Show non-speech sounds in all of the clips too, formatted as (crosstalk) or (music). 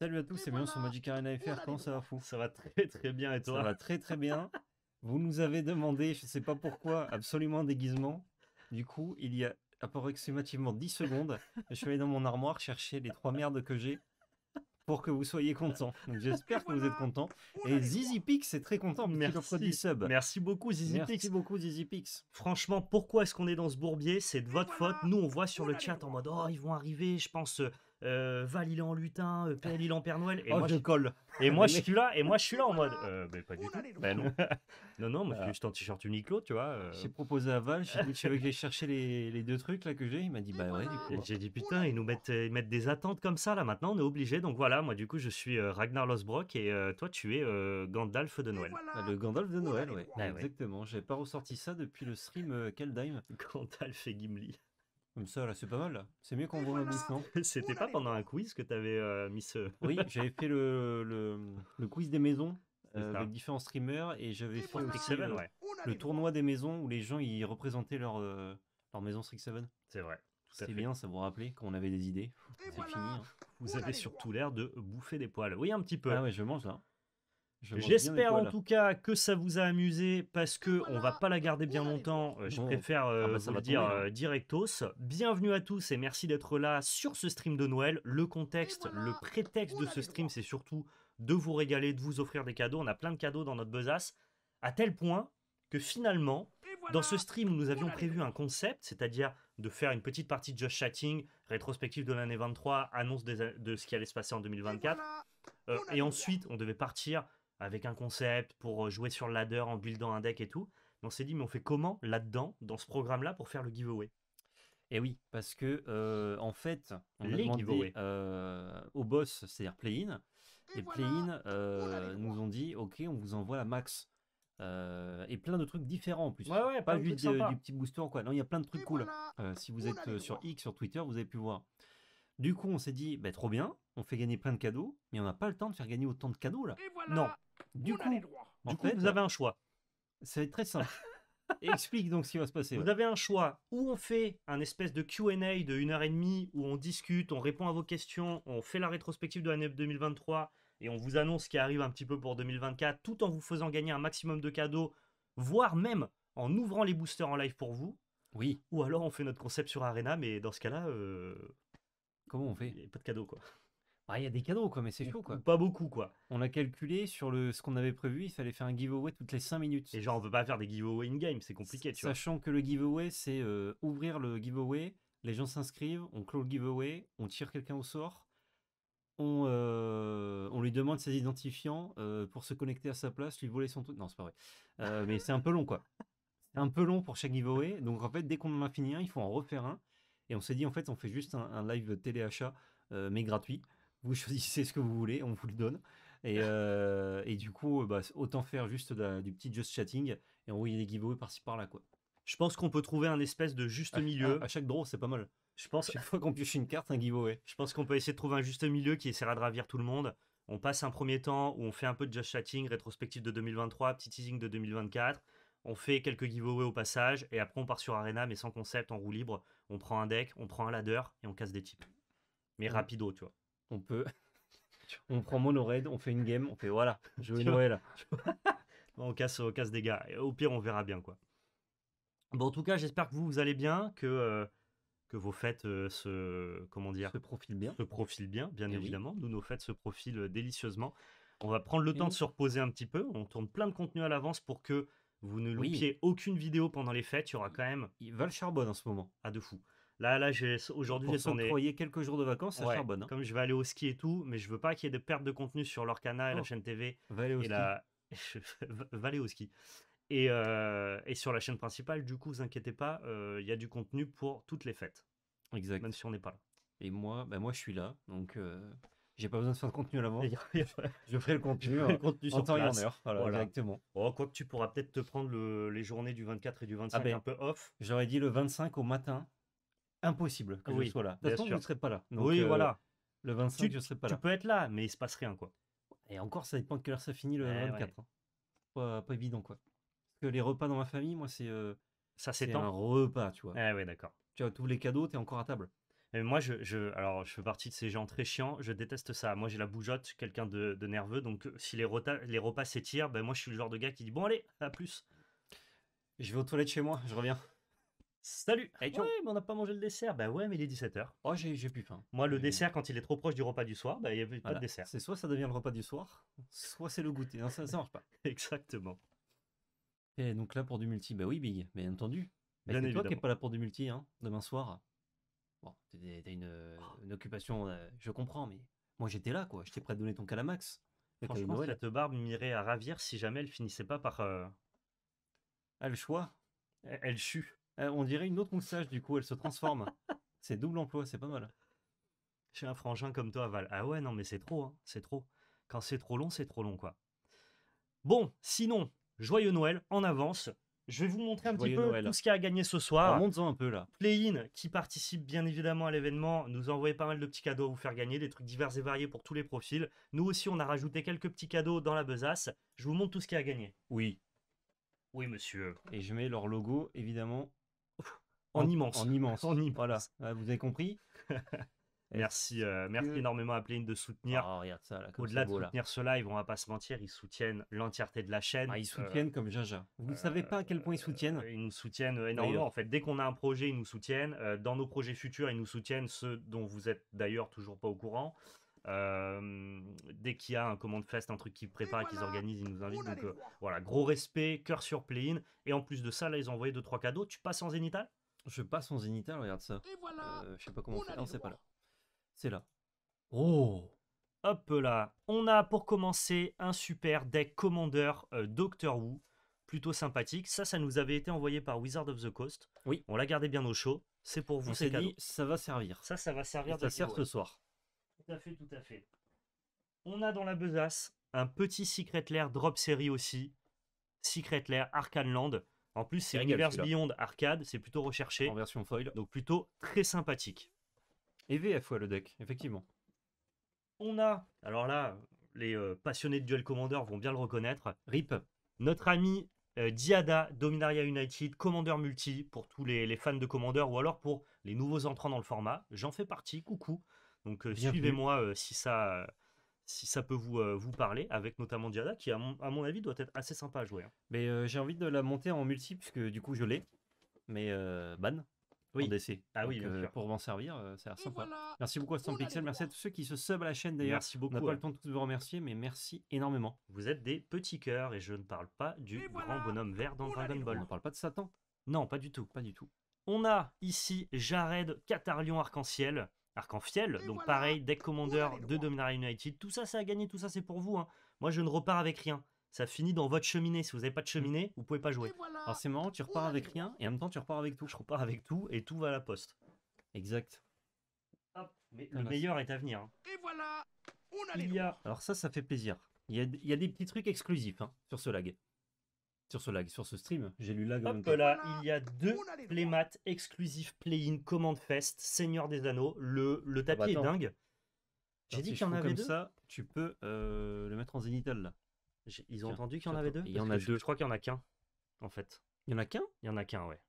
Salut à tous c'est Mion sur Magic Arena FR, comment ça va fou Ça va très très bien et toi Ça va très très bien. Vous nous avez demandé, je ne sais pas pourquoi, absolument un déguisement. Du coup, il y a approximativement 10 secondes, je suis allé dans mon armoire chercher les trois merdes que j'ai pour que vous soyez contents. j'espère que vous êtes contents. Et ZiziPix est très content Merci. Merci beaucoup Merci beaucoup ZiziPix. Franchement, pourquoi est-ce qu'on est dans ce bourbier C'est de votre faute. Nous, on voit sur le chat en mode « Oh, ils vont arriver, je pense... Euh, » euh, Val en lutin, euh, Père, en Père Noël. Et oh, moi, je colle. Et moi, (laughs) je suis là, et moi, je suis là en mode. Euh, mais pas du oh tout. Ben non. non, non, moi, je suis ah. juste en t-shirt Uniqlo, tu vois. Euh. J'ai proposé à Val, j'ai dit, tu que chercher les, deux trucs là que j'ai Il m'a dit, bah ouais, du coup. J'ai dit, putain, ils nous euh, mettent, des attentes comme ça là maintenant, on est obligé. Donc voilà, moi, du coup, je suis Ragnar Losbrock et toi, tu es Gandalf de Noël. Bah, le Gandalf de Noël, bah ouais. Exactement, J'ai pas ressorti ça depuis le stream Keldime. (laughs) Gandalf et Gimli. Comme ça, là, c'est pas mal, C'est mieux qu'on voit maintenant. non (laughs) C'était pas pendant un quiz que t'avais avais euh, mis ce. Euh, oui, (laughs) j'avais fait le, le, quiz des maisons euh, avec différents streamers et j'avais fait oh le tournoi des maisons où les gens ils représentaient leur, leur maison Strix 7. C'est vrai. C'est bien, ça vous rappelait quand on avait des idées. fini. Hein. Vous avez surtout l'air de bouffer des poils. Oui, un petit peu. Ah ouais, je mange là. J'espère en tout cas que ça vous a amusé parce que on va pas la garder bien longtemps. Je préfère euh, ah bah, ça vous dire euh, hein. directos. Bienvenue à tous et merci d'être là sur ce stream de Noël. Le contexte, le prétexte de ce stream, c'est surtout de vous régaler, de vous offrir des cadeaux. On a plein de cadeaux dans notre besace à tel point que finalement, dans ce stream, nous avions prévu un concept, c'est-à-dire de faire une petite partie de Just Chatting, rétrospective de l'année 23, annonce de ce qui allait se passer en 2024. et euh, ensuite, on devait partir avec un concept pour euh, jouer sur le ladder en buildant un deck et tout. on s'est dit, mais on fait comment là-dedans, dans ce programme-là, pour faire le giveaway et eh oui, parce que euh, en fait, on a demandé euh, au boss, c'est-à-dire Play-in, et, et Play-in nous ont dit Ok, on vous envoie la max. et plein de trucs différents en plus. pas du petit booster quoi. Non, il y a plein de trucs cool. si vous êtes sur X, sur Twitter, vous avez pu voir. Du coup, on s'est dit bah, Trop bien, on fait gagner plein de cadeaux, mais on n'a pas le temps de faire gagner autant de cadeaux là. non, du coup, vous avez un euh, choix. C'est très simple. (laughs) Explique donc ce qui va se passer. Vous avez un choix. Ou on fait un espèce de QA de 1 heure et demie où on discute, on répond à vos questions, on fait la rétrospective de l'année 2023 et on vous annonce ce qui arrive un petit peu pour 2024 tout en vous faisant gagner un maximum de cadeaux, voire même en ouvrant les boosters en live pour vous. Oui. Ou alors on fait notre concept sur Arena, mais dans ce cas-là, euh, comment on fait Il n'y a pas de cadeaux, quoi. Ah, il y a des cadeaux, quoi, mais c'est chaud, quoi. Pas beaucoup, quoi. On a calculé sur le, ce qu'on avait prévu, il fallait faire un giveaway toutes les 5 minutes. Et genre, on peut pas faire des giveaways in-game, c'est compliqué, Sachant que le giveaway, c'est euh, ouvrir le giveaway, les gens s'inscrivent, on clôt le giveaway, on tire quelqu'un au sort, on, euh, on, lui demande ses identifiants euh, pour se connecter à sa place, lui voler son truc. Non, c'est pas vrai. mais c'est un peu long, quoi. C'est un peu long pour chaque giveaway. Donc, en fait, dès qu'on en a fini un, il faut en refaire un. Et on s'est dit, en fait, on fait juste un, un live téléachat, mais gratuit vous choisissez ce que vous voulez, on vous le donne. Et, (laughs) euh, du coup, bah, autant faire juste du petit just chatting et envoyer des giveaways par-ci par-là. quoi. Je pense qu'on peut trouver un espèce de juste ah, milieu. Ah, à chaque draw, c'est pas mal. Je pense qu'une fois qu'on pioche une carte, un giveaway. Je pense qu'on peut essayer de trouver un juste milieu qui essaiera de ravir tout le monde. On passe un premier temps où on fait un peu de just chatting, rétrospective de 2023, petit teasing de 2024. On fait quelques giveaways au passage et après on part sur arena mais sans concept, en roue libre. On prend un deck, on prend un ladder et on casse des types. Mais mmh. rapido, tu vois on peut. on prend Mono Raid, on fait une game, on fait voilà, (laughs) jouer Noël. (laughs) on, casse, on casse des gars. au pire, on verra bien quoi. Bon, en tout cas, j'espère que vous, vous allez bien, que, euh, que vos fêtes euh, se. Comment dire Se profilent bien. Se profilent bien, bien eh évidemment. Nous, nos fêtes se profilent euh, délicieusement. On va prendre le eh temps de se reposer un petit peu. On tourne plein de contenu à l'avance pour que vous ne loupiez aucune vidéo pendant les fêtes. Il y aura quand même. Ils veulent charbonne en ce moment, à ah, de fou. Là, là, aujourd'hui, j'ai tourné. quelques jours de vacances, ça ouais, hein. Comme je vais aller au ski et tout, mais je veux pas qu'il y ait de perte de contenu sur leur canal, la oh, chaîne TV. (laughs) Va aller au ski. Euh, et, sur la chaîne principale, du coup, vous inquiétez pas, euh, il y a du contenu pour toutes les fêtes. Exactement. Même si on n'est pas là. Et moi, bah, moi, je suis là, donc euh, j'ai pas besoin de faire de contenu à l'avant. (laughs) (laughs) je ferai le contenu, le hein, contenu en temps et en heure. Oh, tu pourras peut-être te prendre les journées du 24 et du 25 ah ben, un peu off. J'aurais dit le 25 au matin impossible que vous soyez là. De euh, je ne serai pas là. oui, voilà. Le 25, je ne serai pas là. Tu peux être là, mais il se passe rien, quoi. Et encore, ça dépend de quelle heure ça finit le 24. Eh hein. Pas, évident, quoi. Parce que les repas dans ma famille, moi, c'est. Euh, ça s'étend. un repas, tu vois. Eh ouais, d'accord. Tu as tous les cadeaux, tu es encore à table. Et moi, je, je, alors, je fais partie de ces gens très chiants. Je déteste ça. Moi, j'ai la bougeotte, je suis quelqu'un de, nerveux. Donc, euh, si les, repas, les repas s'étirent, ben, moi, je suis le genre de gars qui dit Bon, allez, à plus. Je vais aux toilettes chez moi, je reviens. Salut hey, mais on n'a pas mangé le dessert. Bah ouais, mais il est 17h. Oh, j'ai, j'ai plus faim. Moi, le dessert, quand il est trop proche du repas du soir, bah, il n'y avait pas de dessert. C'est soit ça devient le repas du soir, soit c'est le goûter. Non, hein, ça, ne marche pas. (laughs) Exactement. Et eh, donc là pour du multi, bah oui, Big, bien entendu. Mais c'est toi qui n'es pas là pour du multi, hein, demain soir. Bon, t'as une, euh, oh. occupation, euh, je comprends, mais moi j'étais là, quoi. J'étais prêt à donner ton calamax. et Franchement, la te barbe m'irait à ravir si jamais elle finissait pas par. Elle euh, ah, choix. Elle elle chut. Euh, on dirait une autre moustache, du coup, elle se transforme. (laughs) c'est double emploi, c'est pas mal. Chez un frangin comme toi, Val. Ah ouais, non, mais c'est trop, hein, c'est trop. Quand c'est trop long, c'est trop long, quoi. Bon, sinon, joyeux Noël en avance. Je vais vous montrer un petit peu tout ce qu'il y a à gagner ce soir. montre en un peu là. Play-in qui participe bien évidemment à l'événement, nous a envoyé pas mal de petits cadeaux à vous faire gagner, des trucs divers et variés pour tous les profils. Nous aussi, on a rajouté quelques petits cadeaux dans la besace. Je vous montre tout ce qu'il y a à gagner. Oui. Oui, monsieur. Et je mets leur logo évidemment en, immense. En immense. (laughs) en immense. Voilà, vous avez compris. (laughs) merci, euh, merci énormément à Playin de soutenir. Oh, Au-delà de soutenir là. ce live, on va pas se mentir, ils soutiennent l'entièreté de la chaîne. Ah, ils euh, soutiennent comme Jaja. Vous ne euh, savez pas à quel point ils soutiennent Ils nous soutiennent énormément. En fait, dès qu'on a un projet, ils nous soutiennent. dans nos projets futurs, ils nous soutiennent, ceux dont vous êtes d'ailleurs toujours pas au courant. dès qu'il y a un commande fest, un truc qu'ils préparent, qu'ils organisent, ils nous invitent. Donc voilà, gros respect, cœur sur play Et en plus de ça, là, ils ont envoyé 2-3 cadeaux. Tu passes en Zénithal je passe son zénithal, regarde ça. Euh, je sais pas comment on fait. Non, ah, c'est pas là. C'est là. Oh Hop là On a pour commencer un super deck commandeur euh, Doctor Who. Plutôt sympathique. Ça, ça nous avait été envoyé par Wizard of the Coast. Oui. On l'a gardé bien au chaud. C'est pour vous, c'est cadeau. ça va servir. Ça, ça va servir. Ça sert ce soir. Tout à fait, tout à fait. On a dans la besace un petit Secret Lair Drop Série aussi. Secret Lair Land. En plus, c'est Universe Beyond arcade, c'est plutôt recherché. En version foil. Donc plutôt très sympathique. Et VF, ouais, le deck, effectivement. On a, alors là, les euh, passionnés de Duel Commander vont bien le reconnaître. RIP, notre ami euh, Diada, Dominaria United, Commander Multi, pour tous les, fans de Commander, ou alors pour les nouveaux entrants dans le format. J'en fais partie, coucou. Donc euh, suivez-moi si ça si ça peut vous, euh, vous parler, avec notamment Diada, qui, à mon, avis, doit être assez sympa à jouer. Hein. Mais euh, j'ai envie de la monter en multi, puisque du coup, je l'ai. Mais euh, ban. Oui. En Ah oui, pour m'en servir, c'est a sympa. Merci beaucoup à Stampixel, Pixel, merci à tous ceux qui se sub à la chaîne d'ailleurs. Merci beaucoup. On n'a pas le temps de vous remercier, mais merci énormément. Vous êtes des petits cœurs et je ne parle pas du grand bonhomme vert dans Dragon Ball. On ne parle pas de Satan Non, pas du tout, pas du tout. On a ici Jared Catarlion Arc-en-Ciel. Arc-en-Fiel, donc pareil, deck commander de Dominaria United, tout ça c'est à gagner, tout ça c'est pour vous. Hein. Moi je ne repars avec rien. Ça finit dans votre cheminée. Si vous n'avez pas de cheminée, mm. vous pouvez pas jouer. Alors c'est marrant, tu repars avec rien et en même temps tu repars avec tout. Je repars avec tout et tout va à la poste. Exact. Mais ah, le meilleur est à venir. Hein. Et voilà. On les Alors ça, ça fait plaisir. Il y a, des petits trucs exclusifs hein, sur ce lag. Sur ce lag, sur ce stream, j'ai lu lag. Hop là, il y a deux playmats exclusifs play-in Command Fest, Seigneur des Anneaux. Le, le tapis est dingue. J'ai dit qu'il y en avait comme ça, tu peux le mettre en zénithal là. Ils ont entendu qu'il y en avait deux Il y en a deux. Je, crois qu'il y en a qu'un, en fait. Il y en a qu'un Il y en a qu'un, ouais.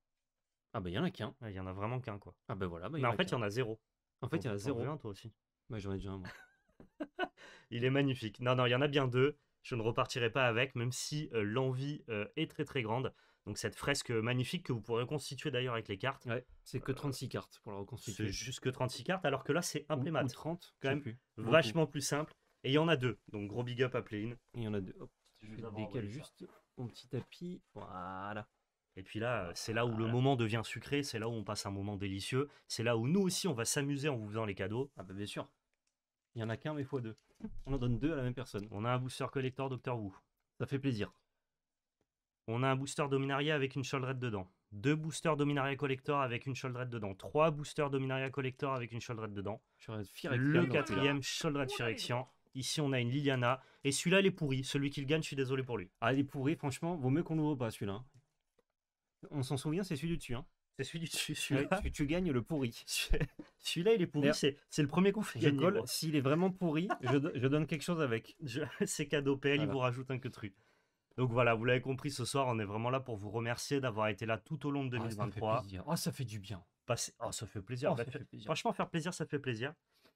Ah bah il y en a qu'un. Il y en a vraiment qu'un, quoi. Ah bah voilà. Mais en fait, il y en a zéro. En fait, il y en a zéro. Un, toi aussi. Ouais, j'en ai déjà un, il est magnifique. Non, non, il y en a bien deux je ne repartirai pas avec, même si euh, l'envie euh, est très très grande. Donc cette fresque magnifique que vous pourrez reconstituer d'ailleurs avec les cartes. c'est que 36 euh, cartes pour la reconstituer. C'est juste que 36 cartes, alors que là c'est un plémat. 30, quand même, vachement plus simple. Et il y en a deux, donc gros big up à Playin. Il y en a deux. juste mon petit tapis. Voilà. Et puis là, c'est là où le moment devient sucré, c'est là où on passe un moment délicieux, c'est là où nous aussi on va s'amuser en vous faisant les cadeaux. Ah bah bien sûr. Il y en a qu'un, mais fois deux. On en donne deux à la même personne. On a un booster collector Docteur Wu. Ça fait plaisir. On a un booster Dominaria avec une Sholdred dedans. Deux boosters Dominaria Collector avec une shouldred dedans. Trois boosters Dominaria Collector avec une Sholdred dedans. Le quatrième Sholdred Firexian. Ici, on a une Liliana. Et celui-là, il est pourri. Celui qui le gagne, je suis désolé pour lui. Ah, il est pourri, franchement. Vaut mieux qu'on l'ouvre pas, celui-là. Hein. On s'en souvient, c'est celui du dessus. Hein. C'est celui tu, gagnes le pourri. (laughs) Celui-là, il est pourri. C'est, le premier coup. Je colle. S'il est vraiment pourri, je, donne quelque chose avec. (laughs) c'est cadeau. PL, il vous rajoute un que truc. Donc voilà, vous l'avez compris, ce soir, on est vraiment là pour vous remercier d'avoir été là tout au long de 2023. Ah, ça fait, oh, ça fait du bien. Oh, ça oh, bah, fait plaisir. Franchement, faire plaisir, ça fait plaisir.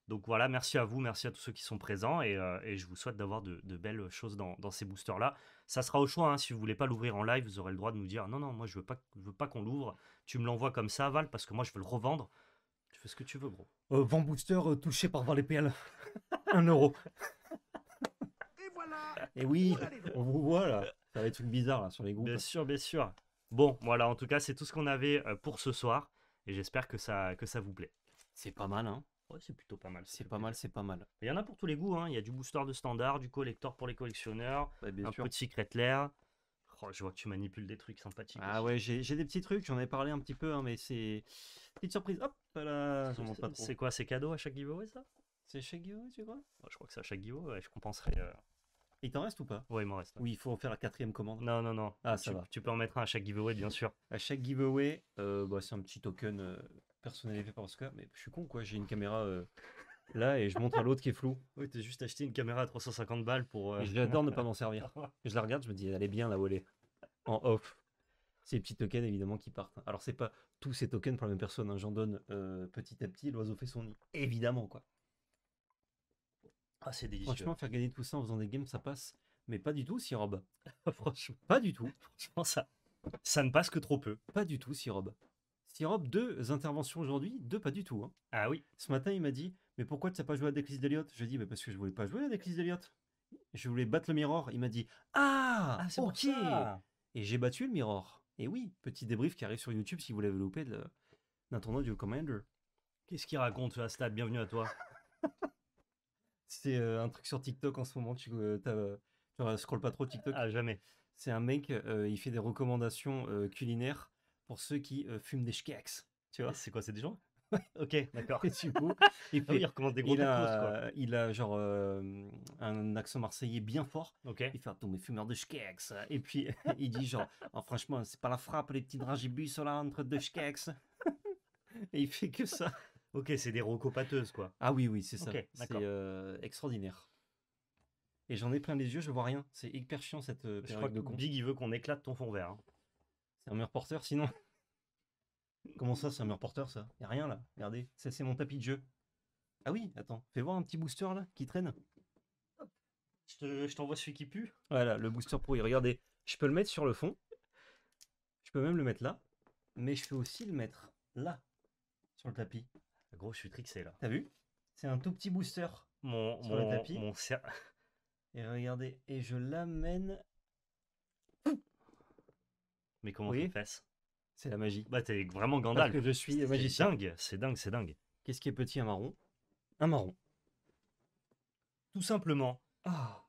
Donc voilà, merci à vous, merci à tous ceux qui sont présents et, euh, je vous souhaite d'avoir de, belles choses dans, ces boosters-là. Ça sera au choix, hein, si vous voulez pas l'ouvrir en live, vous aurez le droit de nous dire non, non, moi je veux pas, veux pas qu'on l'ouvre, tu me l'envoies comme ça, Val, parce que moi je veux le revendre. Tu fais ce que tu veux, gros. Euh, vent booster euh, touché par voir les PL. Un euro. et voilà Et oui, on vous voit là. Ça va être une bizarre là sur les groupes. Bien sûr, bien sûr. Bon, voilà, en tout cas, c'est tout ce qu'on avait euh, pour ce soir et j'espère que ça, que ça vous plaît. C'est pas mal, hein c'est plutôt pas mal. C'est pas mal, c'est pas mal. Il y en a pour tous les goûts. Hein. Il y a du booster de standard, du collector pour les collectionneurs, un sûr. peu de secret lair. Oh, je vois que tu manipules des trucs sympathiques. Ah ouais, j'ai des petits trucs, j'en ai parlé un petit peu, hein, mais c'est. Petite surprise, hop C'est quoi, ces cadeaux à chaque giveaway ça C'est chaque giveaway, tu crois oh, Je crois que c'est à chaque giveaway, je compenserai. Euh. Il t'en reste ou pas oui il m'en reste. Oui, il faut en faire la quatrième commande. Non, non, non. Ah, ça tu, va. Tu peux en mettre un à chaque giveaway, bien sûr. À chaque giveaway, euh, bah, c'est un petit token. Euh, Personne n'est fait par Oscar, mais je suis con quoi, j'ai une caméra euh, là et je montre à l'autre qui est flou. Oui, t'as juste acheté une caméra à 350 balles pour. Euh, je j'adore ne pas (laughs) m'en servir. je la regarde, je me dis, elle est bien là où elle est. En off. Ces petits tokens évidemment qui partent. Alors c'est pas tous ces tokens pour la même personne, hein. j'en donne euh, petit à petit, l'oiseau fait son nid. Évidemment quoi. Ah c'est délicieux. Franchement, faire gagner tout ça en faisant des games, ça passe. Mais pas du tout, si Rob. (laughs) Franchement. Pas du tout. Franchement, ça. Ça ne passe que trop peu. Pas du tout, si Rob. Sirop, deux interventions aujourd'hui, deux pas du tout. Hein. Ah oui. Ce matin, il m'a dit Mais pourquoi tu n'as pas joué à déclise d'Eliott Je dis, ai bah, Parce que je voulais pas jouer à déclise d'Eliott. Je voulais battre le Mirror. Il m'a dit Ah, ah Ok Et j'ai battu le Mirror. Et oui, petit débrief qui arrive sur YouTube si vous l'avez loupé d'un tournoi du Commander. Qu'est-ce qu'il raconte, à euh, Stade Bienvenue à toi. (laughs) C'est euh, un truc sur TikTok en ce moment. Tu, ne euh, scrolles pas trop TikTok Ah, jamais. C'est un mec, il fait des recommandations culinaires pour ceux qui euh, fument des schkex, Tu vois, c'est quoi C'est des gens ok, d'accord. (laughs) du coup, et puis, (laughs) il ah des gros il, a, il a genre euh, un accent marseillais bien fort. Ok. Il fait Attends, mais fumeur de schkex. Et puis, (laughs) il dit genre oh, Franchement, c'est pas la frappe, les petits dragibus là entre de schkex. et il fait que ça. Ok, c'est des rocopateuses quoi. Ah oui, oui, c'est ça. c'est euh, extraordinaire. Et j'en ai plein les yeux, je vois rien. C'est hyper chiant cette je crois que de Big, il veut qu'on éclate ton fond vert. Hein. C'est un mur porteur sinon. (laughs) Comment ça, c'est un mur porteur ça Y'a rien là, regardez. Ça, c'est mon tapis de jeu. Ah oui, attends, fais voir un petit booster là qui traîne. Je t'envoie celui qui pue. Voilà, le booster pourri. Regardez, je peux le mettre sur le fond. Je peux même le mettre là. Mais je peux aussi le mettre là, sur le tapis. Ah, gros, je suis trixé là. T'as vu C'est un tout petit booster mon, tapis. Mon Et regardez, et je l'amène mais comment tu C'est la magie. Bah, t'es vraiment Gandalf. C'est je suis magicien. dingue, c'est dingue, c'est dingue. Qu'est-ce qui est petit, un marron Un marron. Tout simplement. Ah.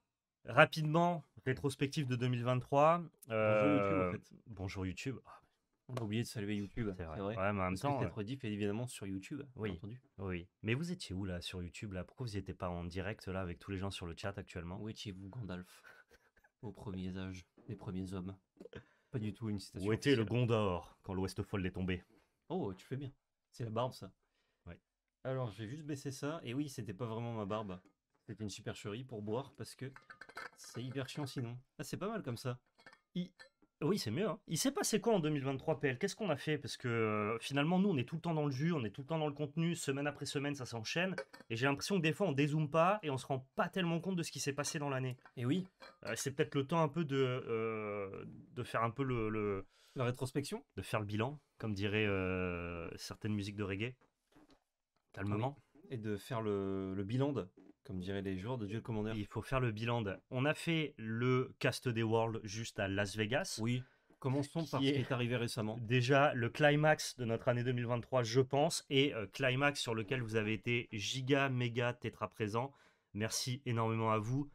Rapidement, rétrospective de 2023. Euh, bonjour YouTube, Bonjour YouTube. Ah. On a oublié de saluer YouTube. C'est vrai. Ouais, mais en même temps. être euh, rediff évidemment sur YouTube. Oui. Oui. Mais vous étiez où là sur YouTube là Pourquoi vous n'étiez pas en direct là avec tous les gens sur le chat actuellement Où étiez-vous Gandalf Au premier âge, les premiers hommes du tout une Où était le Gondor quand l'Ouest folle est tombé Oh, tu fais bien. C'est la barbe, ça. Ouais. Alors, j'ai juste baisser ça. Et oui, c'était pas vraiment ma barbe. C'était une supercherie pour boire parce que c'est hyper chiant sinon. Ah, c'est pas mal comme ça. Oui, c'est mieux. Hein. Il s'est passé quoi en 2023, PL Qu'est-ce qu'on a fait Parce que euh, finalement, nous, on est tout le temps dans le jus, on est tout le temps dans le contenu, semaine après semaine, ça s'enchaîne. Et j'ai l'impression que des fois, on dézoome pas et on se rend pas tellement compte de ce qui s'est passé dans l'année. Et oui. Euh, c'est peut-être le temps un peu de, euh, de faire un peu le, La rétrospection De faire le bilan, comme diraient certaines musiques de reggae. Calmement. moment. Et de faire le, le bilan de comme diraient les joueurs de le Commander. Il faut faire le bilan. On a fait le cast des Worlds juste à Las Vegas. Oui. Commençons par ce qui est arrivé récemment. Déjà, le climax de notre année 2023, je pense, et euh, climax sur lequel vous avez été giga, méga, tétra présent. Merci énormément à vous.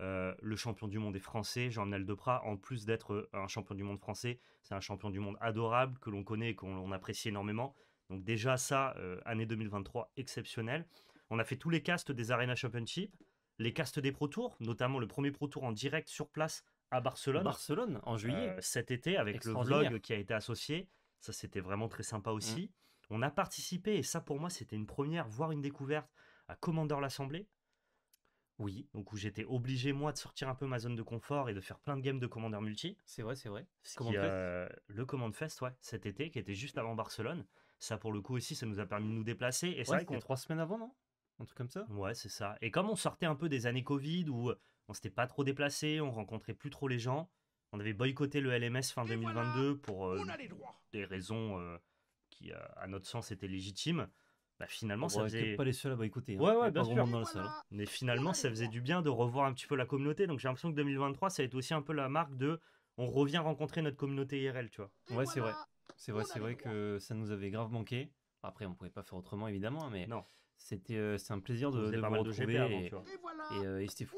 Euh, le champion du monde est français, Jean-Nel Deprat. En plus d'être euh, un champion du monde français, c'est un champion du monde adorable que l'on connaît et qu'on apprécie énormément. Donc déjà ça, année 2023 exceptionnelle. On a fait tous les castes des Arena Championship, les castes des Pro Tours, notamment le premier Pro Tour en direct sur place à Barcelone. Barcelone, en juillet. Euh, cet été, avec le vlog qui a été associé. Ça, c'était vraiment très sympa mm. aussi. On a participé, et ça, pour moi, c'était une première, voire une découverte, à Commander l'Assemblée. Oui. Donc, où j'étais obligé, moi, de sortir un peu ma zone de confort et de faire plein de games de Commander Multi. C'est vrai, c'est vrai. Euh, le Command Fest, ouais, cet été, qui était juste avant Barcelone. Ça, pour le coup, aussi, ça nous a permis de nous déplacer. Et ça, trois semaines avant, non un truc comme ça Ouais, c'est ça. Et comme on sortait un peu des années Covid où euh, on s'était pas trop déplacé, on rencontrait plus trop les gens, on avait boycotté le LMS fin 2022 pour euh, des raisons euh, qui, à notre sens, étaient légitimes. Bah, finalement, ça faisait. pas les seuls à boycotter. Hein. Ouais, ouais, bien sûr. Hein. Mais finalement, ça faisait du bien de revoir un petit peu la communauté. Donc j'ai l'impression que 2023, ça a été aussi un peu la marque de on revient rencontrer notre communauté IRL, tu vois. ouais, c'est vrai. C'est vrai, c'est vrai que ça nous avait grave manqué. Après, on pouvait pas faire autrement, évidemment, hein, mais. Non. C'était euh, c'est un plaisir de, de vous retrouver. De avant, et, et, voilà, et, euh, et c'était fou.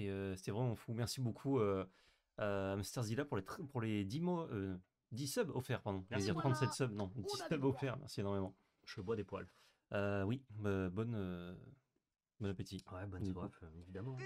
Euh, c'était vraiment fou. Merci beaucoup euh, euh, Mr. Zilla pour les, pour les 10 mois. Euh, 10 subs offerts, pardon. Je dire 37 voilà, subs, non, 10 subs offerts, merci énormément. Je bois des poils. Euh, oui, bah, bonne, Bon appétit. Ouais, bonne mmh. euh, évidemment.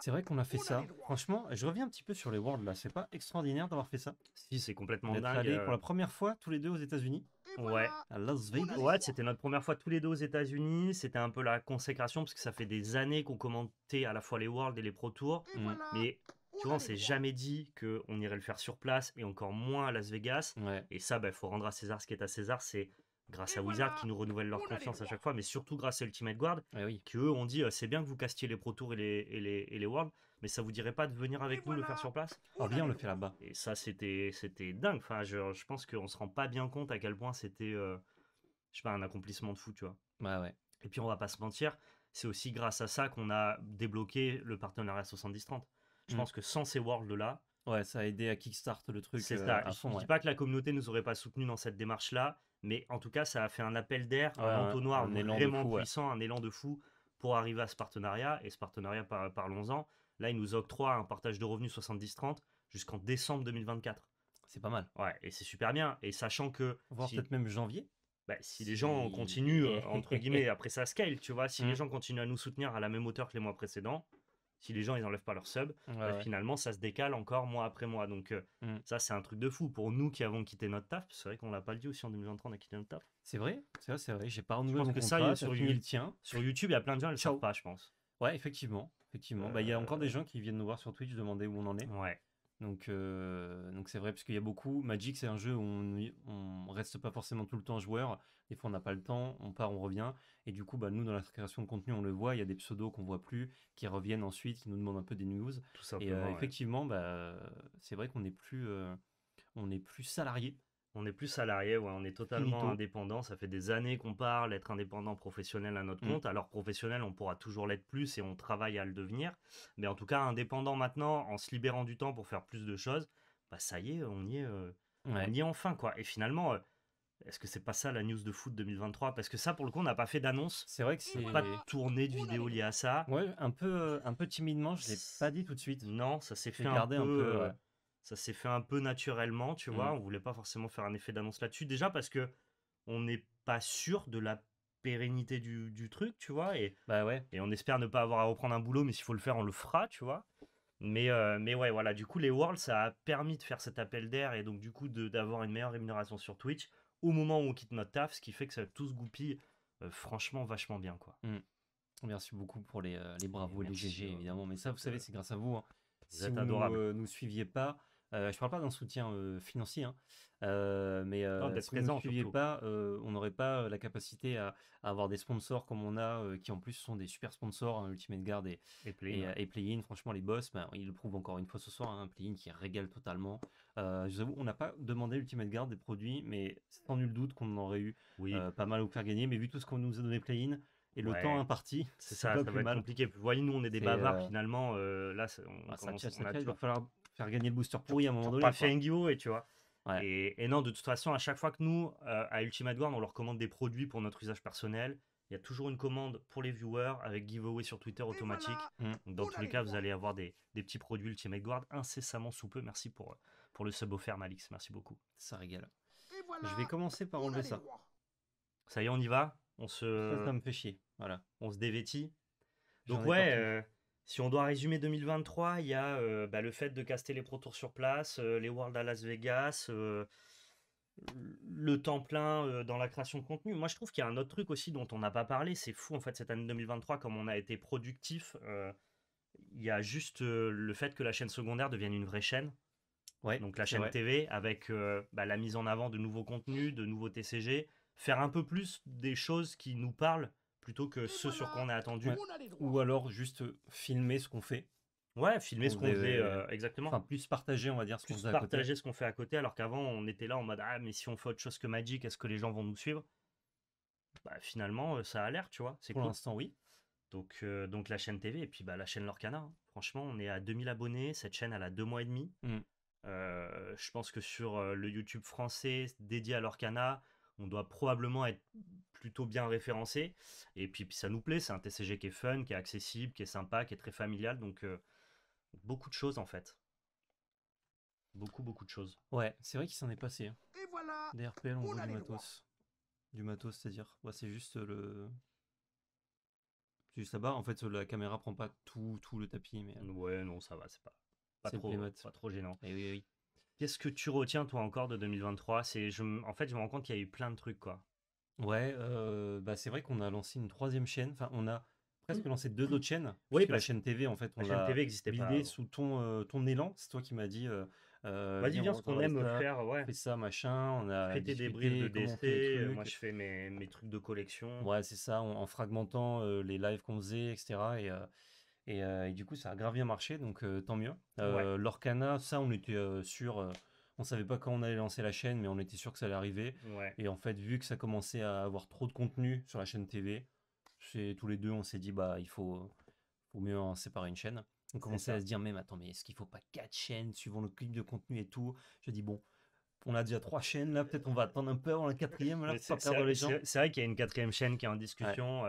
c'est vrai qu'on a fait ça. Franchement, je reviens un petit peu sur les Worlds là. C'est pas extraordinaire d'avoir fait ça. Si, c'est complètement dingue. Euh. pour la première fois tous les deux aux États-Unis. Ouais. À Las Vegas. Ouais, c'était notre première fois tous les deux aux États-Unis. C'était un peu la consécration parce que ça fait des années qu'on commentait à la fois les Worlds et les Pro Tours. Mais tu vois, on s'est jamais dit qu'on irait le faire sur place et encore moins à Las Vegas. Ouais. Et ça, il bah, faut rendre à César ce qui est à César. C'est grâce à Wizard qui nous renouvelle leur confiance à chaque fois, mais surtout grâce à Ultimate Guard, qui eh eux ont dit euh, c'est bien que vous castiez les Pro Tours et les, et les, et les Worlds, mais ça vous dirait pas de venir avec nous le faire sur place Ah bien, on le fait là-bas. Et ça, c'était dingue. Enfin, je, je pense qu'on se rend pas bien compte à quel point c'était, euh, je sais pas, un accomplissement de fou, tu vois. Bah ouais. Et puis, on va pas se mentir, c'est aussi grâce à ça qu'on a débloqué le partenariat 70-30. Je mm. pense que sans ces Worlds-là, Ouais, ça a aidé à kickstart le truc. C'est euh, ça. je ne dis pas que la communauté nous aurait pas soutenu dans cette démarche-là, mais en tout cas, ça a fait un appel d'air, un entonnoir vraiment puissant, un élan de fou pour arriver à ce partenariat. Et ce partenariat, par, parlons-en, là, il nous octroie un partage de revenus 70-30 jusqu'en décembre 2024. C'est pas mal. Ouais, et c'est super bien. Et sachant que. Voire peut-être même janvier. Bah, si, les gens continuent, (laughs) entre guillemets, après ça scale, tu vois, si les mm. gens continuent à nous soutenir à la même hauteur que les mois précédents, si les gens ils enlèvent pas leur sub, bah, finalement ça se décale encore mois après mois. Donc euh, mm. ça c'est un truc de fou pour nous qui avons quitté notre taf. C'est vrai qu'on l'a pas dit aussi en 2023 on a quitté notre taf. C'est vrai, c'est vrai, c'est vrai. J'ai pas renouvelé mon que ça, sur, YouTube, sur YouTube il y a plein de gens ils le pas, je pense. Ouais effectivement, effectivement. Bah il y a encore des euh. gens qui viennent nous voir sur Twitch demander où on en est. Ouais. Donc, euh, donc c'est vrai, parce qu'il y a beaucoup. Magic, c'est un jeu où on, on reste pas forcément tout le temps joueur. Des fois, on n'a pas le temps, on part, on revient. Et du coup, bah, nous, dans la création de contenu, on le voit. Il y a des pseudos qu'on voit plus, qui reviennent ensuite, qui nous demandent un peu des news. Tout et euh, effectivement, bah, c'est vrai qu'on n'est plus, euh, on est plus salarié. On est plus salarié, on est totalement indépendant. Ça fait des années qu'on parle, d'être indépendant professionnel à notre mm. compte. Alors professionnel, on pourra toujours l'être plus et on travaille à le devenir. Mais en tout cas, indépendant maintenant, en se libérant du temps pour faire plus de choses, bah ça y est, on y est, euh, on y est enfin quoi. Et finalement, euh, est-ce que c'est pas ça la news de foot 2023 Parce que ça, pour le coup, on n'a pas fait d'annonce. C'est vrai que c'est pas tourné tournée de vidéo liée à ça. un peu, euh, un peu timidement, je l'ai pas dit tout de suite. Non, ça s'est fait garder un peu ça s'est fait un peu naturellement, tu vois. On mmh. On voulait pas forcément faire un effet d'annonce là-dessus. Déjà parce que on n'est pas sûr de la pérennité du, truc, tu vois. Et, bah ouais. et on espère ne pas avoir à reprendre un boulot, mais s'il faut le faire, on le fera, tu vois. Mais, euh, mais ouais, voilà. Du coup, les Worlds, ça a permis de faire cet appel d'air et donc, du coup, d'avoir une meilleure rémunération sur Twitch au moment où on quitte notre taf, ce qui fait que ça tout se goupille euh, franchement vachement bien, quoi. Mmh. Merci beaucoup pour les, euh, les bravos, les GG, évidemment. Mais ça, vous savez, c'est grâce à vous. Hein. Si vous ne nous suiviez pas, euh, je parle pas d'un soutien financier, hein, mais ah, bah, présent, pas, on n'aurait pas la capacité à, avoir des sponsors comme on a, qui en plus sont des super sponsors, hein, Ultimate Guard et, et Play-In. franchement, les boss, ben, ils le prouvent encore une fois ce soir, un hein, Play-In qui régale totalement. je vous avoue, on n'a pas demandé Ultimate Guard des produits, mais sans nul doute qu'on en aurait eu pas mal à vous faire gagner. Mais vu tout ce qu'on nous a donné Play-In, et le temps imparti. (laughs) C'est ça, ça va être compliqué. Vous voyez, nous, on est des bavards finalement. là, ah, on, ça, il va falloir faire gagner le booster pourri à un moment donné. Pas un giveaway, tu vois. Et, non, de toute façon, à chaque fois que nous, euh, à Ultimate Guard, on leur commande des produits pour notre usage personnel, il y a toujours une commande pour les viewers avec giveaway sur Twitter automatique. Mm. Donc, dans tous les cas, vous allez avoir des, petits produits Ultimate Guard incessamment sous peu. Merci pour, pour le sub offert, Malix. Merci beaucoup. Ça régale. Je vais commencer par enlever ça. Ça y est, on y va. On se. Ça, me fait chier. Voilà. On se dévêtit. Donc, ouais. Si on doit résumer 2023, il y a euh, bah, le fait de caster les Pro Tours sur place, euh, les Worlds à Las Vegas, euh, le temps plein dans la création de contenu. Moi, je trouve qu'il y a un autre truc aussi dont on n'a pas parlé. C'est fou, en fait, cette année 2023, comme on a été productif. il y a juste le fait que la chaîne secondaire devienne une vraie chaîne. Ouais, Donc la chaîne TV avec bah, la mise en avant de nouveaux contenus, de nouveaux TCG, faire un peu plus des choses qui nous parlent plutôt que ce sur quoi on a attendu, ou alors juste filmer ce qu'on fait. Ouais, filmer ce qu'on fait, euh, exactement. Enfin, plus partager, on va dire, ce qu'on faisait à côté. ce qu'on fait à côté, alors qu'avant, on était là en mode Ah, mais si on fait autre chose que Magic, est-ce que les gens vont nous suivre bah, Finalement, euh, ça a l'air, tu vois. C'est Pour l'instant, oui. Donc, euh, donc, la chaîne TV, et puis bah, la chaîne Lorcana. Hein. Franchement, on est à 2000 abonnés. Cette chaîne, elle a deux mois et demi. Mm. je pense que sur le YouTube français dédié à Lorcana, on doit probablement être plutôt bien référencé. Et puis, ça nous plaît, c'est un TCG qui est fun, qui est accessible, qui est sympa, qui est très familial. Donc euh, beaucoup de choses en fait. Beaucoup, beaucoup de choses. Ouais, c'est vrai qu'il s'en est passé. Hein. Et voilà Des RPL du matos. Du matos, c'est-à-dire, c'est juste le. juste là-bas. En fait, la caméra prend pas tout, tout le tapis. mais... Euh, ouais, non, ça va, c'est pas, pas, trop, gênant. Eh oui, oui. Qu'est-ce que tu retiens toi encore de 2023 C'est, je, en fait, je me rends compte qu'il y a eu plein de trucs quoi. Ouais, euh, bah c'est vrai qu'on a lancé une troisième chaîne. Enfin, on a presque mmh. lancé deux autres chaînes. Oui, la chaîne TV en fait, la chaîne TV existait pas. sous ton euh, ton élan. C'est toi qui m'as dit. Euh, euh y viens, bien ce qu'on aime faire, ouais. Fait ça, machin. On a fait des briefs de DC. Moi, je fais mes, mes, trucs de collection. Ouais, c'est ça. en fragmentant les lives qu'on faisait, etc. Et euh, et, du coup, ça a grave bien marché, donc euh, tant mieux. Ouais. Euh, L'Orcana, ça, on était sûr. On savait pas quand on allait lancer la chaîne, mais on était sûr que ça allait arriver. Et en fait, vu que ça commençait à avoir trop de contenu sur la chaîne TV, tous les deux, on s'est dit, bah, il faut, faut mieux en séparer une chaîne. On commençait à se dire, mais attends, mais est-ce qu'il ne faut pas quatre chaînes suivant le clip de contenu et tout Je dis, bon, on a déjà trois chaînes là, peut-être on va attendre un peu avant la quatrième, là, pour pas perdre les gens. C'est vrai qu'il y a une quatrième chaîne qui est en discussion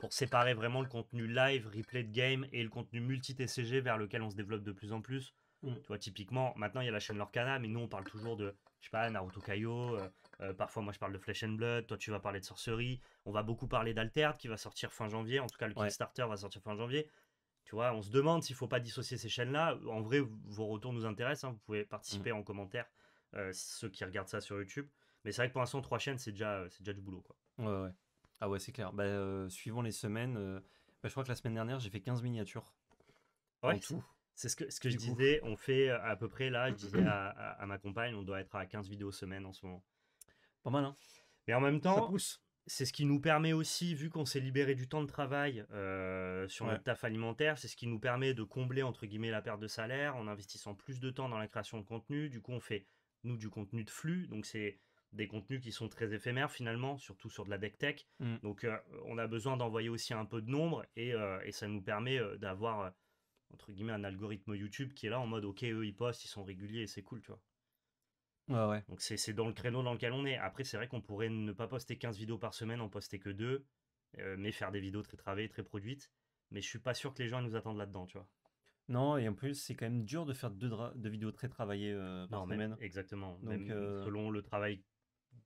pour séparer vraiment le contenu live, replay de game et le contenu multi-TCG vers lequel on se développe de plus en plus. Toi mm. Tu typiquement, maintenant il y a la chaîne Lorcana, mais nous on parle toujours de, je sais pas, Naruto Kaio. Euh, euh, parfois, moi je parle de Flesh and Blood. Toi, tu vas parler de sorcerie. On va beaucoup parler d'Alterd qui va sortir fin janvier. En tout cas, le Kickstarter va sortir fin janvier. Tu vois, on se demande s'il faut pas dissocier ces chaînes-là. En vrai, vos retours nous intéressent. Hein. Vous pouvez participer mm. en commentaire, euh, ceux qui regardent ça sur YouTube. Mais c'est vrai que pour l'instant, trois chaînes, c'est déjà, déjà du boulot. Quoi. Ouais, ouais. Ah ouais, c'est clair. Bah, euh, suivant les semaines, euh, bah, je crois que la semaine dernière, j'ai fait 15 miniatures. Ah en tout. C'est ce que, ce que je disais, on fait euh, à peu près là, je disais (clears throat) à, ma compagne, on doit être à 15 vidéos semaine en ce moment. Pas mal, hein Mais en même temps, c'est ce qui nous permet aussi, vu qu'on s'est libéré du temps de travail sur notre taf alimentaire, c'est ce qui nous permet de combler, entre guillemets, la perte de salaire en investissant plus de temps dans la création de contenu. Du coup, on fait, nous, du contenu de flux. Donc, c'est des contenus qui sont très éphémères finalement, surtout sur de la deck tech. Mm. Donc euh, on a besoin d'envoyer aussi un peu de nombre et, euh, ça nous permet euh, d'avoir entre guillemets un algorithme YouTube qui est là en mode ok eux ils postent, ils sont réguliers et c'est cool tu vois. Ouais, ouais. Donc c'est dans le créneau dans lequel on est. Après c'est vrai qu'on pourrait ne pas poster 15 vidéos par semaine, en poster que 2, mais faire des vidéos très travaillées, très produites. Mais je suis pas sûr que les gens nous attendent là-dedans tu vois. Non, et en plus, c'est quand même dur de faire deux, vidéos très travaillées par semaine. exactement. Donc, Selon le travail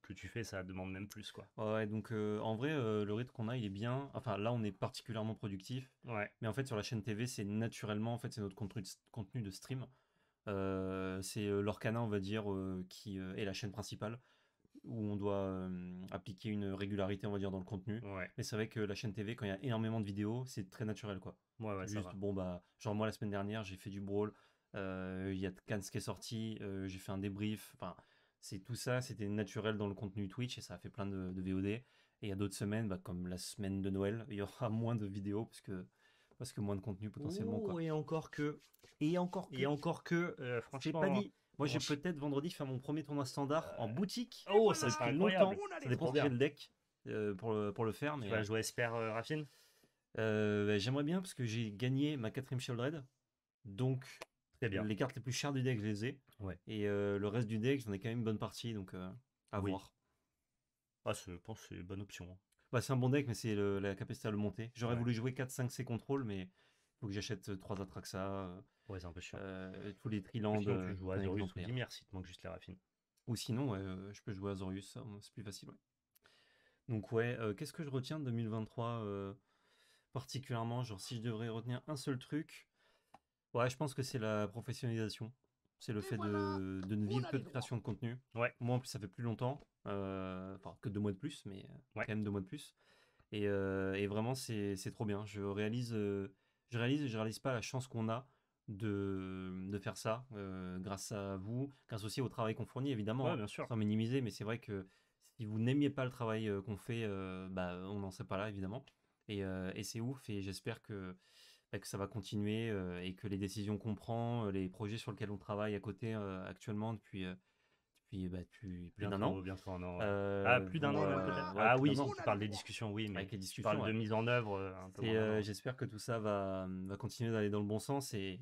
que tu fais, ça demande même plus. quoi. Ouais, donc euh, en vrai, euh, le rythme qu'on a, il est bien. Enfin, là, on est particulièrement productif. Ouais. Mais en fait, sur la chaîne TV, c'est naturellement, en fait, c'est notre contenu de, stream. Euh, c'est l'Orcana, on va dire, qui est la chaîne principale où on doit appliquer une régularité, on va dire, dans le contenu. Ouais. Mais c'est vrai que la chaîne TV, quand il y a énormément de vidéos, c'est très naturel, quoi. Ouais, ouais, Juste, ça bon, bah, genre moi, la semaine dernière, j'ai fait du brawl. Il y a Cannes qui est sorti, j'ai fait un débrief. Enfin, c'est tout ça, c'était naturel dans le contenu Twitch et ça a fait plein de, VOD. Et il y a d'autres semaines, bah, comme la semaine de Noël, (laughs) il y aura moins de vidéos parce que, parce que moins de contenu potentiellement. Et encore que. Et encore que. Et encore que, euh, franchement. Hein, Moi, j'ai peut-être vendredi faire mon premier tournoi standard en boutique. Oh, ça fait longtemps. Ça dépend pour le deck euh, pour, le, pour le faire. Mais, tu vas euh, jouer Esper Raffine bah, J'aimerais bien parce que j'ai gagné ma quatrième Shield Raid, Donc, les cartes les plus chères du deck, je les ai. Ouais. Et euh, le reste du deck, j'en ai quand même une bonne partie, donc euh, à voir. Ah, je pense c'est une bonne option. Hein. Bah, c'est un bon deck, mais c'est la capacité à le monter. J'aurais voulu jouer 4-5-C contrôle, mais il faut que j'achète 3 euh, Atraxa. Ouais, c'est un peu chiant. tous les Trilandes. Sinon, tu Azorius ou Dimir si tu manques juste les raffines. Ou sinon, je peux jouer Azorius, c'est plus facile. Donc, ouais, qu'est-ce que je retiens de 2023 particulièrement Genre, si je devrais retenir un seul truc, Ouais, je pense que c'est la professionnalisation. C'est le fait de, de ne vivre que de création de contenu. Ouais. Moi, en plus, ça fait plus longtemps. Euh, enfin, que deux mois de plus, mais euh, quand même deux mois de plus. Et, euh, et vraiment, c'est trop bien. Je réalise, je réalise je réalise pas la chance qu'on a de, de faire ça grâce à vous, grâce aussi au travail qu'on fournit, évidemment. Ouais, hein. bien sûr. sans minimiser, mais c'est vrai que si vous n'aimiez pas le travail qu'on fait, bah, on n'en serait pas là, évidemment. Et, et c'est ouf, et j'espère que et que ça va continuer euh, et que les décisions qu'on prend, euh, les projets sur lesquels on travaille à côté euh, actuellement depuis, bah, depuis, plus d'un an. ah, plus d'un an, peut-être. ah oui, tu parles des discussions, oui, mais les discussions, de mise en œuvre. et j'espère que tout ça va, va continuer d'aller dans le bon sens et,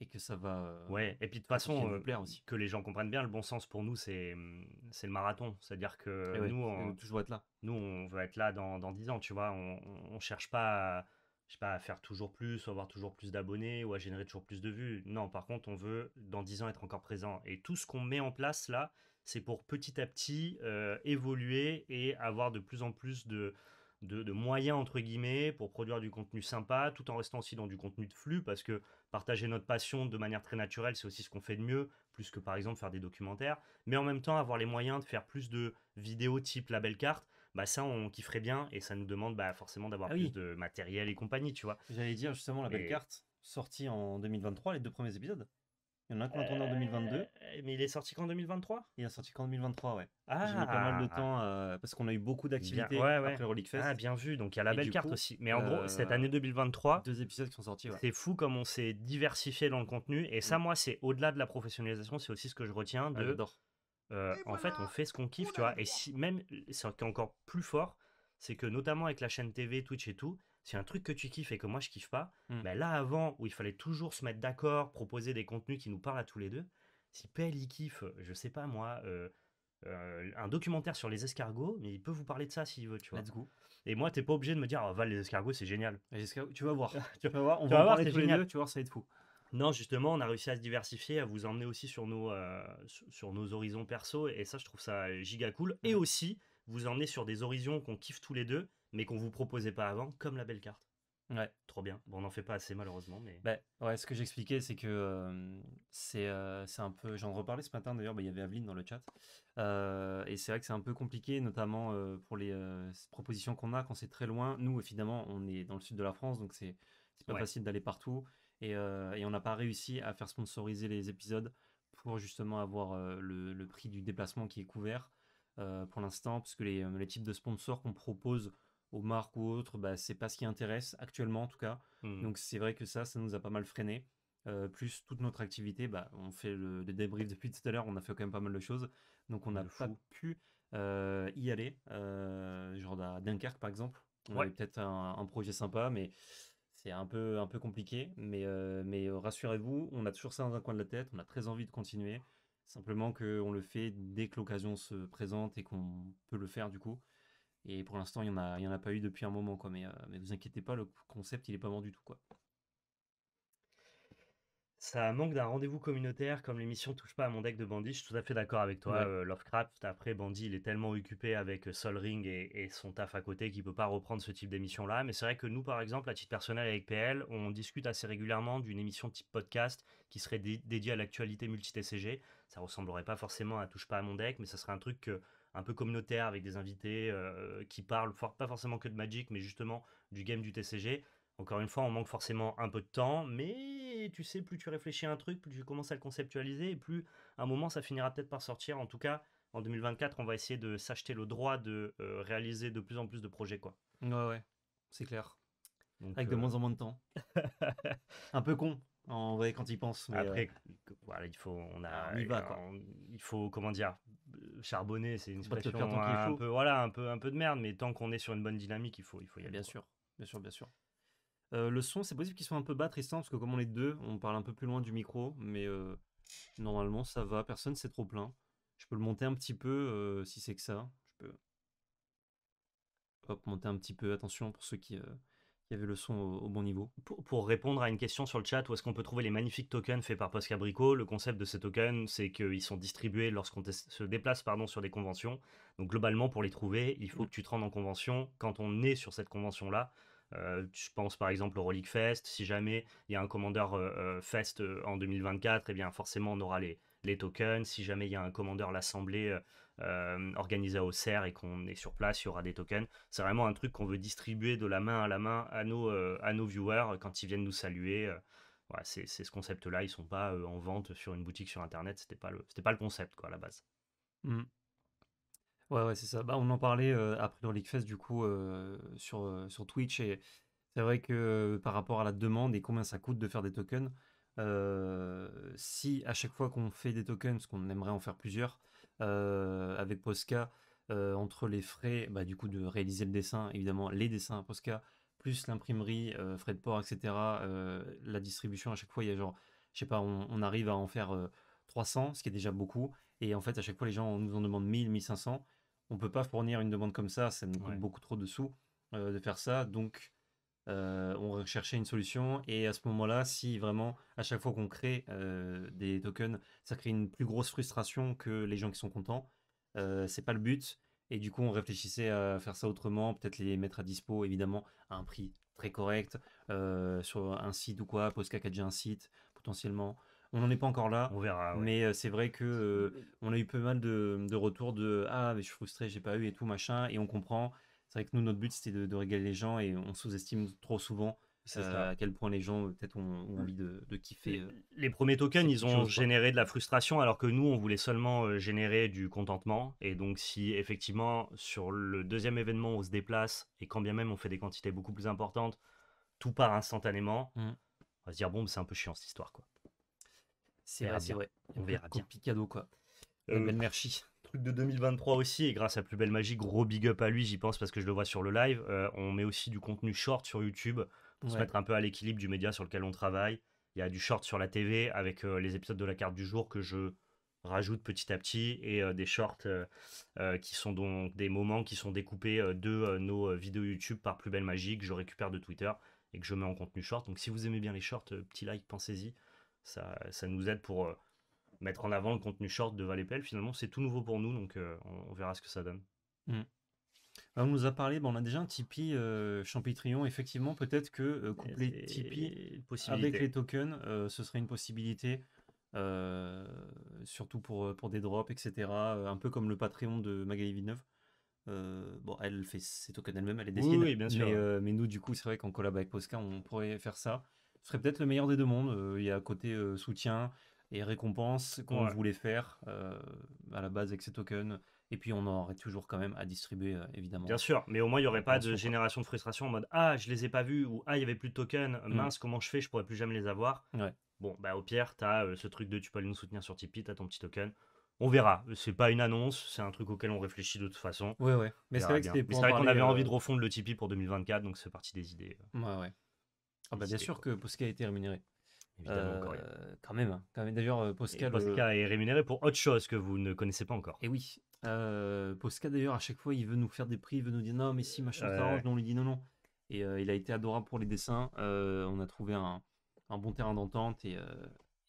et que ça va. Ouais, et puis de toute façon, plaire aussi. que les gens comprennent bien, le bon sens pour nous, c'est mm, le marathon. C'est-à-dire que eh nous, on, on toujours être là. Nous, on veut être là dans, dans 10 ans, tu vois. On, on cherche pas à, je sais pas, à faire toujours plus, avoir toujours plus d'abonnés, ou à générer toujours plus de vues. Non, par contre, on veut dans dix ans être encore présent. Et tout ce qu'on met en place là, c'est pour petit à petit euh, évoluer et avoir de plus en plus de, de, moyens, entre guillemets, pour produire du contenu sympa, tout en restant aussi dans du contenu de flux, parce que partager notre passion de manière très naturelle, c'est aussi ce qu'on fait de mieux, plus que par exemple faire des documentaires, mais en même temps avoir les moyens de faire plus de vidéos type Belle carte bah ça on kifferait bien et ça nous demande bah, forcément d'avoir ah plus de matériel et compagnie, tu vois. J'allais dire justement la belle carte sortie en 2023, les deux premiers épisodes. Il y en a un qu'on attendait en 2022. Euh, mais il est sorti qu'en 2023 Il est sorti qu'en 2023, ouais. J'ai mis pas mal de ah. temps euh, parce qu'on a eu beaucoup d'activités après le Fest. Ah, bien vu. Donc il y a la belle carte aussi. Mais en gros, cette euh, année 2023, deux épisodes qui sont sortis. C'est fou comme on s'est diversifié dans le contenu. Et ça, mm. moi, c'est au-delà de la professionnalisation, c'est aussi ce que je retiens de. Ah, euh, en fait, on fait ce qu'on kiffe, tu vois. Et si, même, c'est encore plus fort, c'est que notamment avec la chaîne TV, Twitch et tout, si un truc que tu kiffes et que moi je kiffe pas, mais mmh. bah, là avant où il fallait toujours se mettre d'accord, proposer des contenus qui nous parlent à tous les deux, si PL il kiffe, je sais pas moi, euh, euh, un documentaire sur les escargots, mais il peut vous parler de ça s'il veut, tu vois. Et moi, t'es pas obligé de me dire, oh, les escargots, c'est génial. tu vas voir. (laughs) tu vas voir, on va voir, c'est génial. tu vas voir, ça va être fou. Non, justement, on a réussi à se diversifier, à vous emmener aussi sur nos, euh, sur nos horizons perso, et ça, je trouve ça euh, giga cool. Et aussi, vous emmener sur des horizons qu'on kiffe tous les deux, mais qu'on vous proposait pas avant, comme la belle carte. Ouais. Trop bien. Bon, on n'en fait pas assez malheureusement, mais. Bah, ouais, ce que j'expliquais, c'est que euh, c'est un peu. J'en reparlais ce matin d'ailleurs, bah, il y avait Aveline dans le chat. et c'est vrai que c'est un peu compliqué, notamment pour les propositions qu'on a quand c'est très loin. Nous, évidemment, on est dans le sud de la France, donc c'est pas facile d'aller partout. Euh, et, on n'a pas réussi à faire sponsoriser les épisodes pour justement avoir euh, le, prix du déplacement qui est couvert euh, pour l'instant, parce que les, types de sponsors qu'on propose aux marques ou autres, bah, c'est pas ce qui intéresse actuellement en tout cas. Mmh. Donc c'est vrai que ça, ça nous a pas mal freiné. plus toute notre activité, bah, on fait le, le débrief depuis tout à l'heure, on a fait quand même pas mal de choses, donc on n'a pas pu y aller, genre à Dunkerque par exemple. ouais. peut-être un, un, projet sympa, mais c'est un peu, un peu compliqué, mais, euh, euh, rassurez-vous, on a toujours ça dans un coin de la tête, on a très envie de continuer. Simplement qu'on le fait dès que l'occasion se présente et qu'on peut le faire du coup. Et pour l'instant, il n'y en, a, en a pas eu depuis un moment. Quoi. Mais, ne euh, vous inquiétez pas, le concept, il n'est pas mort du tout. Quoi. Ça manque d'un rendez-vous communautaire comme l'émission Touche pas à mon deck de Bandy, Je suis tout à fait d'accord avec toi, euh, Lovecraft. Après, Bandit, il est tellement occupé avec euh, Sol Ring et, son taf à côté qu'il peut pas reprendre ce type d'émission-là. Mais c'est vrai que nous, par exemple, à titre personnel avec PL, on discute assez régulièrement d'une émission type podcast qui serait dédiée à l'actualité multi-TCG. Ça ressemblerait pas forcément à Touche pas à mon deck, mais ça serait un truc euh, un peu communautaire avec des invités qui parlent pas forcément que de Magic, mais justement du game du TCG. Encore une fois, on manque forcément un peu de temps, mais tu sais, plus tu réfléchis à un truc, plus tu commences à le conceptualiser, et plus à un moment, ça finira peut-être par sortir. En tout cas, en 2024, on va essayer de s'acheter le droit de euh, réaliser de plus en plus de projets. Quoi. Ouais, ouais, c'est clair. Avec de euh, moins en moins de temps. (laughs) un peu con, en vrai, quand il pense. Après, voilà, il faut, on a, il faut, comment dire, charbonner, c'est une situation un, peu, voilà, un peu, un peu de merde, mais tant qu'on est sur une bonne dynamique, il faut, il faut y aller. Bien sûr, bien sûr, bien sûr. Euh, le son, c'est possible qu'il soit un peu bas, Tristan, parce que comme on est deux, on parle un peu plus loin du micro, mais euh, normalement ça va, personne s'est trop plein. Je peux le monter un petit peu euh, si c'est que ça. Je peux hop, monter un petit peu, attention pour ceux qui, avaient le son au, bon niveau. Pour, répondre à une question sur le chat, où est-ce qu'on peut trouver les magnifiques tokens faits par Bricot Le concept de ces tokens, c'est qu'ils sont distribués lorsqu'on se déplace pardon, sur des conventions. Donc globalement, pour les trouver, il faut mmh. que tu te rendes en convention. Quand on est sur cette convention-là, je euh, pense par exemple au Relic Fest. Si jamais il y a un commandeur euh, euh, Fest en 2024, eh bien forcément on aura les, les tokens. Si jamais il y a un commandeur l'Assemblée euh, organisée au et qu'on est sur place, il y aura des tokens. C'est vraiment un truc qu'on veut distribuer de la main à la main à nos, à nos viewers quand ils viennent nous saluer. c'est ce concept-là. Ils ne sont pas en vente sur une boutique sur Internet. C'était pas, pas le concept quoi, à la base. Mmh. Ouais, ouais, c'est ça. Bah, on en parlait euh, après dans League du coup, euh, sur, euh, sur Twitch. Et c'est vrai que par rapport à la demande et combien ça coûte de faire des tokens, si à chaque fois qu'on fait des tokens, parce qu'on aimerait en faire plusieurs, avec Posca, entre les frais bah, du coup de réaliser le dessin, évidemment, les dessins à Posca, plus l'imprimerie, frais de port, etc., la distribution, à chaque fois, il y a genre, je sais pas, on, on, arrive à en faire 300, ce qui est déjà beaucoup. Et en fait, à chaque fois, les gens nous en demandent 1000, 1500 on peut pas fournir une demande comme ça, ça nous coûte beaucoup trop de sous euh, de faire ça. Donc, euh, on recherchait une solution. Et à ce moment-là, si vraiment, à chaque fois qu'on crée euh, des tokens, ça crée une plus grosse frustration que les gens qui sont contents, c'est pas le but. Et du coup, on réfléchissait à faire ça autrement, peut-être les mettre à dispo, évidemment, à un prix très correct, sur un site ou quoi, post un site, potentiellement. On n'en est pas encore là. On verra. Mais euh, c'est vrai que euh, on a eu pas mal de, retours de ah mais je suis frustré, j'ai pas eu et tout machin, et on comprend. C'est vrai que nous notre but c'était de, régaler les gens et on sous-estime trop souvent. Euh, à quel point les gens peut-être ont, envie de, kiffer. les premiers tokens, ils ont généré de la frustration alors que nous, on voulait seulement générer du contentement. Et donc si effectivement sur le deuxième événement, on se déplace et quand bien même on fait des quantités beaucoup plus importantes, tout part instantanément, mmh. on va se dire bon, bah, c'est un peu chiant cette histoire. quoi. C'est vrai, On verra bien. Picado, quoi. Euh, belle merci. Truc de 2023 aussi, et grâce à Plus Belle Magie, gros big up à lui, j'y pense parce que je le vois sur le live. Euh, on met aussi du contenu short sur YouTube pour se mettre un peu à l'équilibre du média sur lequel on travaille. Il y a du short sur la TV avec euh, les épisodes de la carte du jour que je rajoute petit à petit et des shorts qui sont donc des moments qui sont découpés de nos vidéos YouTube par Plus Belle Magie que je récupère de Twitter et que je mets en contenu short. Donc si vous aimez bien les shorts, petit like, pensez-y ça, nous aide pour euh, mettre en avant le contenu short de Valépel. Finalement, c'est tout nouveau pour nous, donc euh, on, verra ce que ça donne. Mm. On nous a parlé, bon, on a déjà un Tipeee euh, Champitrion. Effectivement, peut-être que coupler Tipeee avec les tokens, ce serait une possibilité, surtout pour, pour des drops, etc. Un peu comme le Patreon de Magali Villeneuve. bon, elle fait ses tokens elle-même, elle est décidée. Mais, mais, nous, du coup, c'est vrai qu'en collab avec Posca, on pourrait faire ça. Ce serait peut-être le meilleur des deux mondes. Euh, il y a côté euh, soutien et récompense qu'on voulait faire euh, à la base avec ces tokens. Et puis on en aurait toujours quand même à distribuer, évidemment. Bien sûr, mais au moins il n'y aurait pas de génération de frustration en mode Ah, je les ai pas vus ou Ah, il n'y avait plus de tokens, mm. mince, comment je fais, je pourrais plus jamais les avoir. Bon, bah au pire, tu as ce truc de tu peux aller nous soutenir sur Tipeee, tu as ton petit token. On verra. C'est pas une annonce, c'est un truc auquel on réfléchit de toute façon. Oui oui Mais c'est vrai qu'on avait envie de refondre le Tipeee pour 2024, donc c'est parti des idées. Ouais, ouais. Ah bah, bien sûr que Posca a été rémunéré. Évidemment, euh, quand, même. Hein. quand même. D'ailleurs, euh, Posca, est rémunéré pour autre chose que vous ne connaissez pas encore. Et eh oui. Euh, Posca, d'ailleurs, à chaque fois, il veut nous faire des prix, il veut nous dire non, mais si, machin, ça on lui dit non, non. Et il a été adorable pour les dessins. on a trouvé un, un bon terrain d'entente et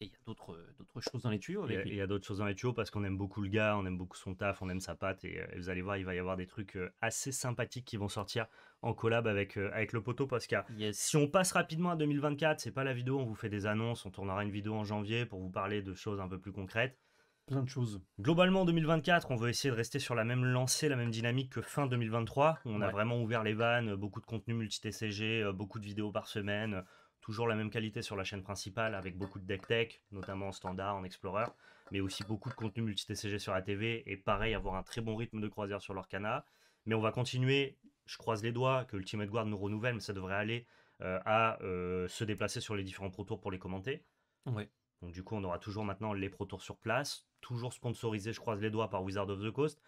et il y a d'autres euh, choses dans les tuyaux. il y a, d'autres choses dans les tuyaux parce qu'on aime beaucoup le gars, on aime beaucoup son taf, on aime sa patte. Et, euh, vous allez voir, il va y avoir des trucs euh, assez sympathiques qui vont sortir en collab avec, avec le poteau Pascal. Si on passe rapidement à 2024, c'est pas la vidéo, on vous fait des annonces, on tournera une vidéo en janvier pour vous parler de choses un peu plus concrètes. Plein de choses. Globalement, en 2024, on veut essayer de rester sur la même lancée, la même dynamique que fin 2023. On a vraiment ouvert les vannes, beaucoup de contenu multi-TCG, beaucoup de vidéos par semaine toujours la même qualité sur la chaîne principale avec beaucoup de deck tech, notamment en standard, en explorer, mais aussi beaucoup de contenu multi-TCG sur la TV et pareil, avoir un très bon rythme de croisière sur leur canal. Mais on va continuer, je croise les doigts, que Ultimate Guard nous renouvelle, mais ça devrait aller euh, à euh, se déplacer sur les différents protours pour les commenter. Donc du coup, on aura toujours maintenant les Pro sur place, toujours sponsorisé, je croise les doigts, par Wizard of the Coast.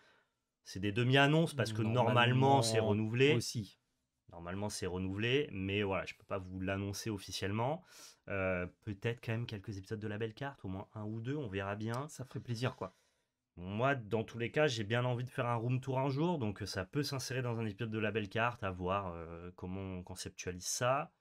C'est des demi-annonces parce que normalement, normalement c'est renouvelé. Aussi. Normalement, c'est renouvelé, mais voilà, je ne peux pas vous l'annoncer officiellement. Euh, peut-être quand même quelques épisodes de la belle carte, au moins un ou deux, on verra bien. Ça ferait plaisir, quoi. Moi, dans tous les cas, j'ai bien envie de faire un room tour un jour, donc ça peut s'insérer dans un épisode de la belle carte, à voir euh, comment on conceptualise ça.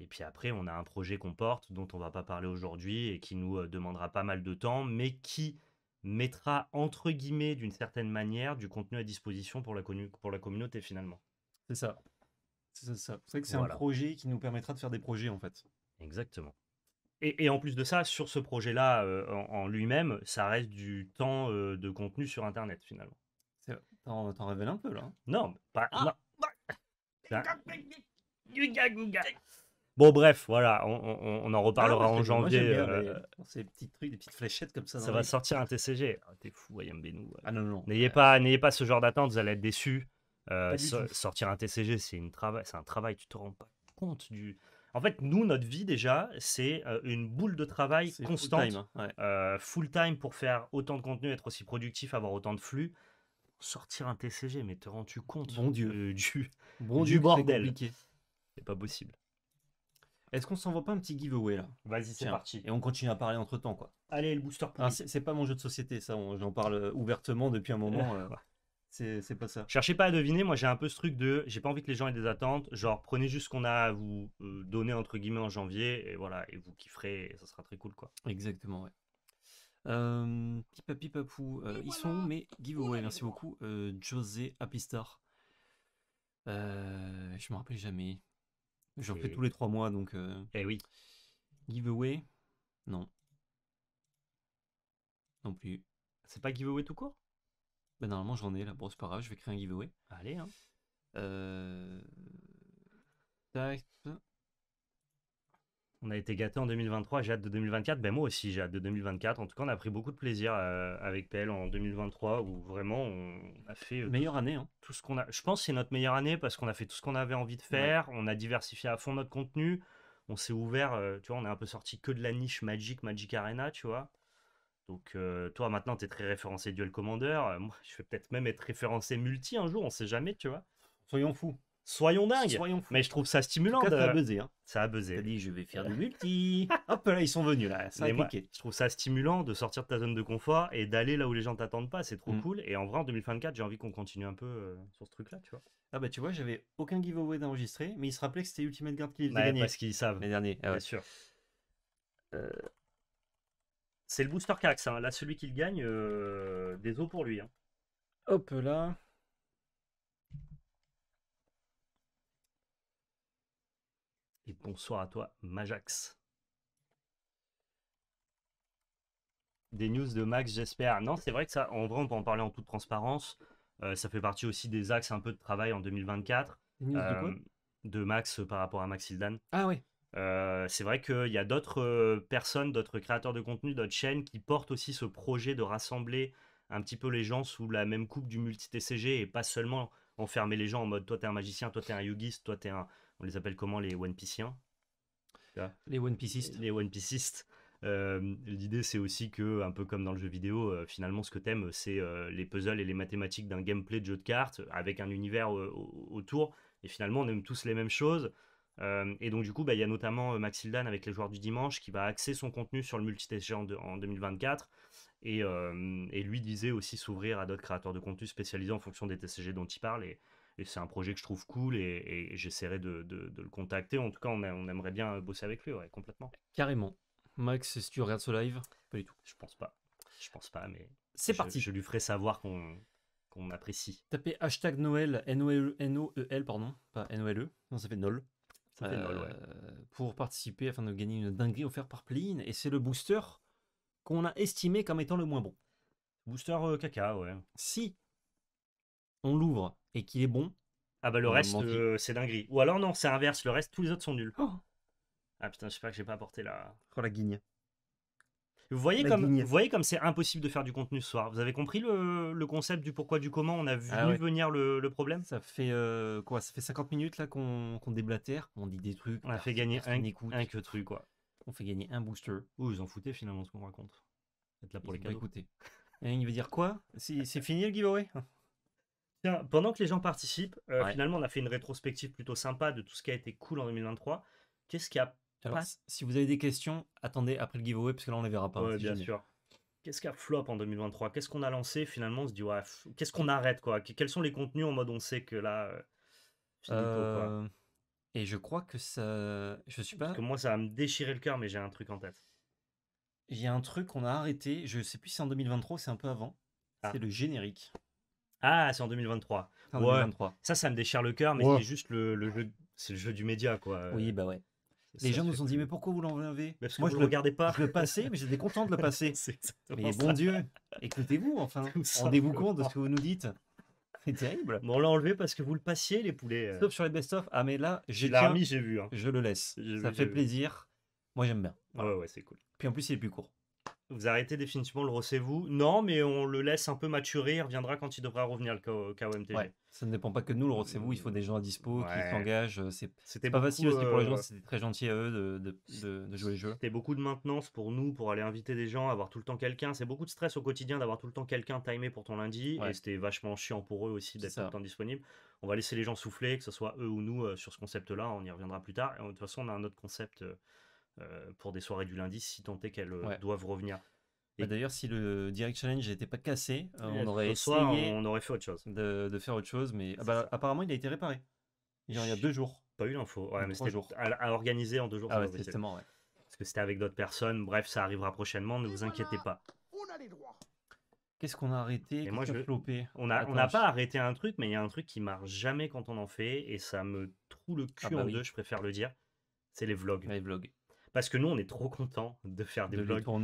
Et puis après, on a un projet qu'on porte, dont on ne va pas parler aujourd'hui, et qui nous euh, demandera pas mal de temps, mais qui mettra, entre guillemets, d'une certaine manière, du contenu à disposition pour la communauté finalement. C'est ça. C'est ça. C'est vrai que c'est un projet qui nous permettra de faire des projets en fait. Exactement. Et, et en plus de ça, sur ce projet-là euh, en, lui-même, ça reste du temps euh, de contenu sur Internet finalement. T'en, t'en révèles un peu là. Hein. Non, pas. Ah. Bon, bref, voilà, on, on, on en reparlera en janvier. Euh, ces petits trucs, des petites fléchettes comme ça. ça va sortir un TCG. Ah, t'es fou, William Benou. Ah non, non. N'ayez, pas, n'ayez pas ce genre d'attente, vous allez être déçus. Euh, sortir un TCG, c'est un travail, tu te rends pas compte du. En fait, nous, notre vie déjà, c'est euh, une boule de travail constante, hein, euh, full time, pour faire autant de contenu, être aussi productif, avoir autant de flux. Sortir un TCG, mais te rends-tu compte bon Dieu. du, bon du bordel C'est pas possible. Est-ce qu'on s'envoie pas un petit giveaway là Vas-y, c'est parti. Et on continue à parler entre temps quoi. Allez, le booster. Ah, c'est pas mon jeu de société, ça, j'en parle ouvertement depuis un moment. (laughs) C'est pas ça. Cherchez pas à deviner. Moi, j'ai un peu ce truc de. J'ai pas envie que les gens aient des attentes. Genre, prenez juste ce qu'on a à vous euh, donner, entre guillemets, en janvier. Et voilà. Et vous kifferez. Et ça sera très cool, quoi. Exactement, ouais. Euh, pipapi papou, euh, ils sont où mes giveaways Merci beaucoup. Euh, José Apistar. je me rappelle jamais. J'en fais tous les trois mois, donc. Eh oui. Giveaway Non. Non plus. C'est pas giveaway tout court ben, normalement, j'en ai là. Bon, c'est pas grave, je vais créer un giveaway. Allez, hein. euh, On a été gâté en 2023, j'ai hâte de 2024. Ben moi aussi, j'ai hâte de 2024. En tout cas, on a pris beaucoup de plaisir euh, avec PL en 2023, où vraiment on a fait euh, meilleure année. Hein. Tout ce qu'on a. Je pense que c'est notre meilleure année parce qu'on a fait tout ce qu'on avait envie de faire. On a diversifié à fond notre contenu. On s'est ouvert. tu vois, on est un peu sorti que de la niche Magic, Magic Arena, tu vois. Donc, euh, toi, maintenant, tu es très référencé Duel Commander. Euh, moi, je vais peut-être même être référencé multi un jour, on sait jamais, tu vois. Soyons fous. Soyons dingues. Soyons Mais je trouve ça stimulant. ça a buzzé. Hein. Ça a buzzé. T'as dit, je vais faire (laughs) du multi. Hop là, ils sont venus là. Ça a je trouve ça stimulant de sortir de ta zone de confort et d'aller là où les gens t'attendent pas. C'est trop mm. cool. Et en vrai, en 2024, j'ai envie qu'on continue un peu euh, sur ce truc-là, tu vois. Ah bah tu vois, j'avais aucun giveaway d'enregistrer mais ils se rappelaient que c'était Ultimate Guard qui bah, Parce qu'ils savent. Les derniers. Ah ouais. Bien sûr. Euh, c'est le booster Kax, hein. Là, celui qui gagne, euh, des os pour lui. Hein. Hop là. Et bonsoir à toi, Majax. Des news de Max, j'espère. Non, c'est vrai que ça, en vrai, on peut en parler en toute transparence. Euh, ça fait partie aussi des axes un peu de travail en 2024. Des news de quoi euh, De Max par rapport à Max Hildan. Ah oui. Euh, c'est vrai qu'il y a d'autres euh, personnes, d'autres créateurs de contenu, d'autres chaînes qui portent aussi ce projet de rassembler un petit peu les gens sous la même coupe du multi-TCG et pas seulement enfermer les gens en mode toi t'es un magicien, toi t'es un yogiste, toi t'es un. On les appelle comment les One pieceiens Les One pieceistes. Les One pieceistes. Euh, l'idée c'est aussi que, un peu comme dans le jeu vidéo, finalement ce que t'aimes c'est les puzzles et les mathématiques d'un gameplay de jeu de cartes avec un univers autour. Et finalement on aime tous les mêmes choses et donc du coup, bah, il y a notamment Max Hildan avec les joueurs du dimanche qui va axer son contenu sur le multitest en, en 2024. Et, lui disait aussi s'ouvrir à d'autres créateurs de contenu spécialisés en fonction des TCG dont il parle. Et, c'est un projet que je trouve cool et, j'essaierai de, le contacter. En tout cas, on, aimerait bien bosser avec lui, complètement. Carrément. Max, si tu regardes ce live, pas du tout. Je pense pas. Je pense pas, mais. C'est parti. Je lui ferai savoir qu'on apprécie. Tapez hashtag Noël, N-O-E-L, pardon, pas n o e non, ça fait Nol. Euh, pour participer afin de gagner une dinguerie offerte par Pline Et c'est le booster qu'on a estimé comme étant le moins bon. Booster euh, caca, ouais. Si on l'ouvre et qu'il est bon, ah bah le reste, euh, c'est dinguerie. Ou alors non, c'est inverse, le reste, tous les autres sont nuls. Oh ah putain, pas que j'ai pas apporté la... Oh, la guigne. Vous voyez, comme, vous voyez comme c'est impossible de faire du contenu ce soir. Vous avez compris le, concept du pourquoi, du comment On a vu ah venir le, problème Ça fait euh, quoi Ça fait 50 minutes là qu'on déblatère, on dit des trucs. On a fait gagner un, un que truc quoi. On fait gagner un booster. Ou vous en foutez finalement ce qu'on raconte. Vous là pour les il veut dire quoi C'est fini le giveaway Tiens, pendant que les gens participent, euh, finalement on a fait une rétrospective plutôt sympa de tout ce qui a été cool en 2023. Qu'est-ce qui a si vous avez des questions, attendez après le giveaway, parce que là, on les verra pas. Hein, ouais, bien sûr. Qu'est-ce qu'a flop en 2023 Qu'est-ce qu'on a lancé finalement On se dit, ouais, qu'est-ce qu'on arrête quoi Quels sont les contenus en mode on sait que là. Euh, euh, et je crois que ça. Je suis pas. que moi, ça va me déchirer le cœur, mais j'ai un truc en tête. Il y a un truc qu'on a arrêté, je sais plus si c'est en 2023 c'est un peu avant. Ah. C'est le générique. Ah, c'est en 2023. 2023. Ah, ça, ça me déchire le cœur, mais c'est juste le, le jeu. C'est le jeu du média, quoi. Oui, bah ouais. Les gens nous ont dit, mais pourquoi vous l'enlevez Moi, je le regardais pas. le passé mais j'étais content de le (laughs) passer. mais bon Dieu, écoutez-vous, enfin. Rendez-vous compte de ce que vous nous dites. C'est terrible. on l'a enlevé parce que vous le passiez, les poulets. Euh. Stop sur les best-of. Ah, mais là, j'ai j'ai vu. Hein. Je le laisse. Ça fait plaisir. Moi, j'aime bien. Ouais, ouais, c'est cool. Puis en plus, il est plus court. Vous arrêtez définitivement le recevez-vous Non, mais on le laisse un peu maturer. Il reviendra quand il devra revenir le KOMTG. ça ne dépend pas que nous, le recevez-vous. Il faut des gens à dispo qui s'engagent. Euh, c'était pas facile aussi pour les gens, euh, c'était très gentil à eux de, jouer le jeu. C'était beaucoup de maintenance pour nous, pour aller inviter des gens, avoir tout le temps quelqu'un. C'est beaucoup de stress au quotidien d'avoir tout le temps quelqu'un timé pour ton lundi. Et c'était vachement chiant pour eux aussi d'être tout le temps disponible. On va laisser les gens souffler, que ce soit eux ou nous, euh, sur ce concept-là. On y reviendra plus tard. Et, de toute façon, on a un autre concept. Euh, pour des soirées du lundi, si tant est qu'elles euh, doivent revenir. Bah, et D'ailleurs, si le Direct Challenge n'était pas cassé, euh, on aurait essayé on aurait fait autre chose. De, faire autre chose, mais ah bah, apparemment, il a été réparé. il y a deux jours. Pas eu l'info. Ouais, mais c'était à, organiser en deux jours. Ah ouais. Parce que c'était avec d'autres personnes. Bref, ça arrivera prochainement. Ne vous inquiétez pas. Qu'est-ce qu'on a arrêté moi, je... On n'a on a pas arrêté un truc, mais il y a un truc qui marche jamais quand on en fait et ça me troue le ah cul bah en deux. Je préfère le dire. C'est les vlogs. Les vlogs parce que nous, on est trop content de faire des vlogs. Moi,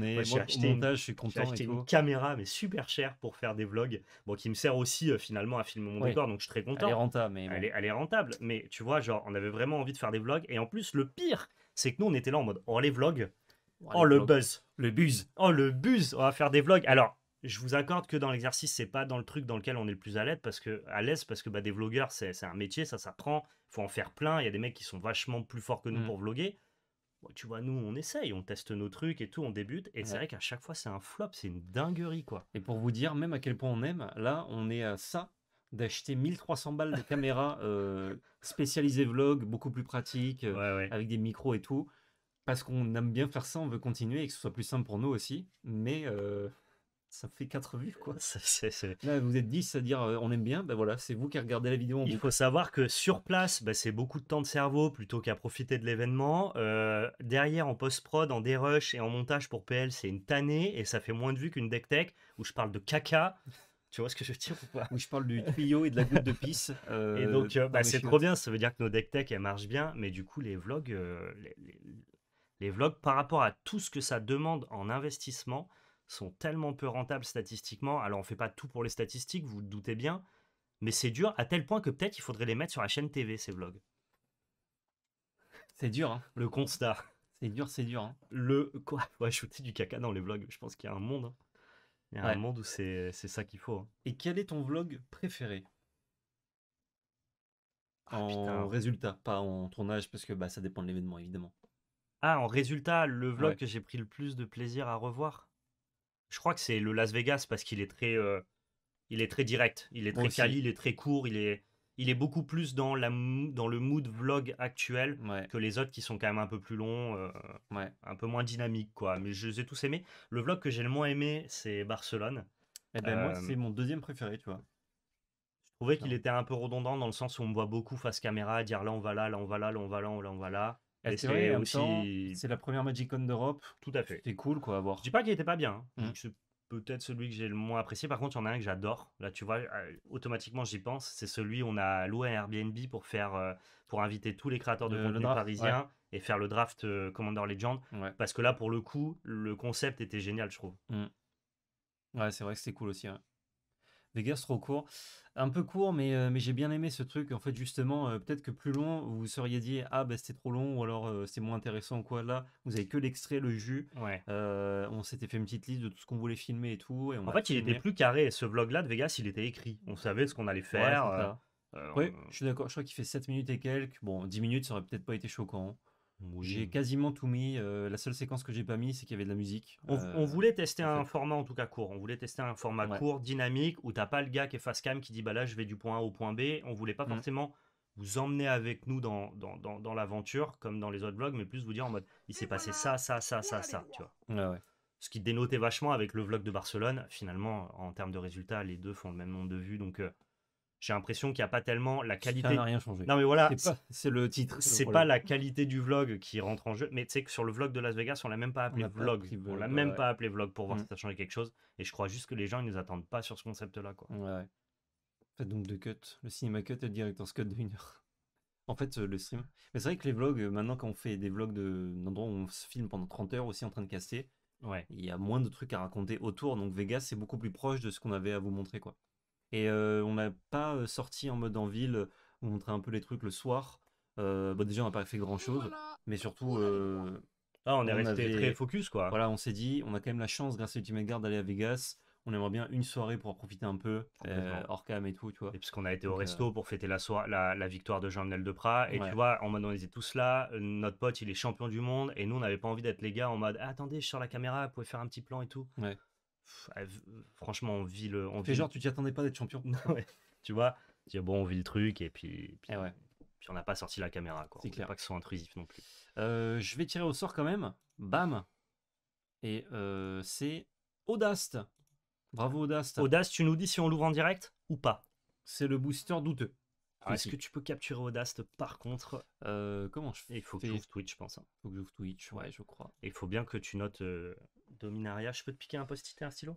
montage, je suis content j'ai acheté une caméra, mais super chère pour faire des vlogs. Bon, qui me sert aussi euh, finalement à filmer mon décor, donc je suis très content. Elle est rentable, mais. Elle, est, rentable, mais tu vois, genre, on avait vraiment envie de faire des vlogs. Et en plus, le pire, c'est que nous, on était là en mode, oh les vlogs, oh, oh le buzz, le buzz, oh le buzz, on va faire des vlogs. Alors, je vous accorde que dans l'exercice, c'est pas dans le truc dans lequel on est le plus à l'aise parce que, à l'aise parce que bah, des vlogueurs, c'est, un métier, ça s'apprend, faut en faire plein. Il y a des mecs qui sont vachement plus forts que nous mm. pour vlogger tu vois, nous, on essaye, on teste nos trucs et tout, on débute. Et c'est vrai qu'à chaque fois, c'est un flop, c'est une dinguerie, quoi. Et pour vous dire même à quel point on aime, là, on est à ça d'acheter 1300 balles de caméra (laughs) euh, spécialisée vlog, beaucoup plus pratique, euh, avec des micros et tout. Parce qu'on aime bien faire ça, on veut continuer et que ce soit plus simple pour nous aussi. Mais. Euh, ça fait 4 vues quoi. Là, vous êtes 10 à dire euh, on aime bien, ben voilà, c'est vous qui regardez la vidéo. Il faut savoir que sur place, ben, c'est beaucoup de temps de cerveau plutôt qu'à profiter de l'événement. Euh, derrière, en post-prod, en dérush et en montage pour PL, c'est une tannée et ça fait moins de vues qu'une deck tech où je parle de caca. Tu vois ce que je veux dire Où je parle du tuyau et de la goutte de pisse. Euh, et donc, bah, c'est trop bien, ça veut dire que nos deck tech elles marchent bien, mais du coup, les vlogs, les vlogs par rapport à tout ce que ça demande en investissement, sont tellement peu rentables statistiquement. Alors, on fait pas tout pour les statistiques, vous, vous doutez bien, mais c'est dur à tel point que peut-être il faudrait les mettre sur la chaîne TV, ces vlogs. C'est dur, hein. Le constat. C'est dur, c'est dur. Hein. Le quoi Ouais, shooter du caca dans les vlogs, je pense qu'il y a un monde. Hein. Il y a un monde où c'est ça qu'il faut. Hein. Et quel est ton vlog préféré ah, En résultat, pas en tournage, parce que bah, ça dépend de l'événement, évidemment. Ah, en résultat, le vlog que j'ai pris le plus de plaisir à revoir je crois que c'est le Las Vegas parce qu'il est très, euh, il est très direct, il est très cali, il est très court, il est, il est beaucoup plus dans la, dans le mood vlog actuel que les autres qui sont quand même un peu plus longs, euh, un peu moins dynamiques quoi. Mais je les ai tous aimés. Le vlog que j'ai le moins aimé, c'est Barcelone. Eh ben moi, euh, c'est mon deuxième préféré, tu vois. Je trouvais qu'il était un peu redondant dans le sens où on me voit beaucoup face caméra dire là on va là, là on va là, là on va là, là on va là. Ah, c'est aussi... c'est la première Magic on d'Europe. Tout à fait. C'était cool quoi à voir. Je dis pas qu'il était pas bien. Hein. Mm. C'est peut-être celui que j'ai le moins apprécié. Par contre, il y en a un que j'adore. Là, tu vois, euh, automatiquement j'y pense. C'est celui où on a loué un Airbnb pour faire, euh, pour inviter tous les créateurs de contenu parisiens. et faire le draft euh, Commander Legend. Parce que là, pour le coup, le concept était génial, je trouve. Mm. Ouais, c'est vrai que c'était cool aussi. Vegas, trop court. Un peu court, mais, euh, mais j'ai bien aimé ce truc. En fait, justement, euh, peut-être que plus long, vous seriez dit Ah, ben c'était trop long, ou alors euh, c'est moins intéressant, ou quoi. Là, vous avez que l'extrait, le jus. Ouais. on s'était fait une petite liste de tout ce qu'on voulait filmer et tout. Et en fait, il était plus carré. Ce vlog-là de Vegas, il était écrit. On savait ce qu'on allait faire. oui, je suis d'accord. Je crois qu'il fait 7 minutes et quelques. Bon, 10 minutes, ça aurait peut-être pas été choquant. J'ai quasiment tout mis. Euh, la seule séquence que j'ai pas mis, c'est qu'il y avait de la musique. On, euh, voulait tester un format en tout cas court. On voulait tester un format court, dynamique, où t'as pas le gars qui est face cam qui dit bah là je vais du point A au point B. On voulait pas mm. forcément vous emmener avec nous dans, dans, l'aventure comme dans les autres vlogs, mais plus vous dire en mode il s'est passé ça, ça, ça, ça, ça, tu vois. Ah Ce qui dénotait vachement avec le vlog de Barcelone. Finalement, en termes de résultats, les deux font le même nombre de vues, donc. Euh, j'ai l'impression qu'il n'y a pas tellement la qualité. Non, mais voilà, c'est le titre. C'est pas la qualité du vlog qui rentre en jeu. Mais tu sais que sur le vlog de Las Vegas, on l'a même pas appelé vlog. on l'a même pas appelé vlog pour voir mm. si ça changeait quelque chose. Et je crois juste que les gens, ils nous attendent pas sur ce concept-là. Ouais. Faites donc de cut. Le cinéma cut et le director's cut de en fait, euh, le stream. Mais c'est vrai que les vlogs, euh, maintenant, quand on fait des vlogs d'endroits de... où on se filme pendant 30 heures aussi en train de casser, ouais. il y a moins de trucs à raconter autour. Donc Vegas, c'est beaucoup plus proche de ce qu'on avait à vous montrer. quoi. Et on n'a pas sorti en mode en ville, on montrait un peu les trucs le soir. bon, déjà, on n'a pas fait grand chose, mais surtout. on ah, est resté très focus, quoi. Voilà, on s'est dit, on a quand même la chance, grâce à Ultimate Guard, d'aller à Vegas. On aimerait bien une soirée pour en profiter un peu, euh, hors cam et tout, tu vois. Et puisqu'on a été au resto pour fêter la, la victoire de Jean-Menel Deprat. Et tu vois, en mode, on était tous là. Notre pote, il est champion du monde. Et nous, on n'avait pas envie d'être les gars en mode, «Ah, attendez, je sors la caméra, vous pouvez faire un petit plan et tout. Ouais franchement, on vit le. On genre, tu t'y attendais pas d'être champion. (laughs) Tu vois, dis bon, on vit le truc et puis. puis, et eh ouais. puis on n'a pas sorti la caméra, quoi. C'est clair. Pas que ce soit intrusif non plus. Euh, je vais tirer au sort quand même. Bam. Et euh, c'est Audaste. Bravo Audaste. Audast, tu nous dis si on l'ouvre en direct ou pas. C'est le booster douteux. Ah, est-ce que tu peux capturer Audaste par contre euh, Comment je fais Il faut que j'ouvre Twitch, je pense. Il hein. faut que j'ouvre Twitch, ouais, je crois. il faut bien que tu notes Dominaria. Je peux te piquer un post-it et un stylo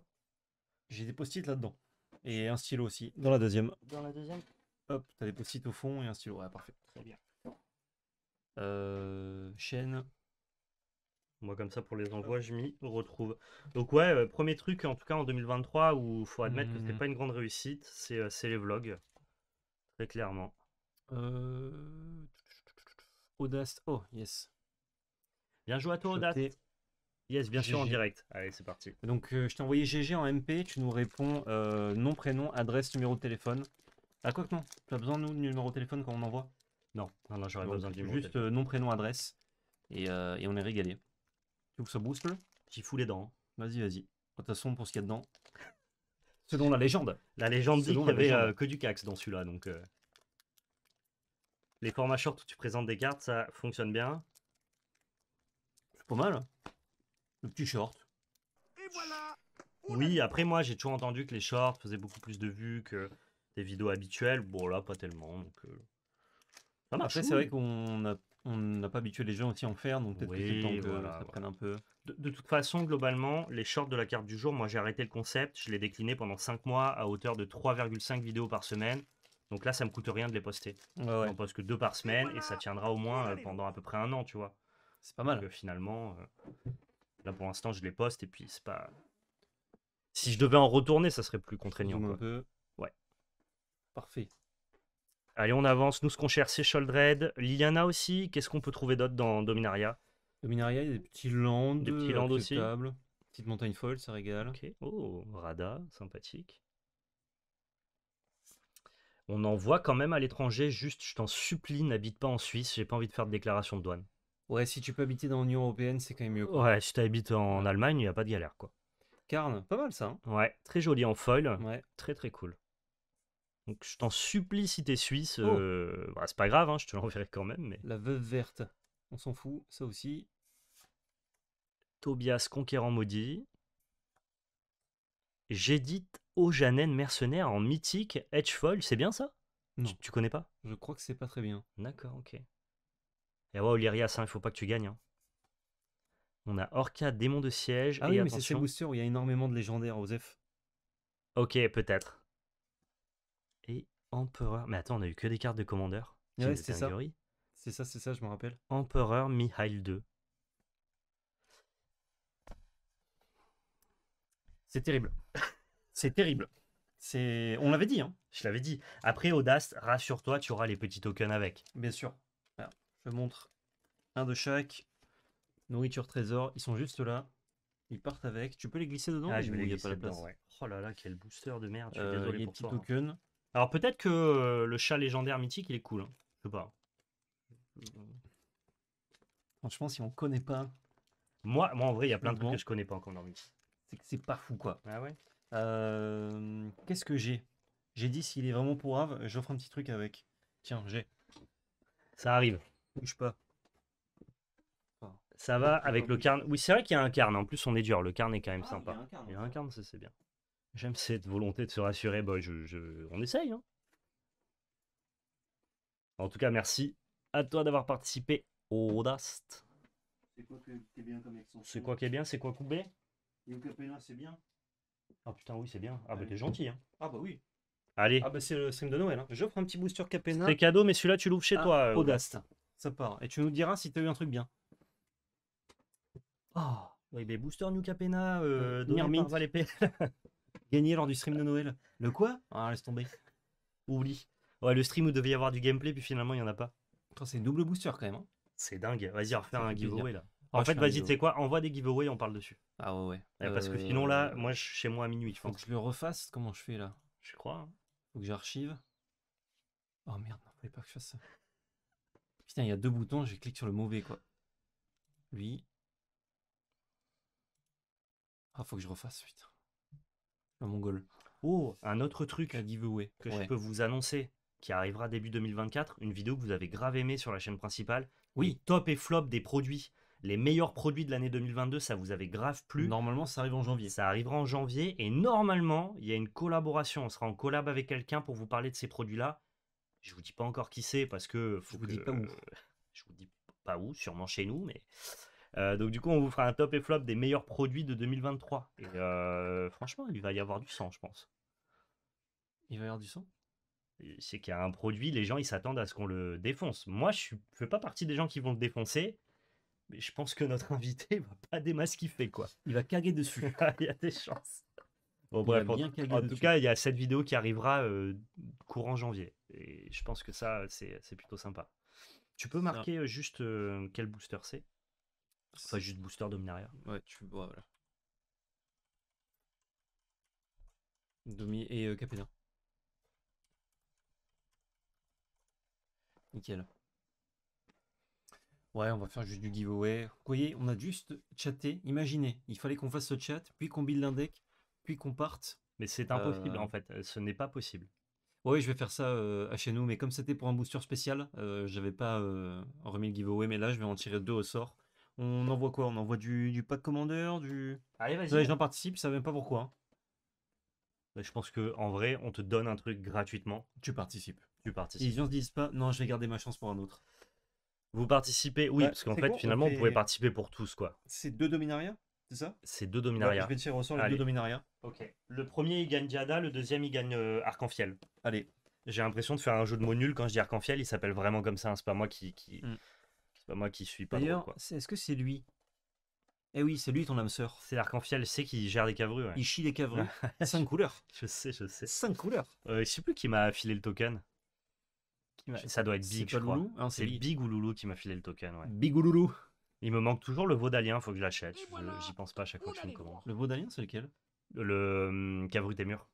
J'ai des post-it là-dedans. Et un stylo aussi, dans la deuxième. Dans la deuxième Hop, t'as des post-it au fond et un stylo. Ouais, parfait. Très bien. Euh, chaîne. Moi, comme ça, pour les envois, je m'y retrouve. Donc, ouais, euh, premier truc, en tout cas en 2023, où faut admettre que c'était mhm. pas une grande réussite, c'est euh, les vlogs. Très clairement. Audace. Oh, yes. Bien joué à toi, Audace. Yes, bien sûr, en direct. Allez, c'est parti. Donc, euh, je t'ai envoyé GG en MP, tu nous réponds euh, nom, prénom, adresse, numéro de téléphone. Ah, quoi que non, tu as besoin de nous, numéro de téléphone quand on envoie Non, non, non, j'aurais pas besoin du Juste euh, nom, prénom, adresse, et, et on est régalé. Tu veux que ça booste J'y fous les dents. Hein. Vas-y, vas-y. De toute façon, pour ce qu'il y a dedans, selon la légende. La légende dit qu'il n'y avait que du cax dans celui-là, donc. Les formats short où tu présentes des cartes, ça fonctionne bien. C'est pas mal. Hein le petit short. Oui, après moi, j'ai toujours entendu que les shorts faisaient beaucoup plus de vues que des vidéos habituelles. Bon, là, pas tellement. Donc, euh, Après, c'est vrai qu'on n'a pas habitué les gens aussi à en faire, donc peut-être que, ça prend un peu. De, toute façon, globalement, les shorts de la carte du jour, moi j'ai arrêté le concept, je l'ai décliné pendant 5 mois à hauteur de 3,5 vidéos par semaine. Donc là, ça me coûte rien de les poster. Ouais, On poste que 2 par semaine et ça tiendra au moins euh, pendant à peu près un an, tu vois. C'est pas mal. Euh, finalement, Là, pour l'instant, je les poste et puis c'est pas. Si je devais en retourner, ça serait plus contraignant. Un peu. Ouais. Parfait. Allez, on avance. Nous, ce qu'on cherche, c'est Sholdred. Liliana aussi. Qu'est-ce qu'on peut trouver d'autre dans Dominaria Dominaria, il y a des petits landes. Des petits landes aussi. Petite montagne folle, ça régale. Ok. Oh, Rada, sympathique. On en voit quand même à l'étranger. Juste, je t'en supplie, n'habite pas en Suisse. J'ai pas envie de faire de déclaration de douane. Ouais, si tu peux habiter dans l'Union Européenne, c'est quand même mieux. Ouais, si tu habites en Allemagne, il n'y a pas de galère, quoi. carn pas mal ça. Hein. ouais, très joli en foil. Ouais. Très très cool. Donc je t'en supplie si t'es suisse. Oh. Euh, bah, c'est pas grave, hein, je te l'enverrai quand même. Mais... La veuve verte, on s'en fout, ça aussi. Tobias Conquérant Maudit. J'édite Ojanen Mercenaire en mythique H-Foil, c'est bien ça non. tu, connais pas Je crois que c'est pas très bien. D'accord, ok. Et ouais, ça, il faut pas que tu gagnes. Hein. On a Orca, Démon de Siège. Ah mais c'est ces booster où il y a énormément de légendaires, Osef. Ok, peut-être. Et Empereur. Mais attends, on a eu que des cartes de commandeur. c'est ça. C'est ça, je me rappelle. Empereur Mihail 2. C'est terrible. (laughs) c'est terrible. C'est, on l'avait dit, hein. Je l'avais dit. Après, Audace, rassure-toi, tu auras les petits tokens avec. Bien sûr. Je montre un de chaque. Nourriture, trésor. Ils sont juste là. Ils partent avec. Tu peux les glisser dedans Ah, je pas Oh là là, quel booster de merde. Alors peut-être que euh, le chat légendaire mythique, il est cool. hein. Je sais pas. Franchement, si on connaît pas, Moi, moi en vrai, il y a plein de trucs que je connais pas encore dans c'est c'est pas fou quoi. Ah ouais euh, Qu'est-ce que j'ai J'ai dit s'il est vraiment pour pourrave, j'offre un petit truc avec. Tiens, j'ai. Ça arrive pas. ça va avec le carne. Oui, c'est vrai qu'il y a un carne. En plus, on est dur. Le carne est quand même ah, sympa. Il y a un carne, ça c'est bien. J'aime cette volonté de se rassurer. boy, je, je... On essaye. Hein. En tout cas, merci à toi d'avoir participé au Dast. C'est quoi qui est bien comme C'est quoi qui est bien C'est quoi coupé c'est bien. Ah putain, oui, c'est bien. Ah bah t'es gentil. Hein. Ah bah oui. Allez. Ah bah c'est le stream de Noël. Hein. Je J'offre un petit booster Capena. C'est cadeau, mais celui-là tu l'ouvres chez ah, toi. Euh, au Dast. Ça part. Et tu nous diras si t'as eu un truc bien. oh, oui, mais Booster New Capena, euh, euh (laughs) Gagné lors du stream de Noël. Le quoi Ah, laisse tomber. Oublie. Ouais, le stream où devait y avoir du gameplay, puis finalement, il n'y en a pas. C'est double booster quand même. Hein. C'est dingue. Vas-y, refaire un giveaway là. Ah, en fait, vas-y, tu sais quoi Envoie des giveaways, on parle dessus. Ah ouais, parce que euh, sinon, là, moi, chez moi à minuit, je Faut que je le refasse Comment je fais là Je crois. Hein. Faut que j'archive. Oh merde, non, fallait pas que je fasse ça. Putain, il y a deux boutons, j'ai cliqué sur le mauvais, quoi. Lui. Ah, faut que je refasse, putain. Le mongol. Oh, un autre truc giveaway que je peux vous annoncer qui arrivera début 2024, une vidéo que vous avez grave aimée sur la chaîne principale. Oui, top et flop des produits. Les meilleurs produits de l'année 2022, ça vous avait grave plu. Normalement, ça arrive en janvier. Ça arrivera en janvier et normalement, il y a une collaboration. On sera en collab avec quelqu'un pour vous parler de ces produits-là. Je vous dis pas encore qui c'est parce que. Faut je vous dis pas où. je vous dis pas où, sûrement chez nous, mais. Euh, donc du coup, on vous fera un top et flop des meilleurs produits de 2023. Et euh, franchement, il va y avoir du sang, je pense. Il va y avoir du sang C'est qu'il y a un produit, les gens, ils s'attendent à ce qu'on le défonce. Moi, je ne fais pas partie des gens qui vont le défoncer. Mais je pense que notre (laughs) invité va pas démasquer fait, quoi. Il va caguer dessus. (laughs) Il y a des chances en, tout cas, il y a cette vidéo qui arrivera euh, courant janvier. Et je pense que ça, c'est plutôt sympa. Tu peux marquer euh, juste euh, quel booster c'est Enfin, juste booster Dominaria. Ouais, tu. vois voilà. et euh, Nickel. Ouais, on va faire juste du giveaway. Vous voyez, on a juste chatté. Imaginez, il fallait qu'on fasse ce chat, puis qu'on build un deck, puis qu'on parte. Mais c'est euh, impossible en fait, euh, ce n'est pas possible. Oui, je vais faire ça euh, à chez nous, mais comme c'était pour un booster spécial, j'avais pas remis le giveaway, mais là je vais en tirer deux au sort. On envoie quoi On envoie du, du de commandeur, du. Allez, vas-y. Je n'en participe, ça même pas pourquoi. Hein. Bah, je pense que en vrai, on te donne un truc gratuitement, Tu participes. tu participes. Ils ne se disent pas, non, je vais garder ma chance pour un autre. Vous participez, oui, bah, parce qu'en fait, finalement, on finalement, vous pouvez participer pour tous, quoi. C'est deux Dominaria c'est ça C'est deux Dominaria. je vais tirer deux Dominaria. Ok. Le premier, il gagne Diada, le deuxième, il gagne euh, Arc-en-Fiel. Allez. J'ai l'impression de faire un jeu de mots nul quand je dis Arc-en-Fiel. il s'appelle vraiment comme ça, hein. c'est pas moi qui. qui... Mm. C'est pas moi qui suis pas. D'ailleurs, c'est- est-ce que c'est lui Eh oui, c'est lui ton âme sœur. C'est Arc-en-Fiel. Je c'est qui gère des cavrus. Il chie des cavrus. (laughs) Cinq couleurs. Je sais, je sais. Cinq couleurs. Euh, je sais plus qui m'a filé le token. Ça doit être Big, C'est Big qui m'a filé le token, ouais. Il me manque toujours le vaudalien, faut que je l'achète. J'y pense pas à chaque fois que je me commande. Le vaudalien, c'est lequel Le hum, Cavru Témur. Mur.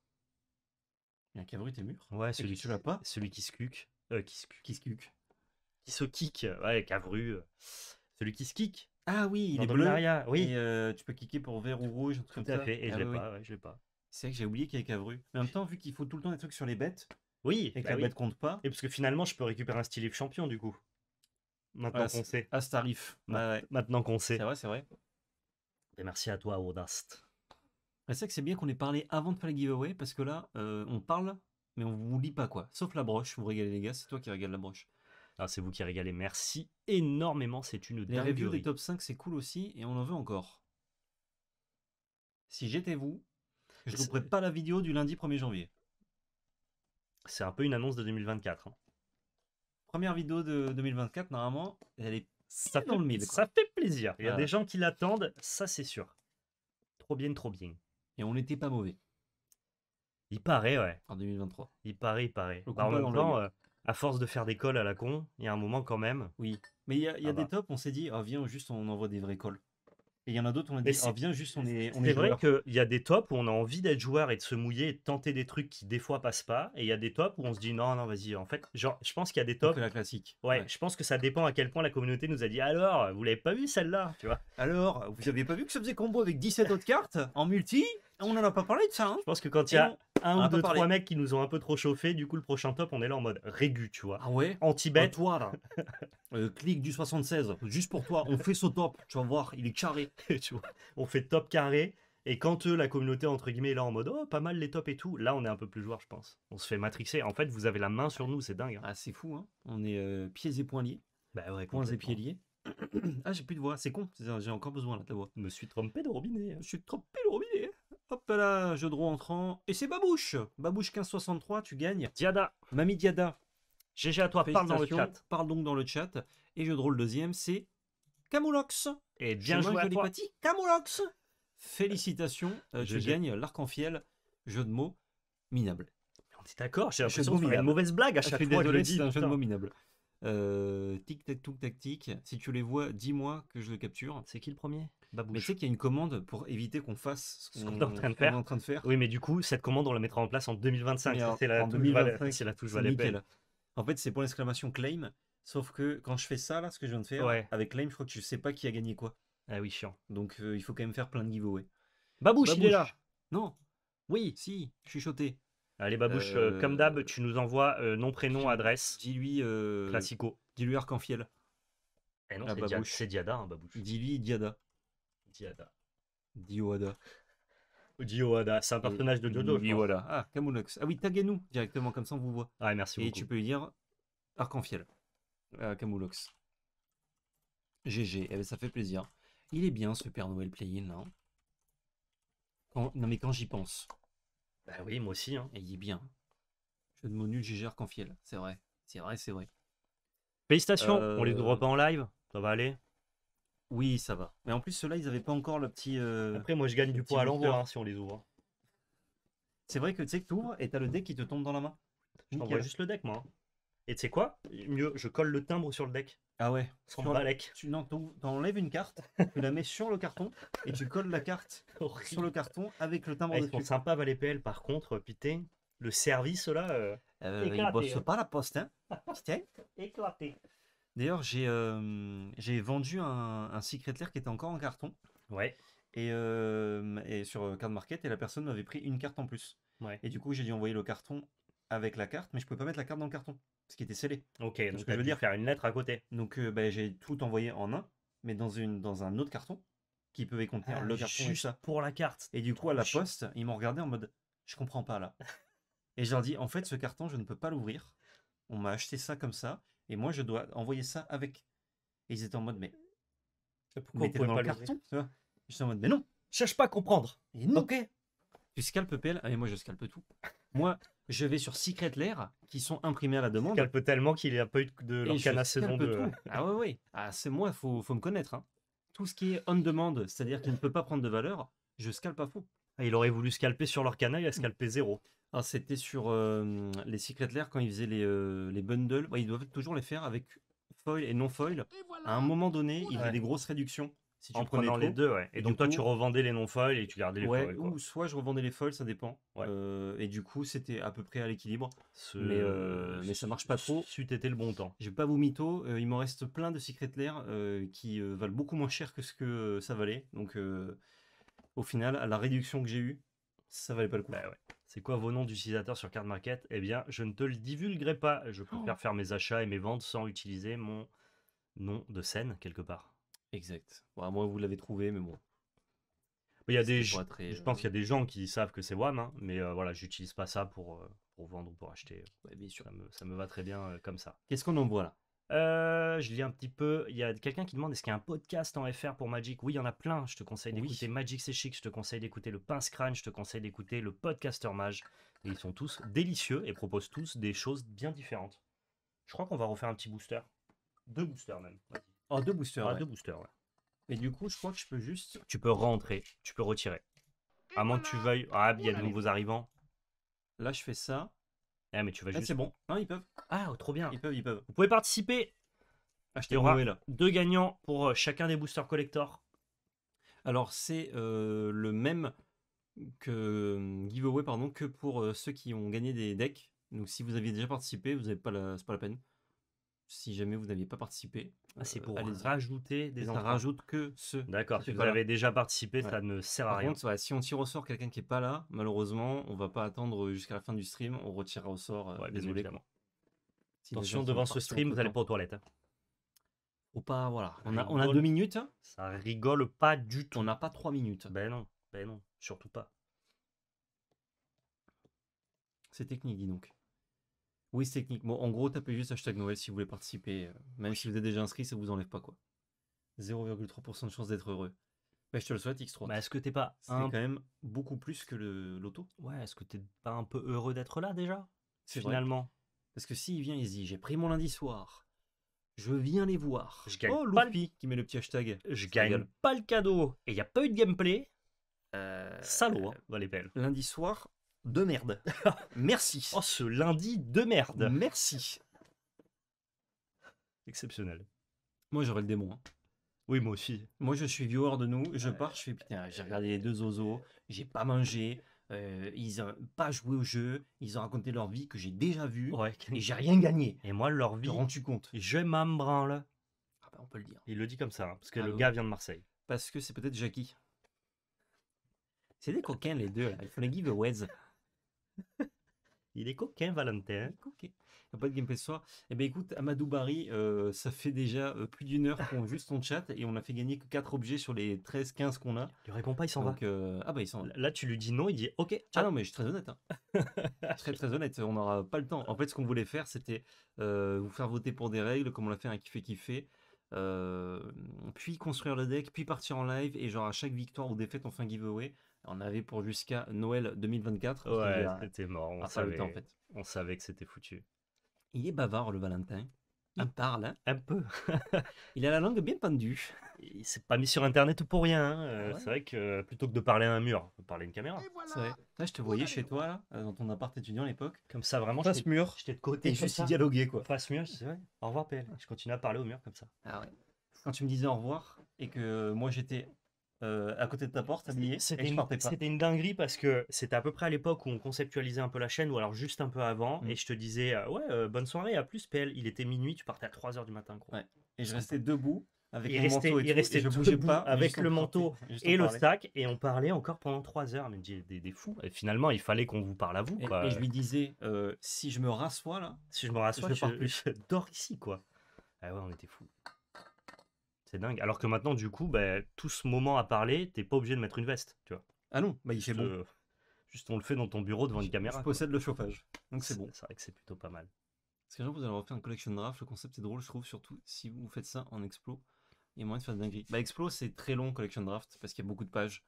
Il y a un et Mur Ouais, celui, qui, pas celui euh, qui se cuque. qui se cuque. Qui se Qui kick. Ouais, Cavru. Euh, celui qui se kick. Ah oui, il est bleu. Oui. Et euh, tu peux kicker pour vert ou rouge, Tout à et je ah l'ai pas, je l'ai pas. C'est que j'ai oublié qu'il y a Cavru. Mais en même temps, vu qu'il faut tout le temps des trucs sur les bêtes. Oui. Et que bah la bête compte pas. Et parce que finalement, je peux récupérer un style champion du coup. Maintenant qu'on sait. À ce tarif. Maintenant qu'on sait. C'est vrai, c'est vrai. merci à toi, Audast. C'est vrai que c'est bien qu'on ait parlé avant de faire le giveaway, parce que là, euh, on parle, mais on vous lit pas quoi. Sauf la broche, vous régalez les gars, c'est toi qui régales la broche. Ah, c'est vous qui régalez, merci énormément, c'est une Les reviews des top 5, c'est cool aussi, et on en veut encore. Si j'étais vous, je ne couperais pas la vidéo du lundi 1er janvier. C'est un peu une annonce de 2024. Hein. Première vidéo de 2024, normalement, elle est ça fait, Ça fait plaisir. Il y a des gens qui l'attendent, ça c'est sûr. Trop bien, trop bien. Et on n'était pas mauvais. Il paraît, ouais. En 2023. Il paraît, il paraît. Euh, à force de faire des calls à la con, il y a un moment quand même. Oui. Mais il y a, ah des bah. tops, on s'est dit, ah, viens, juste on envoie des vrais calls il y en a d'autres, on a dit, oh, juste, on est. On c'est vrai qu'il y a des tops où on a envie d'être joueur et de se mouiller et de tenter des trucs qui des fois passent pas. Et il y a des tops où on se dit, non, non, vas-y. En fait, genre, je pense qu'il y a des tops. la classique. Ouais, je pense que ça dépend à quel point la communauté nous a dit, alors, vous l'avez pas vu celle-là, tu vois. Alors, vous n'avez pas vu que ça faisait combo avec 17 autres cartes en multi ah, on n'en a pas parlé de ça. Hein. je pense que quand il y a un ou deux, trois mecs qui nous ont un peu trop chauffé, du coup, le prochain top, on est là en mode régu, tu vois. Ah ouais Anti-bête. Bah, toi, là. Euh, clic du 76, juste pour toi. On fait ce top, tu vas voir, il est carré. (laughs) tu vois, on fait top carré. Et quand euh, la communauté, entre guillemets, est là en mode oh, pas mal les tops et tout, là, on est un peu plus joueur, je pense. On se fait matrixer. En fait, vous avez la main sur nous, c'est dingue. Hein. Ah, c'est fou, hein. On est euh, pieds et poings liés. Bah ouais, poings et pieds liés. (clears throat) ah, j'ai plus de voix, c'est con. J'ai encore besoin là, de la voix. Je me suis trompé de robinet. Hein. Je suis trompé de robinet. Hop là, jeu de rôle entrant. Et c'est Babouche Babouche 1563, tu gagnes. Diada Mamie Diada GG à toi, parle dans le chat. Parle donc dans le chat. Et jeu de rôle deuxième, c'est Camoulox. Et bien joué à toi. Camoulox Félicitations, Je euh, tu gagnes l'arc en fiel, jeu de mots minable. On est d'accord, j'ai l'impression y c'est une mauvaise blague à ah, chaque je fois. dis, c'est un jeu de mots minable. tic tac tac tac Si tu les vois, dis-moi que je le capture. C'est qui le premier babouche. Mais tu sais qu'il y a une commande pour éviter qu'on fasse ce qu'on est, en train de faire. Oui, mais du coup, cette commande, on la mettra en place en 2025. C'est la, touche valait En fait, c'est pour l'exclamation claim. Sauf que quand je fais ça, là, ce que je viens de faire, avec claim, je crois que je sais pas qui a gagné quoi. Ah oui, chiant. Donc euh, il faut quand même faire plein de giveaways. Babouche, il est là Non Oui, si, je suis Allez, Babouche, euh, comme d'hab, euh, tu nous envoies nom, prénom, adresse. Dis-lui. Classico. Dis-lui Arc-en-Fiel. Eh non, ah, c'est Diada, hein, Babouche. Dis-lui Diada. Diada. Diwada, Diwada, c'est un euh, personnage de dodo Ah, Kamunox. Ah oui, taguez-nous directement, comme ça on vous voit. Ah, merci Et tu peux dire Arc-en-Fiel euh, Kamulox. GG, eh ben, ça fait plaisir. Il est bien ce Père Noël Play-In. non hein. Non mais quand j'y pense. Bah oui, moi aussi. Hein. il est bien. Je de mon nul, GG C'est vrai. C'est vrai, c'est vrai. Félicitations, on les aura euh, pas en live. Ça va aller. Oui, ça va. Mais en plus, ceux-là, ils n'avaient pas encore le petit. Euh, Après, moi, je gagne du poids à l'envoi hein, si on les ouvre. Hein. C'est vrai que tu sais que tu ouvres et t'as le deck qui te tombe dans la main. Je juste le deck, moi. Hein. Et tu sais quoi Mieux, je colle le timbre sur le deck. Ah ouais. Sans Tu enlèves une carte, (laughs) tu la mets sur le carton et tu colles la carte (laughs) sur le carton avec le timbre de ah, ils sont sympas, par contre, euh, pité. Le service, là. euh, euh ils pas la poste, hein (laughs) D'ailleurs, j'ai j'ai vendu un, un Secret Lair qui était encore en carton. Ouais. Et, sur euh, Card Market, et la personne m'avait pris une carte en plus. Ouais. Et du coup, j'ai dû envoyer le carton avec la carte, mais je pouvais pas mettre la carte dans le carton, parce qu'il était scellé. Ok, donc, dire, faire une lettre à côté. Donc euh, bah, j'ai tout envoyé en un, mais dans, une, dans un autre carton qui pouvait contenir ah, le carton ça. pour la carte. Et du coup, à la poste, ils m'ont regardé en mode je comprends pas là. (laughs) et je leur dis en fait, ce carton, je ne peux pas l'ouvrir. On m'a acheté ça comme ça. Et moi, je dois envoyer ça avec. Et ils étaient en mode, mais. Pourquoi dans pas le carton tu vois Je suis en mode, mais non Cherche pas à comprendre Et non Ok Tu scalpes PL, et ah, moi je scalpe tout. moi, je vais sur Secret Lair, qui sont imprimés à la demande. Scalpe tellement qu'il n'y a pas eu de l'Orcana saison de. Ah oui, oui. Ah, c'est moi, faut, faut me connaître. Hein. Tout ce qui est on-demand, c'est-à-dire qu'il ne peut pas prendre de valeur, je scalpe à fond. Ah, il aurait voulu scalper sur l'Orcana, il a mm. scalpé zéro. Ah, c'était sur les Secret Lair quand ils faisaient les, bundles. ils doivent toujours les faire avec foil et non foil. À un moment donné, il y avait des grosses réductions. Si tu en prenant les deux, Et, donc toi, tu revendais les non foil et tu gardais les ouais, Ou soit je revendais les foil, ça dépend. et du coup, c'était à peu près à l'équilibre. Mais, ça marche pas trop. Si était le bon temps. Je vais pas vous mytho. il m'en reste plein de Secret Lair qui valent beaucoup moins cher que ce que ça valait. Donc au final, à la réduction que j'ai eue, ça valait pas le coup. Bah c'est quoi vos noms d'utilisateurs sur Card Market Eh bien, je ne te le divulguerai pas. Je préfère oh. faire mes achats et mes ventes sans utiliser mon nom de scène quelque part. Exact. Moi, vous l'avez trouvé, mais bon. Bah, il y a des, je pense euh, qu'il y a des gens qui savent que c'est WAM, hein, mais euh, voilà, j'utilise pas ça pour, euh, vendre ou pour acheter. bien sûr. Ça, me, va très bien comme ça. Qu'est-ce qu'on en voit là euh, je lis un petit peu. Il y a quelqu'un qui demande est-ce qu'il y a un podcast en FR pour Magic Oui, il y en a plein. Je te conseille d'écouter Magic C'est Chic. Je te conseille d'écouter le Pince crane Je te conseille d'écouter le Podcaster Mage. ils sont tous délicieux et proposent tous des choses bien différentes. Je crois qu'on va refaire un petit booster. Deux boosters même. Oh, deux boosters. Ah, deux boosters, Et du coup, je crois que je peux juste. Tu peux rentrer. Tu peux retirer. À moins que tu veuilles. Ah, il y a de nouveaux arrivants. Là, je fais ça. Ah, mais tu vas ah, juste. C'est bon. Non, ils peuvent. Ah, oh, trop bien. Ils peuvent, ils peuvent. Vous pouvez participer. Achetez Il deux gagnants pour euh, chacun des boosters collector. Alors, c'est euh, le même que euh, giveaway pardon que pour ceux qui ont gagné des decks. Donc, si vous aviez déjà participé, vous n'avez pas la... c'est pas la peine si jamais vous n'aviez pas participé. Ah, c'est euh, pour rajouter des Ça rajoute que ceux. D'accord, si vous avez déjà participé, ça ne sert à rien. Contre, si on tire au sort quelqu'un qui n'est pas là, malheureusement, on va pas attendre jusqu'à la fin du stream, on retirera au sort. Euh, désolé. Attention, devant ce stream, vous n'allez pas aux toilettes. Hein. Ou pas, voilà. On a, deux minutes. Hein. Ça rigole pas du tout. On n'a pas trois minutes. Ben non, ben non, surtout pas. C'est technique, dis donc. Oui, c'est technique. en gros, tapez juste hashtag Noël si vous voulez participer. Euh, même si vous êtes déjà inscrit, ça vous enlève pas quoi. 0,3% de chance d'être heureux. mais bah, je te le souhaite, X3. Bah, est-ce que t'es pas. quand même beaucoup plus que le loto. Ouais, est-ce que t'es pas un peu heureux d'être là déjà Finalement. Parce que s'il vient, il se dit j'ai pris mon lundi soir. Je viens les voir. Je gagne oh, pas qui met le petit hashtag. Je gagne pas le cadeau. Et il n'y a pas eu de gameplay. Euh... Salaud, euh, hein, Lundi soir, de merde. (laughs) Merci. Oh, ce lundi de merde. Merci. Exceptionnel. Moi, j'aurais le démon. Hein. Oui, moi aussi. Moi, je suis viewer de nous. Je pars, je fais putain, j'ai regardé les deux oiseaux, j'ai pas mangé, euh, ils ont pas joué au jeu, ils ont raconté leur vie que j'ai déjà vue Ouais. et j'ai rien gagné. Et moi, leur vie, rends-tu compte je m'embranle. Ah bah, on peut le dire. Il le dit comme ça, hein, parce que le gars vient de Marseille. Parce que c'est peut-être Jackie. C'est des coquins les deux, Il faut font les giveaways. Il est coquin, Valentin. Il n'y a pas de gameplay ce soir. Eh bien, écoute, Amadou Barry, euh, ça fait déjà euh, plus d'une heure qu'on (laughs) juste ton chat et on a fait gagner que 4 objets sur les 13, 15 qu'on a. Il répond pas, il s'en va. Euh, ah, bah, il s'en Là, tu lui dis non, il dit OK. Ah non, mais je suis très honnête. Hein. très, très honnête. On n'aura pas le temps. En fait, ce qu'on voulait faire, c'était vous faire voter pour des règles, comme on l'a fait un kiffé kiffer. puis construire le deck, puis partir en live. Et genre, à chaque victoire ou défaite, on fait un giveaway. On avait pour jusqu'à Noël 2024. Ouais, c'était mort. On savait, en fait. on savait que c'était foutu. Il est bavard, le Valentin. Il parle. Hein. Un peu. (laughs) il a la langue bien pendue. Il s'est pas mis sur Internet pour rien. Hein. Ah euh, c'est vrai que euh, plutôt que de parler à un mur, parler à une caméra. C'est Vrai. Là, je te voyais chez toi, euh, dans ton appart étudiant à l'époque. Comme ça, vraiment. Face mur. J'étais de côté. Et je suis dialogué, quoi. Face mur, c'est vrai. Au revoir, PL. Je continue à parler au mur comme ça. Ah ouais. Quand tu me disais au revoir et que moi j'étais euh, à côté de ta porte, habillé. C'était une, dinguerie parce que c'était à peu près à l'époque où on conceptualisait un peu la chaîne, ou alors juste un peu avant, mm. et je te disais, euh, ouais, euh, bonne soirée, à plus, PL. Il était minuit, tu partais à 3h du matin, Et je restais debout. Avec je pas, avec le manteau et le sac, et on parlait encore pendant 3 heures. Mais des, des, des fous. Et finalement, il fallait qu'on vous parle à vous. Et, je lui disais, si je me rassois là, si je me rassois, je, dors ici, quoi. Ah ouais, on était fous. C'est dingue. Alors que maintenant, du coup, bah, tout ce moment à parler, t'es pas obligé de mettre une veste, tu vois. Ah non, bah, il fait bon. juste, on le fait dans ton bureau devant une caméra. Je possède le chauffage, donc c'est bon. C'est vrai que c'est plutôt pas mal. Parce que vous allez refaire un collection draft, le concept est drôle, je trouve, surtout si vous faites ça en explo. Il y a moyen de faire des Bah, explo, c'est très long, collection draft, parce qu'il y a beaucoup de pages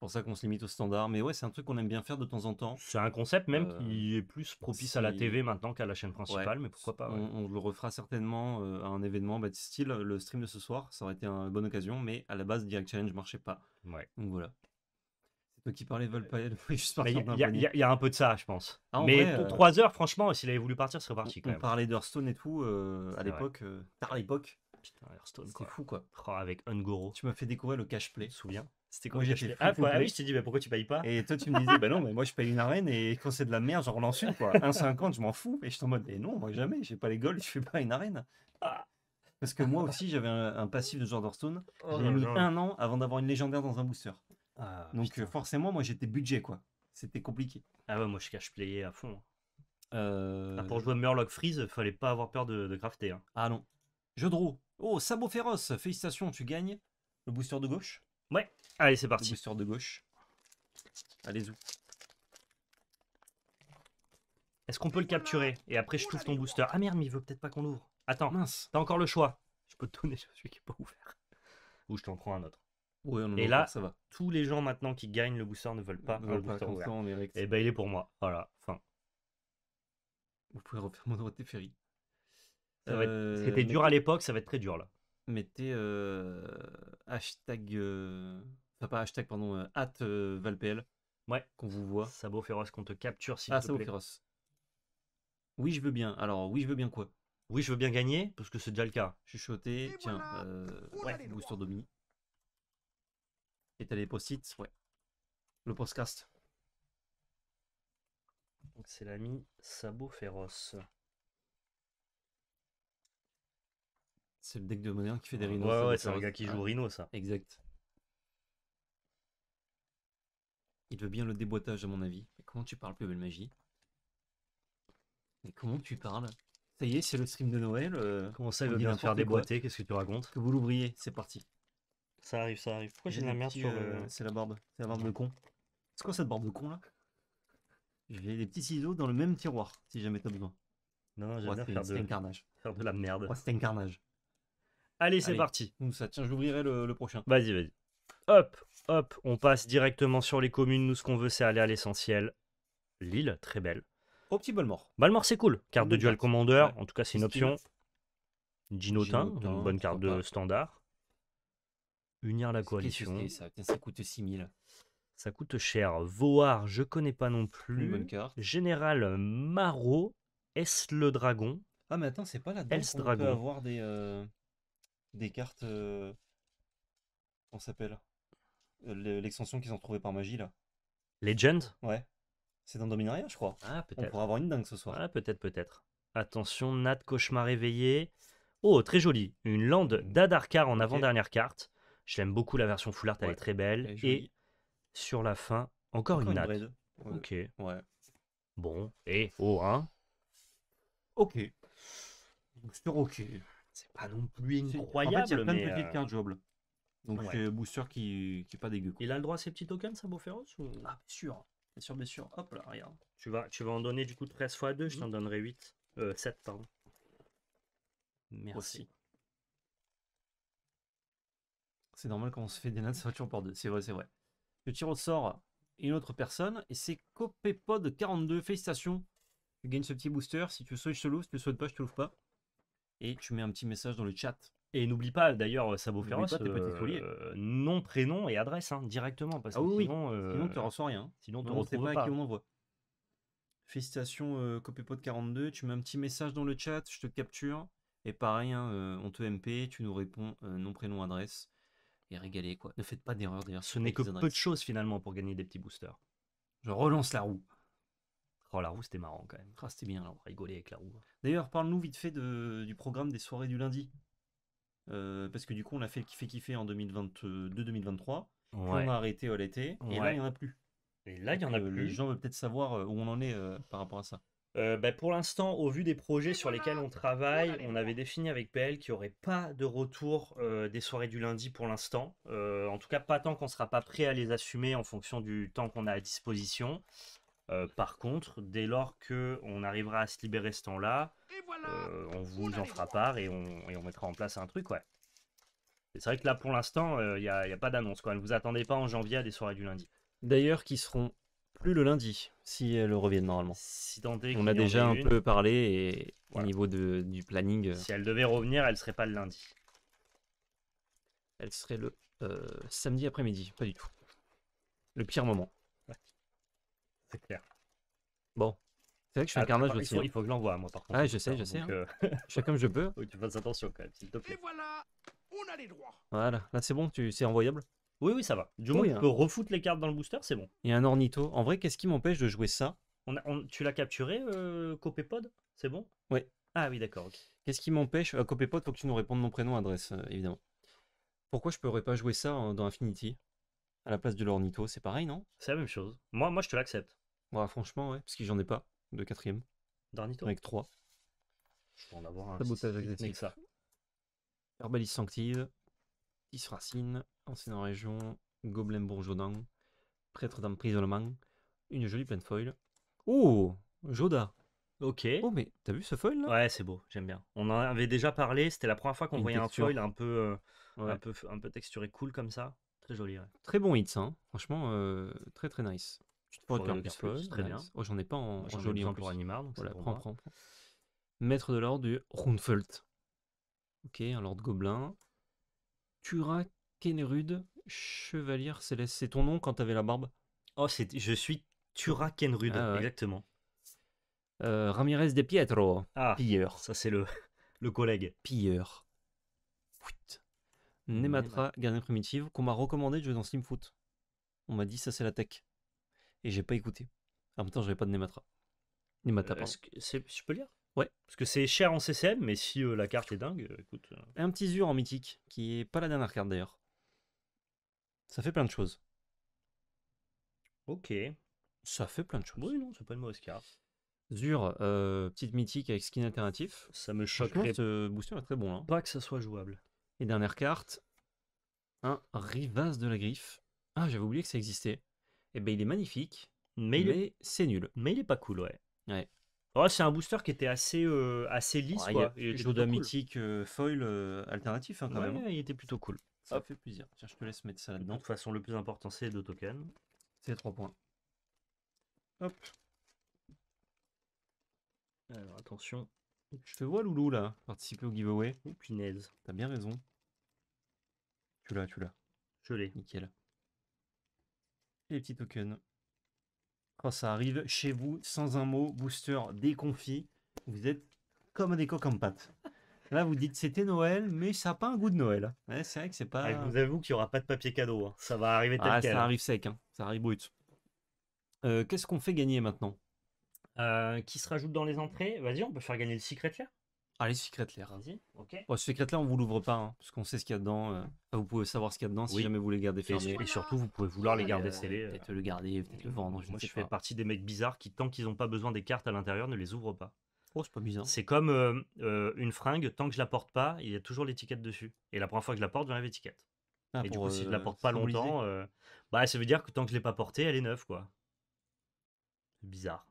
pour ça qu'on se limite au standard. Mais ouais, c'est un truc qu'on aime bien faire de temps en temps. C'est un concept même euh, qui est plus propice à la TV maintenant qu'à la chaîne principale, mais pourquoi pas. On, le refera certainement euh, à un événement, bah, style le stream de ce soir, ça aurait été une bonne occasion, mais à la base, Direct Challenge marchait pas. Ouais. Donc voilà. Ceux qui parlaient veulent pas Il y, a un peu de ça, je pense. Ah, mais euh, trois 3 heures, franchement, s'il avait voulu partir, c'est reparti quand on même. parlait d'Hearthstone et tout à l'époque, tard à l'époque. Putain, Hearthstone, C'est fou, quoi. Oh, avec avec Ungoro. Tu m'as fait découvrir le cash play. Je me souviens. C'était quand Ah, ah, oui, je t'ai dit, mais bah, pourquoi tu payes pas Et toi, tu me disais, bah non, mais moi je paye une arène et quand c'est de la merde, j'en relance une, quoi. 1,50, je m'en fous. Et je suis en mode, mais non, moi jamais, j'ai pas les goals, je fais pas une arène. Ah. Parce que moi aussi, j'avais un, passif de genre d'hearthstone oh J'ai mis un an avant d'avoir une légendaire dans un booster. Ah, Donc forcément, moi j'étais budget, quoi. C'était compliqué. Ah bah moi je cache play à fond. Euh, ah, pour jouer Murloc Freeze, fallait pas avoir peur de, de crafter. Hein. Ah non. Jeu de roue. Oh, sabot féroce, félicitations, tu gagnes le booster de gauche. Ouais, allez, c'est parti. Booster de gauche. Allez-y. Est-ce qu'on peut le capturer Et après, je touche ton booster. Ah merde, mais il veut peut-être pas qu'on l'ouvre. Attends, mince, t'as encore le choix. Je peux te donner celui qui est pas ouvert. Ou je t'en prends un autre. Oui. et là, ça va. tous les gens maintenant qui gagnent le booster ne veulent pas booster ouvert. et eh ben, il est pour moi. Voilà, fin. Vous pouvez refaire mon droit de euh, C'était dur à l'époque, ça va être très dur là mettez euh, hashtag. Euh, enfin, pas hashtag, pardon, euh, at ValPL. Ouais. Qu'on vous voit. Sabot féroce, qu'on te capture s'il ah, te plaît. féroce. Oui, je veux bien. Alors, oui, je veux bien quoi Oui, je veux bien gagner, parce que c'est déjà le cas. Chuchoter, tiens, ouais, booster Domini. Et t'as les post ouais. Le podcast. Donc, c'est l'ami Sabot féroce. C'est le deck de Modern qui fait des rhinos. Ouais, ouais, c'est un gars qui joue rhino, ça. Exact. Il veut bien le déboîtage, à mon avis. Mais comment tu parles, plus belle magie Mais comment tu parles Ça y est, c'est le stream de Noël. Euh, comment ça, il veut bien faire déboîter Qu'est-ce que tu racontes que vous l'ouvriez, c'est parti. Ça arrive, ça arrive. Pourquoi j'ai de la merde sur euh, le. C'est la barbe. C'est la barbe de con. C'est quoi cette barbe de con, là J'ai des petits ciseaux dans le même tiroir, si jamais t'as besoin. Non, j'ai faire un carnage. faire de la merde. un carnage. Allez, c'est parti. ça tient, j'ouvrirai le, le prochain. Vas-y, vas-y. Hop, hop, on passe directement sur les communes. Nous, ce qu'on veut, c'est aller à l'essentiel. Lille, très belle. Au petit Balmort. Balmort, c'est cool. Carte de dual commander, en tout cas, c'est une option. Ginotin, une bonne carte de standard. Unir la coalition. ça, ça coûte 6000. Ça coûte cher. Voar, je connais pas non plus. bonne carte. Général Marot, Est-ce le dragon. Ah mais attends, c'est pas la. dragon. avoir des... Euh, des cartes. Euh, on s'appelle euh, L'extension qu'ils ont trouvée par magie là. Legend Ouais. C'est dans Dominaria, je crois. Ah, peut-être. On pourra avoir une dingue ce soir. Ah, peut-être, peut-être. Attention, Nat, cauchemar réveillé. Oh, très joli. Une lande d'Adarkar en avant-dernière carte. Je l'aime beaucoup, la version full art, elle est très belle. Et sur la fin, encore, une, Nat. Ok. Ouais. Bon, et oh, hein Ok. sur OK. C'est pas non plus incroyable. Euh, en fait, il y a plein de petites cartes Donc, booster qui, qui est pas dégueu. Il a le droit à ses petits tokens, ça, beau ou... Ah, bien sûr. Bien sûr, bien sûr. Hop là, regarde. Tu vas, tu vas en donner du coup de 13 x 2, je mhm. t'en donnerai 8. 7, euh, pardon. Merci. C'est normal quand on se fait des nattes, ça va pour deux. C'est vrai, c'est vrai. Je tire au sort une autre personne et c'est Copépod42. Félicitations. Tu gagnes ce petit booster. Si tu souhaites, je te l'ouvre. Si tu souhaites pas, je te l'ouvre pas et tu mets un petit message dans le chat. Et n'oublie pas d'ailleurs euh, Sabo Féroce, euh, nom, prénom et adresse hein, directement. Parce ah que euh, sinon, tu ne reçois rien. Sinon tu ne pas, À qui on envoie. Félicitations euh, 42 tu mets un petit message dans le chat, je te capture. Et pareil, hein, on te MP, tu nous réponds nom, prénom, adresse. Et régalé quoi. Ne faites pas d'erreur d'ailleurs. Ce n'est que peu de choses finalement pour gagner des petits boosters. Je relance la roue. Oh, la roue, c'était marrant quand même. Ah, c'était bien, on rigolait avec la roue. D'ailleurs, parle-nous vite fait du programme des soirées du lundi. Euh, parce que du coup, on a fait le Kiffé kiffer en 2022-2023. On a arrêté à oh, l'été. Et là, il n'y en a plus. Et là, il y en a euh, plus. Les gens veulent peut-être savoir euh, où on en est par rapport à ça. Ben, pour l'instant, au vu des projets sur lesquels on travaille, on avait défini avec PL qu'il n'y aurait pas de retour des soirées du lundi pour l'instant. en tout cas, pas tant qu'on ne sera pas prêt à les assumer en fonction du temps qu'on a à disposition. Euh, par contre, dès lors qu'on arrivera à se libérer ce temps-là, euh, on vous en fera part et on, mettra en place un truc, ouais. C'est vrai que là, pour l'instant, il euh, n'y a, pas d'annonce. Ne vous attendez pas en janvier à des soirées du lundi. D'ailleurs, qui seront plus le lundi, si elles reviennent normalement. on a déjà un peu parlé au niveau du planning. Si elles devaient revenir, elles ne seraient pas le lundi. Elles seraient le samedi après-midi, pas du tout. Le pire moment. C'est clair. Bon. C'est vrai que je suis un carnage aussi. Il faut que je l'envoie, moi, par contre. Ouais, je sais, je sais. Hein. Euh, (laughs) je fais comme je peux. (laughs) Oui, tu fais attention quand même, s'il te plaît. Et voilà, on a les droits. Voilà, là c'est bon, tu... c'est envoyable. Oui, oui, ça va. Du moins on hein. peut refoutre les cartes dans le booster, c'est bon. Et un ornito. En vrai, qu'est-ce qui m'empêche de jouer ça Tu l'as capturé, euh, Copépod C'est bon Oui. Ah oui, d'accord. Qu'est-ce qui m'empêche euh, Copépod, faut que tu nous répondes mon prénom, adresse, évidemment. Pourquoi je pourrais pas jouer ça hein, dans Infinity À la place de l'ornito, c'est pareil, non C'est la même chose. Moi, moi je te l'accepte. Bah, franchement, ouais, parce que j'en ai pas de quatrième. tour Avec 3. Je peux en avoir un. Sabotage exotique. ça. Herbalis Sanctive, Tis Racine, Ancienne Région, Gobelin bourgeaudan Prêtre d'emprisonnement, une jolie pleine foil. Oh Joda Ok. Oh, mais t'as vu ce foil là Ouais, c'est beau, j'aime bien. On en avait déjà parlé, c'était la première fois qu'on voyait un foil un peu, euh, un, peu, un peu texturé cool comme ça. Très joli, Très bon hits, hein. franchement, euh, très très nice. Tu te Très bien. Oh, j'en ai pas en, joli en pour prends, prends, Maître de l'ordre du Rundfeld. Ok, un lord gobelin. Tura Kenrud, chevalier céleste. C'est ton nom quand t'avais la barbe Oh, c'est, je suis Tura Kenrud, ah, exactement. Euh, Ramirez de Pietro. Ah, pilleur. Ça, c'est le, (laughs) le collègue. Pilleur. Foot. Nematra, gardien primitive, qu'on m'a recommandé de jouer dans Slim Foot. On m'a dit, ça, c'est la tech et j'ai pas écouté. En même temps, j'avais pas de Nematra. Nemata, euh, que c'est, je peux lire Ouais. Parce que c'est cher en CCM, mais si euh, la carte est dingue, euh, écoute. Un petit Zur en mythique, qui est pas la dernière carte d'ailleurs. Ça fait plein de choses. Ok. Ça fait plein de choses. Oui, non, c'est pas une mauvaise carte. Zur, petite mythique avec skin alternatif. Ça me choque. ce booster est très bon. Hein. pas que ça soit jouable. Et dernière carte, un Rivas de la Griffe. Ah, j'avais oublié que ça existait eh ben, il est magnifique, mais, c'est nul. Mais il est pas cool, ouais. ouais. Oh, c'est un booster qui était assez, euh, assez lisse. quoi. Il d'un mythique euh, foil euh, alternatif, hein, quand hein. Il était plutôt cool. Ça fait plaisir. Tiens, je te laisse mettre ça là-dedans. De toute façon, le plus important, c'est deux tokens. C'est trois points. Hop. Alors, attention. Je te vois, Loulou, là, participer au giveaway. Oh, punaise. T'as bien raison. Tu l'as, tu l'as. Je l'ai. Nickel les petits tokens. Quand ça arrive chez vous, sans un mot, booster déconfit, vous êtes comme des coques en pâte. Là, vous dites c'était Noël, mais ça n'a pas un goût de Noël. Hein. c'est vrai que c'est pas. Ah, vous avoue qu'il n'y aura pas de papier cadeau. Hein. Ça va arriver tel ah, quel. Ça hein. arrive sec, hein. ça arrive brut. Euh, qu'est-ce qu'on fait gagner maintenant euh, Qui se rajoute dans les entrées Vas-y, on peut faire gagner le secrétaire. Allez, secret l'air. ok. Bon, oh, secret là, on vous l'ouvre pas, hein, parce qu'on sait ce qu'il y a dedans. Euh. vous pouvez savoir ce qu'il y a dedans si jamais vous les gardez fermés. Et, surtout, vous pouvez vouloir les garder scellés. Euh. Peut-être le garder, peut-être le vendre. Je Moi, je fais partie des mecs bizarres qui, tant qu'ils n'ont pas besoin des cartes à l'intérieur, ne les ouvrent pas. Oh, c'est pas bizarre. C'est comme euh, une fringue, tant que je la porte pas, il y a toujours l'étiquette dessus. Et la première fois que je la porte, j'enlève l'étiquette. Ah, et du coup, si je ne la porte pas longtemps, bah, ça veut dire que tant que je l'ai pas portée, elle est neuve, quoi. Bizarre.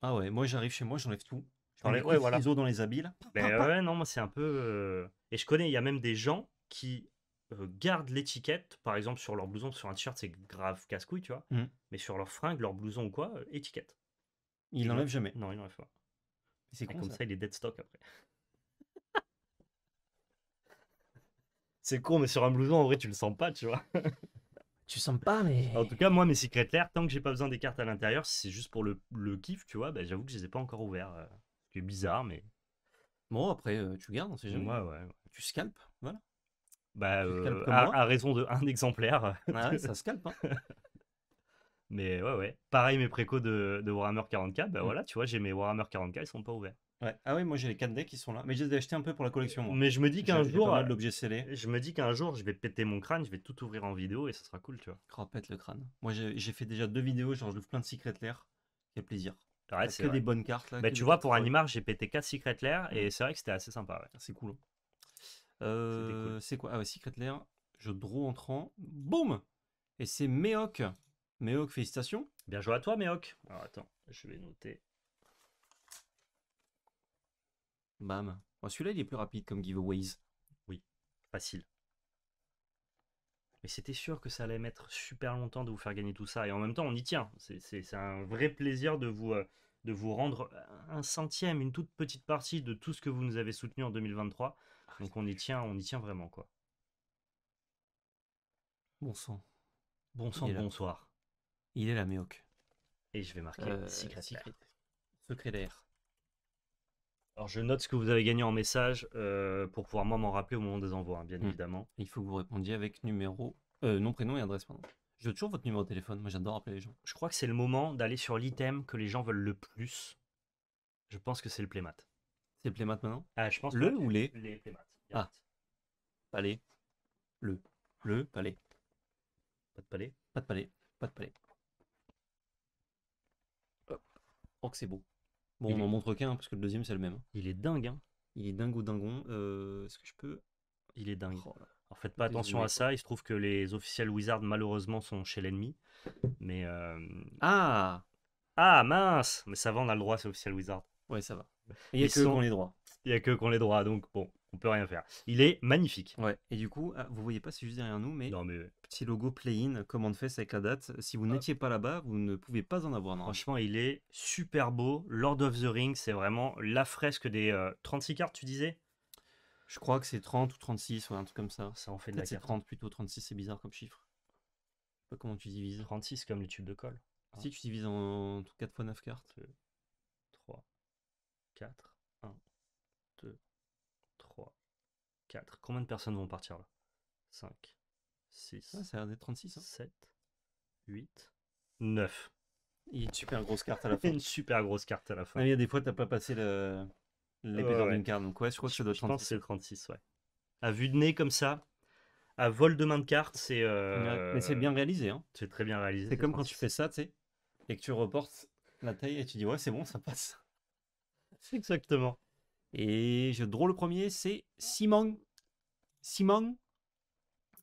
Ah ouais, moi j'arrive chez moi, j'enlève tout. Je parlais ouais, voilà. dans les habiles. Ben ouais, non, moi c'est un peu. Euh, et je connais, il y a même des gens qui euh, gardent l'étiquette, par exemple sur leur blouson, sur un t-shirt c'est grave casse-couille, tu vois. Mmh. Mais sur leur fringue, leur blouson ou quoi, euh, étiquette. Il n'enlèvent jamais. Non, ils n'enlèvent pas. C'est comme ça. il est dead stock après. (laughs) c'est con, mais sur un blouson, en vrai, tu le sens pas, tu vois. Tu sens pas, mais. En tout cas, moi, mes secrets clairs, tant que j'ai pas besoin des cartes à l'intérieur, c'est juste pour le, le kiff, tu vois, ben, j'avoue que je les ai pas encore ouverts bizarre, mais. Bon, après, euh, tu gardes, c'est Tu scalpes, voilà. Bah, euh, à, raison de un (laughs) exemplaire. ça (laughs) scalpe. Hein. Mais ouais, ouais. Pareil, mes préco de, Warhammer 44, k bah mm. voilà, tu vois, j'ai mes Warhammer 44, k ils sont pas ouverts. Ah oui, moi j'ai les 4 decks qui sont là. Mais j'ai acheté un peu pour la collection. Mais je me dis qu'un jour, pas mal je me dis qu'un jour, je vais péter mon crâne, je vais tout ouvrir en vidéo et ça sera cool, tu vois. pète le crâne. Moi j'ai fait déjà deux vidéos, genre je plein de secrets l'air. Quel plaisir. Est-ce que des bonnes cartes. Là, bah, tu vois, pour Animar, j'ai pété 4 Secret Lair et c'est vrai que c'était assez sympa. C'est cool. Hein. Euh, c'est quoi Ah Secret Lair, je draw entrant. Boum Et c'est Meok. Meok félicitations. Bien joué à toi, Meok. attends, je vais noter. Bam. Celui-là, il est plus rapide comme giveaways. Oui, facile. Mais c'était sûr que ça allait mettre super longtemps de vous faire gagner tout ça. Et en même temps, on y tient. C'est un vrai plaisir de vous, euh, de vous rendre euh, un centième, une toute petite partie de tout ce que vous nous avez soutenu en 2023. Ah, Donc on y tient, on y tient vraiment, quoi. Bon sang. Bon sang, bonsoir. Il est la méoc. Et je vais marquer euh, secret, secret. Secret alors, je note ce que vous avez gagné en message euh, pour pouvoir moi m'en rappeler au moment des envois, hein, bien mmh. évidemment. Il faut que vous répondiez avec numéro, euh, nom, prénom et adresse. Pardon. Je toujours votre numéro de téléphone. Moi, j'adore appeler les gens. Je crois que c'est le moment d'aller sur l'item que les gens veulent le plus. Je pense que c'est le playmat. C'est le playmat maintenant ah, Le ou les Les Ah. Palais. Le. Le palais. Pas de palais Pas de palais. Pas de palais. Hop. Oh, que c'est beau. Bon, on n'en montre qu'un parce que le deuxième c'est le même. Hein. Il est dingue, hein. Il est dingue ou dingon. Euh, Est-ce que je peux Il est dingue. Alors oh faites pas attention à ça. Il se trouve que les officiels Wizards malheureusement sont chez l'ennemi. Mais euh, ah ah mince Mais ça va, on a le droit, c'est officiel Wizard. Ouais, ça va. Il y a qui ont les droits il n'y a que qu'on les droit, donc bon, on peut rien faire. Il est magnifique. Ouais. Et du coup, ah, vous voyez pas, c'est juste derrière nous, mais, non, mais... petit logo play-in, commande fait, avec la date. Si vous ah. n'étiez pas là-bas, vous ne pouvez pas en avoir. Franchement, il est super beau. Lord of the Rings, c'est vraiment la fresque des 36 euh, cartes, tu disais Je crois que c'est 30 ou 36, ou un truc comme ça. Ça en fait de la 30 plutôt, 36, c'est bizarre comme chiffre. Je sais pas comment tu divises. 36 comme le tube de colle. Si hein. tu divises en 4 fois 9 cartes. 3, 4. 4. Combien de personnes vont partir là 5, 6. 36. Hein. 7, 8, 9. Il y a une super grosse carte à la (laughs) fin. une super grosse carte à la fin. il y a des fois, tu n'as pas passé le... l'épaisseur d'une carte. Donc, ouais, je crois que c'est le 36, ouais. À vue de nez comme ça, à vol de main de carte, c'est. Euh, mais c'est bien réalisé. Hein. C'est très bien réalisé. C'est comme quand tu fais ça, tu sais, et que tu reportes la taille et tu dis, ouais, c'est bon, ça passe. C'est (laughs) exactement. Et je drôle le premier, c'est Simon. Simon.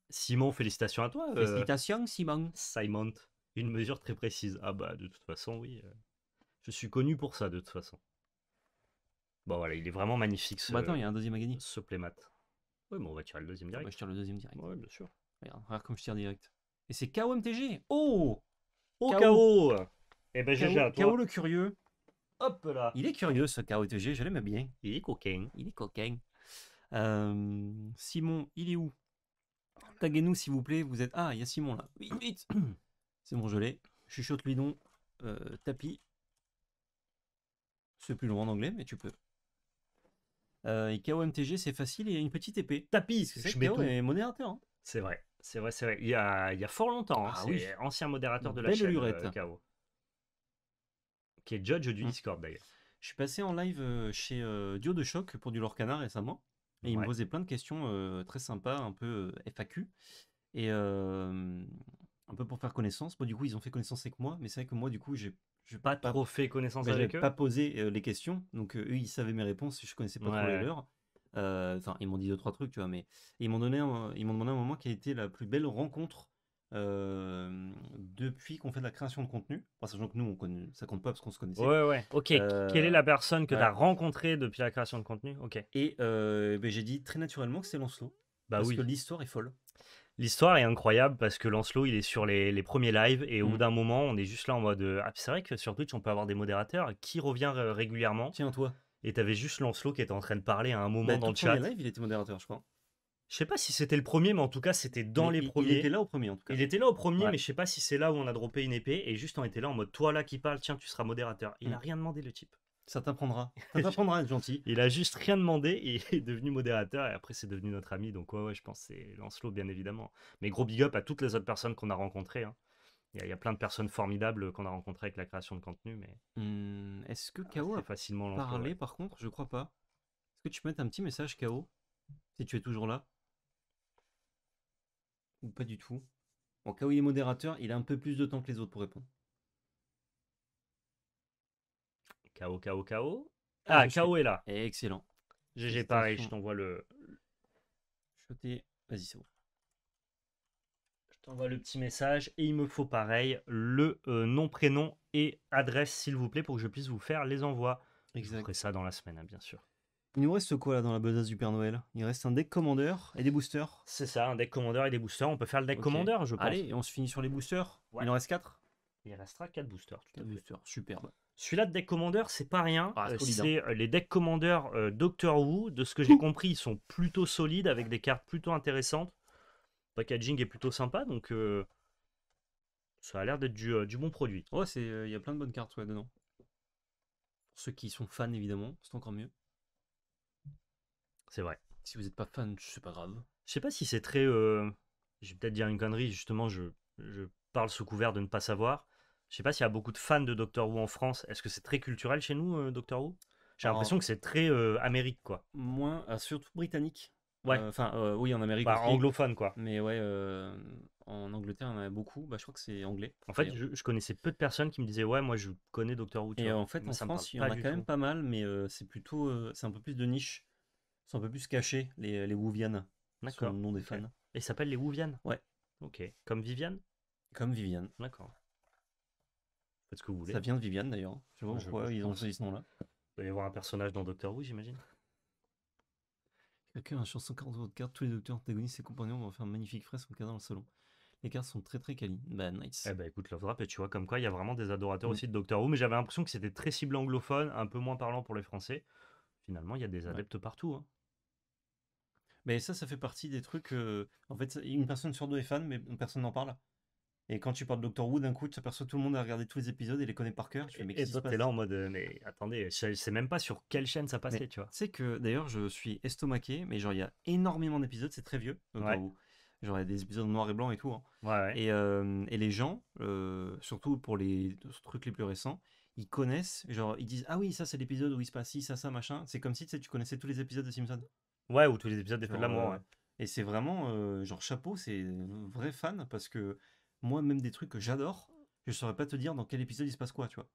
Simon, félicitations à toi. Euh, félicitations, Simon. Simon. Une mesure très précise. Ah bah, de toute façon, oui. Euh, je suis connu pour ça, de toute façon. Bon, voilà, il est vraiment magnifique. Ce, bah attends, il y a un deuxième à gagner. Ce playmat. Oui, mais on va tirer le deuxième ah bah, direct. Moi, je tire le deuxième direct. Ouais, bien sûr. Regarde, regarde comme je tire direct. Et c'est KOMTG. Oh Oh, KO, Eh ben, j'ai à toi. KO le curieux. Hop Il est curieux ce KOTG, je l'aime bien. Il est coquin, il est coquin. Euh, Simon, il est où Taguez-nous s'il vous plaît, vous êtes... Ah, il y a Simon là. oui, vite (clears throat) C'est bon, je l'ai. Chuchote lui donc euh, tapis. C'est plus long en anglais, mais tu peux. Euh, et KOMTG, c'est facile, il y a une petite épée. Tapis, c'est que KO est modérateur. Hein. C'est vrai, c'est vrai, c'est vrai. Il y, a, il y a fort longtemps, hein. ah c'est ancien modérateur de la chaîne qui est judge du mm. Discord d'ailleurs. Je suis passé en live euh, chez Duo euh, Dio de Choc pour du Canard récemment. Et ils me posaient plein de questions euh, très sympas, un peu FAQ. Et un peu pour faire connaissance. Bon, du coup, ils ont fait connaissance avec moi. Mais c'est vrai que moi, du coup, j'ai je n'ai pas trop fait connaissance ben, avec eux. pas posé les questions. Donc, eux, ils savaient mes réponses. Je connaissais pas trop les leurs. Enfin, ils m'ont dit deux, trois trucs, tu vois. Mais ils m'ont donné, ils m'ont demandé un moment quelle était la plus belle rencontre euh, depuis qu'on fait de la création de contenu, enfin, sachant que nous, on connaît, ça compte pas parce qu'on se connaissait. Ouais, ouais. Ok. Quelle est euh, la personne que tu as rencontrée depuis la création de contenu Ok. Et euh, ben, j'ai dit très naturellement que c'est Lancelot. Bah parce que l'histoire est folle. L'histoire est incroyable parce que Lancelot, il est sur les, les premiers lives et au bout mm. d'un moment, on est juste là en mode Ah, c'est vrai que sur Twitch, on peut avoir des modérateurs qui revient régulièrement. Tiens, toi. Et t'avais juste Lancelot qui était en train de parler à un moment bah, dans le chat. Live, il était modérateur, je crois. Je sais pas si c'était le premier, mais en tout cas, c'était dans les premiers. Il était là au premier, en tout cas. Il était là au premier, mais je sais pas si c'est là où on a droppé une épée. Et juste, on était là en mode Toi là qui parle, tiens, tu seras modérateur. Il n'a mm. rien demandé, le type. Ça t'apprendra. Ça (laughs) t'apprendra être gentil. Il a juste rien demandé et (laughs) il est devenu modérateur. Et après, c'est devenu notre ami. Donc, ouais, je pense c'est Lancelot, bien évidemment. Mais gros big up à toutes les autres personnes qu'on a rencontrées. Hein. Il, y a, plein de personnes formidables qu'on a rencontrées avec la création de contenu. mais... Hum, est-ce que ah, KO a facilement parlé, par contre Je crois pas. Est-ce que tu peux mettre un petit message KO Si tu es toujours là ou pas du tout. En cas où il est modérateur, il a un peu plus de temps que les autres pour répondre. KO, KO, KO. Ah, ah KO est là. Excellent. GG, pareil, je t'envoie le. Vas-y, c'est bon. Je t'envoie le petit message et il me faut pareil le euh, nom, prénom et adresse, s'il vous plaît, pour que je puisse vous faire les envois. Exact. Je ferai ça dans la semaine, hein, bien sûr. Il nous reste quoi là dans la besace du Père Noël Il reste un deck commandeur et des boosters. C'est ça, un deck commandeur et des boosters. On peut faire le deck commander, commandeur, je pense. Allez, on se finit sur les boosters. Il en reste 4 Il restera 4 boosters. 4 boosters, superbe. Celui-là de deck commandeur, c'est pas rien. Ah, euh, c'est hein. euh, les deck commandeurs euh, Doctor Who. De ce que j'ai compris, ils sont plutôt solides avec des cartes plutôt intéressantes. Le packaging est plutôt sympa, donc ça a l'air d'être du, bon produit. Ouais, il y a plein de bonnes cartes dedans. Pour ceux qui sont fans, évidemment, c'est encore mieux. C'est vrai. Si vous n'êtes pas fan, c'est pas grave. Je sais pas si c'est très. Euh, je vais peut-être dire une connerie, justement, je, parle sous couvert de ne pas savoir. Je sais pas s'il y a beaucoup de fans de Doctor Who en France. Est-ce que c'est très culturel chez nous, euh, Doctor Who J'ai l'impression que c'est très euh, Amérique, quoi. Moins, euh, surtout britannique. Ouais. Enfin, oui, en Amérique. Bah, anglophone, quoi. Mais ouais, en Angleterre, on en a beaucoup. Bah, je crois que c'est anglais. En fait, je, connaissais peu de personnes qui me disaient, ouais, moi, je connais Doctor Who. Et en fait, en France, il y en a quand même pas mal, mais c'est plutôt, c'est un peu plus de niche sont un peu plus cachés, les, euh, les Wouvian, D'accord. le nom des fans. Et ils s'appellent les Wouvian Ouais. Ok. Comme Viviane Comme Viviane. D'accord. Faites ce que vous voulez. Ça vient de Viviane d'ailleurs. Je vois pourquoi ils ont choisi ce nom-là. Vous allez voir un personnage dans Doctor Who, j'imagine. Quelqu'un a de votre carte. tous les docteurs antagonistes et compagnons vont faire un magnifique fresque au cadre dans le salon. Les cartes sont très très quali. Ben, nice. Eh bah écoute, Love Drap, et tu vois comme quoi il y a vraiment des adorateurs mm. aussi de Doctor Who, mais j'avais l'impression que c'était très cible anglophone, un peu moins parlant pour les Français. Finalement, il y a des adeptes partout. Hein. Mais ça, ça fait partie des trucs. Euh, en fait, une mmh. personne sur deux est fan, mais personne n'en parle. Et quand tu parles de Doctor Who, d'un coup, tu aperçois que tout le monde a regardé tous les épisodes et les connaît par cœur. Tu fais, Et toi, t'es là en mode, euh, mais attendez, je sais même pas sur quelle chaîne ça passait, tu vois. Tu sais que d'ailleurs, je suis estomaqué, mais genre, il y a énormément d'épisodes, c'est très vieux. Doctor Genre, il y a des épisodes noirs et blancs et tout. Hein. Ouais, euh, Et, les gens, surtout pour les trucs les plus récents, ils connaissent, genre, ils disent Ah oui, ça c'est l'épisode où il se passe ci, ça, ça, machin. C'est comme si tu tu connaissais tous les épisodes de Simpson. Ouais, ou tous les épisodes des de l'amour. Ouais. Et c'est vraiment, euh, genre, chapeau, c'est un vrai fan parce que moi, même des trucs que j'adore, je saurais pas te dire dans quel épisode il se passe quoi, tu vois.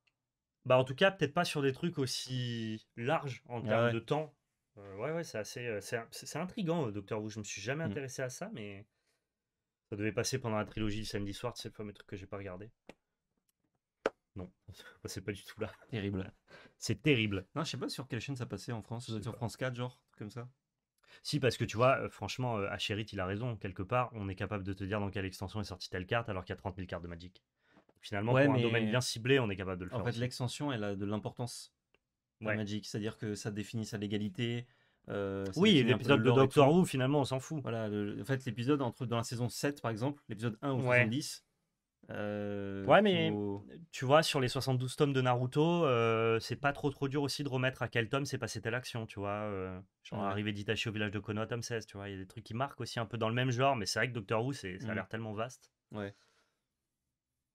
Bah, en tout cas, peut-être pas sur des trucs aussi larges en ah termes de temps. Euh, ouais, ouais, c'est assez. Euh, c'est intriguant, Docteur Who. Je me suis jamais mm. intéressé à ça, mais ça devait passer pendant la trilogie du samedi soir, c'est le fameux truc que j'ai pas regardé. Non, (laughs) c'est pas du tout là. Terrible. C'est terrible. Non, je sais pas sur quelle chaîne ça passait en France. Sur France 4, genre, comme ça si, parce que tu vois, franchement, Asherit, il a raison. Quelque part, on est capable de te dire dans quelle extension est sortie telle carte alors qu'il y a 30 000 cartes de Magic. Finalement, pour un domaine bien ciblé, on est capable de le faire. En fait, l'extension, elle a de l'importance. Ouais. Magic, c'est-à-dire que ça définit sa légalité. oui, l'épisode de Doctor Who, finalement, on s'en fout. Voilà, en fait, l'épisode entre dans la saison 7, par exemple, l'épisode 1 ou 10. Euh, ouais, mais tu vois, sur les 72 tomes de Naruto, euh, c'est pas trop trop dur aussi de remettre à quel tome s'est passé telle action, tu vois. Euh, genre arrivé d'Itachi au village de Konoha, tome 16, tu vois. Il y a des trucs qui marquent aussi un peu dans le même genre, mais c'est vrai que Doctor Who, c'est, ça a mmh. l'air tellement vaste. Ouais.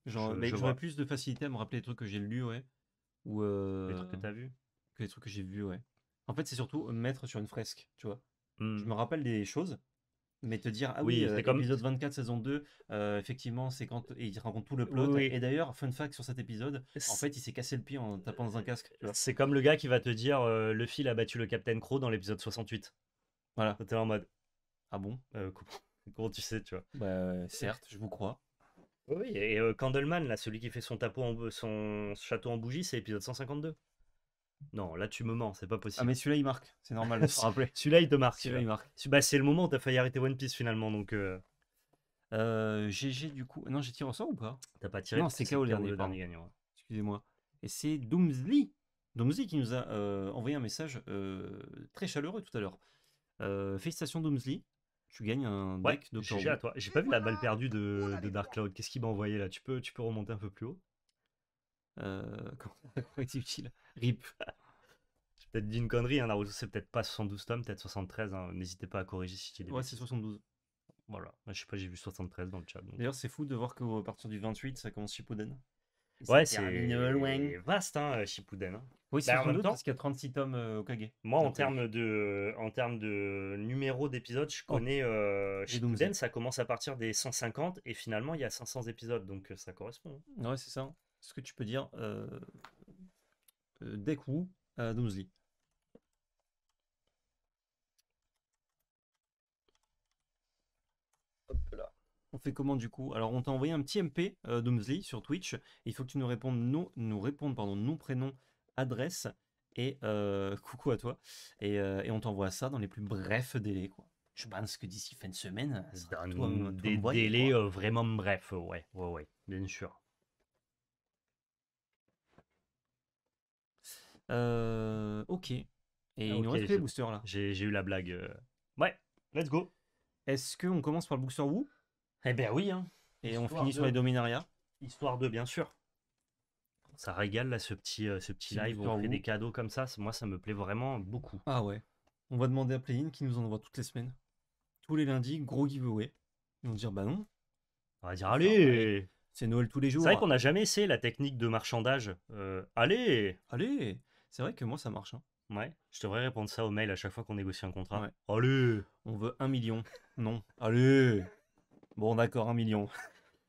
j'aurais plus de facilité à me rappeler les trucs que j'ai lus, ouais. Ou. les trucs que t'as vus. Que les trucs que j'ai vus, ouais. En fait, c'est surtout mettre sur une fresque, tu vois. Je mmh. me rappelle des choses, mais te dire, ah oui, c'est euh, comme... épisode 24, saison 2, euh, effectivement, c'est quand il raconte tout le plot. Et d'ailleurs, fun fact sur cet épisode, en fait, il s'est cassé le pied en tapant dans un casque. C'est comme le gars qui va te dire, euh, le fil a battu le Captain Crow dans l'épisode 68. Voilà. T'es en mode, ah bon euh, (laughs) Comment tu sais, tu vois bah, Certes, je vous crois. Oui, et Candleman, là, celui qui fait son, tapot en, son château en bougie, c'est épisode 152. Non, là tu me mens, c'est pas ah, possible. Ah mais celui-là il marque, c'est normal de (laughs) se rappeler. celui-là il te marque. Celui-là Bah, c'est le moment où t'as failli arrêter One Piece finalement donc. Euh... Euh, GG du coup. Non, j'ai tiré en sort ou pas T'as pas tiré Non, c'est KO le dernier, gagnant. Excusez-moi. Et c'est Doomsley. Doomsley qui nous a euh, envoyé un message euh, très chaleureux tout à l'heure. Euh, félicitations Doomsley. Tu gagnes un deck de GG à toi. J'ai pas vu la balle perdue de, de Dark Cloud. Qu'est-ce qu'il m'a envoyé là Tu peux, tu peux remonter un peu plus haut euh, (laughs) RIP. J'ai (laughs) peut-être d'une une connerie, hein, Naruto c'est peut-être pas 72 tomes, peut-être 73, hein, n'hésitez pas à corriger si tu dis. Ouais, c'est 72. Voilà, je sais pas, j'ai vu 73 dans le chat. D'ailleurs, c'est fou de voir qu'à partir du 28, ça commence Shippuden. Hein, hein. Ouais, c'est vaste, Shippuden. Oui, c'est bah, parce qu'il y a 36 tomes euh, au Okage. Moi, en euh, termes de, en termes de numéro d'épisodes, je oh. connais Shippuden, ça commence à partir des 150 et finalement, il y a 500 épisodes, donc ça correspond. Ouais, c'est ça ce que tu peux dire euh, euh Deku à On fait comment du coup Alors on t'a envoyé un petit MP euh, sur Twitch. il faut que tu nous répondes nous nous répondes pardon prénom adresse et euh, (laughs) coucou à toi. Euh, et, on t'envoie ça dans les plus brefs délais Je pense que d'ici fin de semaine, c'est dans délais vraiment brefs, ouais, ouais, ouais, bien sûr. Euh, ok. Et ah, il nous reste les boosters là. J'ai eu la blague. Euh. Ouais, let's go. Est-ce qu'on commence par le booster Wu Eh ben oui. Hein. Et on finit sur les Dominaria. Histoire de bien sûr. Ça régale là ce petit, euh, ce petit live où on fait des cadeaux comme ça. Moi, ça me plaît vraiment beaucoup. Ah ouais. On va demander à Playin qui nous envoie toutes les semaines. Tous les lundis, gros giveaway. Ils vont dire bah non. On va dire allez. C'est Noël tous les jours. C'est vrai qu'on n'a jamais essayé la technique de marchandage. Euh, allez. Allez. C'est vrai que moi, ça marche. Hein. Ouais. Je devrais répondre ça au mail à chaque fois qu'on négocie un contrat. Allez On veut un million. (laughs) Non. Allez Bon, d'accord, un million.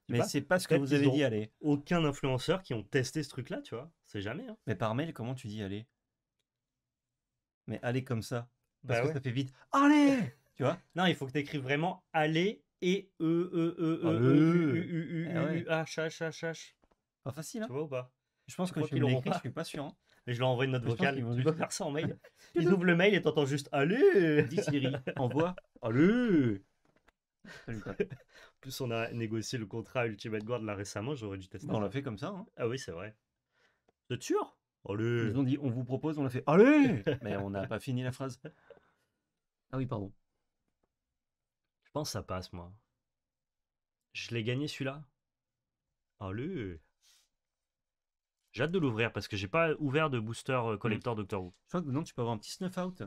Mais c'est pas ce que vous avez dit, allez. Aucun influenceur qui ont testé ce truc-là, tu vois. C'est jamais. Hein. Mais par mail, comment tu dis allez Mais allez comme ça. Bah Parce que ça fait vite. Allez (laughs) Tu vois Non, il faut que tu écrives vraiment allez et e e e e e, e u u u eh u h h h h. Pas facile, hein Tu vois ou pas Je pense que je suis je suis pas sûr. Hein. Mais je leur envoie une note vocale. (laughs) Ils vont faire ça en mail. Ils ouvrent le mail et t'entends juste Allez Dis Siri, (laughs) envoie. Allez En plus, on a négocié le contrat Ultimate Guard là récemment, j'aurais dû tester. Bah, on l'a fait comme ça. Hein. Ah oui, c'est vrai. C'est sûr Allez Ils ont dit On vous propose, on l'a fait. Allez (laughs) Mais on n'a pas fini la phrase. Ah oui, pardon. Je pense que ça passe, moi. Je l'ai gagné celui-là. Allez j'ai hâte de l'ouvrir parce que j'ai pas ouvert de booster euh, collector hmm. Doctor Who. Je crois que non, tu peux avoir un petit snuff out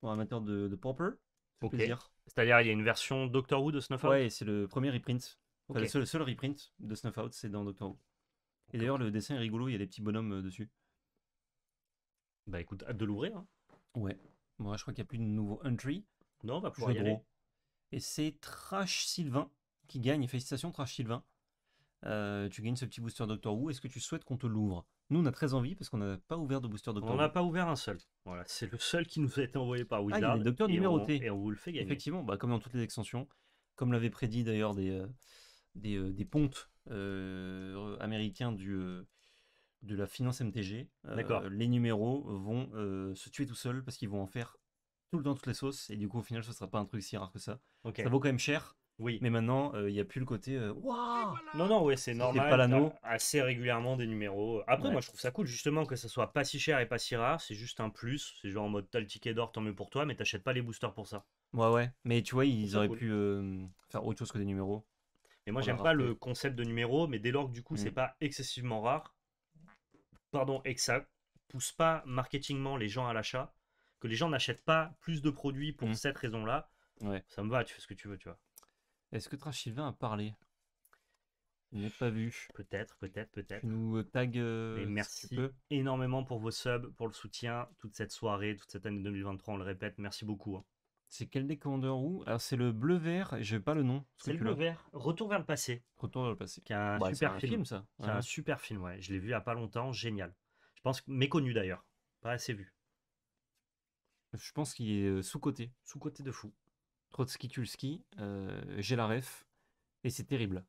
pour un amateur de, de Popper. C'est-à-dire, il y a une version Doctor Who de Snuff Out Ouais, c'est le premier reprint. le, seul, reprint de Snuff Out, c'est dans Doctor Who. Et d'ailleurs, le dessin est rigolo, il y a des petits bonhommes euh, dessus. Bah écoute, hâte de l'ouvrir. Hein. Ouais. Moi, je crois qu'il n'y a plus de nouveau entry. Non, on va pouvoir y aller. Et c'est Trash Sylvain qui gagne. Félicitations, Trash Sylvain. Euh, tu gagnes ce petit booster Doctor Who. Est-ce que tu souhaites qu'on te l'ouvre Nous, on a très envie parce qu'on n'a pas ouvert de booster Doctor on Who. On n'a pas ouvert un seul. Voilà, c'est le seul qui nous a été envoyé par Wizard. Ah, il Docteur numéroté. Et on vous le fait gagner. Effectivement, bah, comme dans toutes les extensions, comme l'avait prédit d'ailleurs des, euh, des, euh, des, pontes américains du, de la finance MTG. les numéros vont se tuer tout seuls parce qu'ils vont en faire tout le temps toutes les sauces et du coup au final ce sera pas un truc si rare que ça. Ça vaut quand même cher oui. Mais maintenant, euh, il y n'y a plus le côté. Euh, waouh Non, non, ouais, c'est normal. pas non Assez régulièrement des numéros. Après, moi, je trouve ça cool, justement, que ça soit pas si cher et pas si rare. C'est juste un plus. C'est genre en mode, t'as le ticket d'or, tant mieux pour toi, mais t'achètes pas les boosters pour ça. Ouais, ouais. Mais tu vois, ils auraient pu euh, faire autre chose que des numéros. Mais moi, j'aime pas le concept de numéros, mais dès lors que du coup, c'est mm. pas excessivement rare, pardon, et que ça pousse pas marketingement les gens à l'achat, que les gens n'achètent pas plus de produits pour mm. cette raison-là, ouais. ça me va, tu fais ce que tu veux, tu vois. Est-ce que Trashilvin a parlé Il n'est pas vu. Peut-être, peut-être, peut-être. Tu nous tag. Euh, euh merci énormément pour vos subs, pour le soutien, toute cette soirée, toute cette année 2023, on le répète, merci beaucoup. Hein. C'est quel des commandeurs roux Alors c'est le bleu vert, je n'ai pas le nom. C'est le bleu vert, Retour vers le passé. Retour vers le passé. Qui un super film. ça. C'est un super film, ouais. Je l'ai vu il n'y a pas longtemps, génial. Je pense méconnu d'ailleurs, pas assez vu. Je pense qu'il est euh, sous-côté. Sous-côté de fou. Trotsky-Tulski, euh, j'ai la ref, et c'est terrible.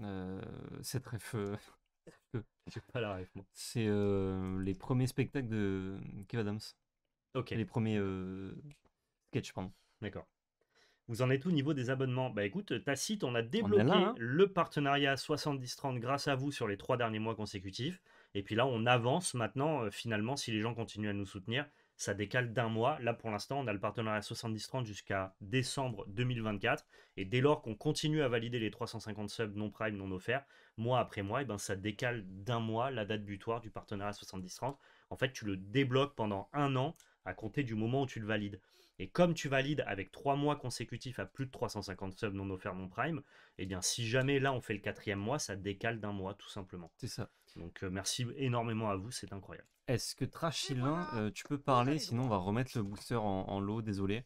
Euh, cette ref. Euh, (laughs) j'ai pas la ref, C'est les premiers spectacles de Kev Adams. Les premiers sketchs, pardon. D'accord. Vous en êtes au niveau des abonnements Bah écoute, Tacite, on a débloqué hein. le partenariat 70-30 grâce à vous sur les trois derniers mois consécutifs. Et puis là, on avance maintenant, finalement, si les gens continuent à nous soutenir, ça décale d'un mois. Là, pour l'instant, on a le partenariat 70-30 jusqu'à décembre 2024. Et dès lors qu'on continue à valider les 350 subs non prime, non offert mois après mois, et eh ben, ça décale d'un mois la date butoir du partenariat 70-30. En fait, tu le débloques pendant un an à compter du moment où tu le valides. Et comme tu valides avec trois mois consécutifs à plus de 350 subs non offert non prime, et eh bien si jamais là on fait le quatrième mois, ça décale d'un mois tout simplement. C'est ça. Donc euh, merci énormément à vous, c'est incroyable. Est-ce que Trachilin, euh, tu peux parler, sinon on va remettre le booster en, lot, désolé.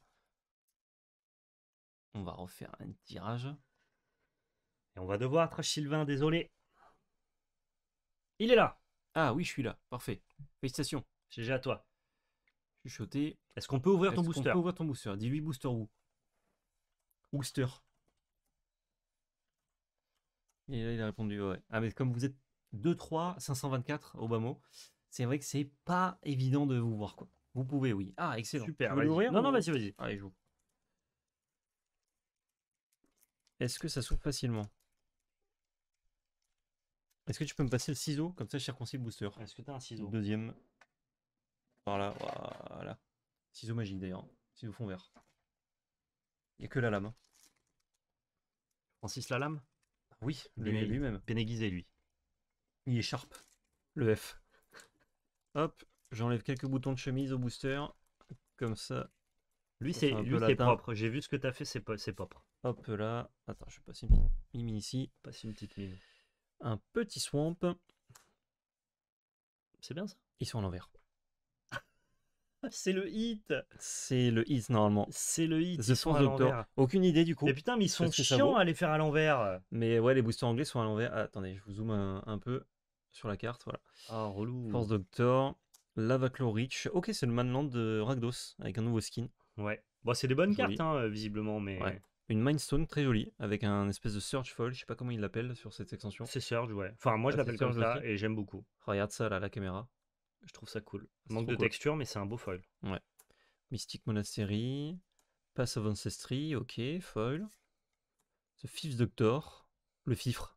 On va refaire un tirage. Et on va devoir, Sylvain, désolé. Il est là Ah oui, je suis là, parfait. Félicitations. GG à toi. Chuchoté. Est-ce qu'on peut ouvrir ton booster On peut ouvrir ton booster. Dis-lui booster où Booster. Et là, il a répondu ouais. Ah, mais comme vous êtes 2-3, 524 au bas mot. C'est vrai que c'est pas évident de vous voir quoi. Vous pouvez, oui. Ah, excellent. Super. non, non, vas-y, vas-y. Allez, joue. Est-ce que ça s'ouvre facilement Est-ce que tu peux me passer le ciseau Comme ça, je circoncis le booster. Est-ce que as un ciseau Deuxième. Par là, voilà. Ciseau magique d'ailleurs. Ciseau fond vert. Il n'y a que la lame. Francis la lame Oui, lui-même. Pénéguisé, lui. Il est sharp, le F. Hop, j'enlève quelques boutons de chemise au booster. Comme ça. Lui, c'est propre. J'ai vu ce que tu as fait, c'est propre. Hop là. Attends, je passe une ici. Passe une petite Un petit swamp. C'est bien ça Ils sont à l'envers (laughs) c'est le hit C'est le hit normalement. C'est le hit. The ils sont Aucune idée du coup. Mais putain, mais ils sont chiants à les faire à l'envers. Mais ouais, les boosters anglais sont à l'envers. Ah, attendez, je vous zoome un peu sur la carte. Voilà. Ah, relou. Force Doctor, Lavaclaw rich Ok, c'est le Manland de Ragdos avec un nouveau skin. Ouais. Bon, c'est des bonnes cartes, hein, euh, visiblement, mais. Ouais. Une Mindstone très jolie avec un espèce de Surge Foil. Je sais pas comment il l'appelle sur cette extension. C'est Surge, ouais. Enfin, moi, je ah, l'appelle comme ça et j'aime beaucoup. Regarde ça là, la caméra. Je trouve ça cool. Manque de texture, mais c'est un beau foil. Ouais. Mystic Monastery, Pass of Ancestry, ok, foil. The Fifth Doctor, le fifre.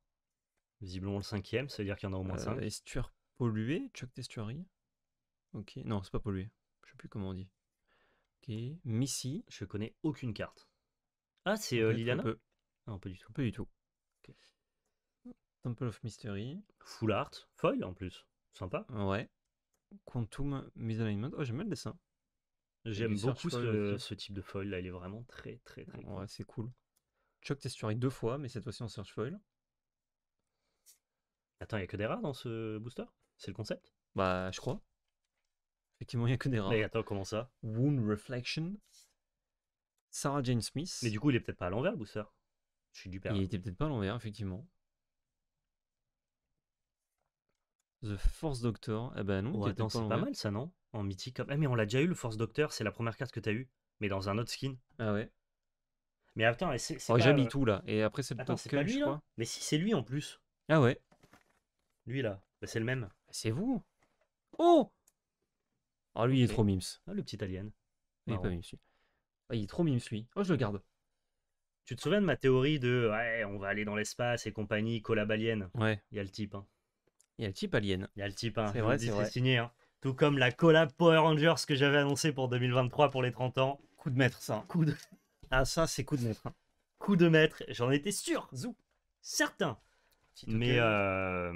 Visiblement le cinquième, ça veut dire qu'il y en a au moins euh, cinq. Estuaire pollué, Chuck d'estuary. Ok, non, c'est pas pollué. Je sais plus comment on dit. Ok, Missy. Je connais aucune carte. Ah, c'est euh, Liliana peu. Non, pas du tout. Pas du tout. Temple of Mystery. Full art. Foil en plus. Sympa. Ouais. Quantum Misalignment. Oh, j'aime bien le dessin. J'aime beaucoup ce, type de foil là, il est vraiment très très très. Ouais, cool. c'est cool. Chuck Testuary deux fois, mais cette fois-ci en search foil. Attends, il n'y a que des rares dans ce booster C'est le concept Bah, je crois. Effectivement, il n'y a que des rares. Mais attends, comment ça Wound Reflection. Sarah Jane Smith. Mais du coup, il est peut-être pas à l'envers, le booster. Je suis du père. Il était peut-être pas à l'envers, effectivement. The Force Doctor. Eh ben non, était attends, c'est pas, mal ça, non En mythique. Ah, mais on l'a déjà eu, le Force Doctor, c'est la première carte que t'as eu. Mais dans un autre skin. Ah ouais. Mais attends, c'est. Oh, pas... j'ai tout là. Et après, c'est le lui, quoi? Mais si, c'est lui en plus. Ah ouais. Lui là, bah, c'est le même. Bah, c'est vous Oh Ah, lui, il est trop mimes. Ah, le petit alien. Il est pas ah, il est trop mimes, lui. Oh, je le garde. Tu te souviens de ma théorie de ouais, on va aller dans l'espace et compagnie, collab alien Ouais. Il y a le type. Hein. Il y a le type alien. Il y a le type. Hein. C'est vrai, c'est hein. Tout comme la collab Power Rangers que j'avais annoncé pour 2023 pour les 30 ans. Coup de maître, ça. Coup Ah, ça, c'est coup de maître. Coup de maître, j'en étais sûr, zou, certain. Euh,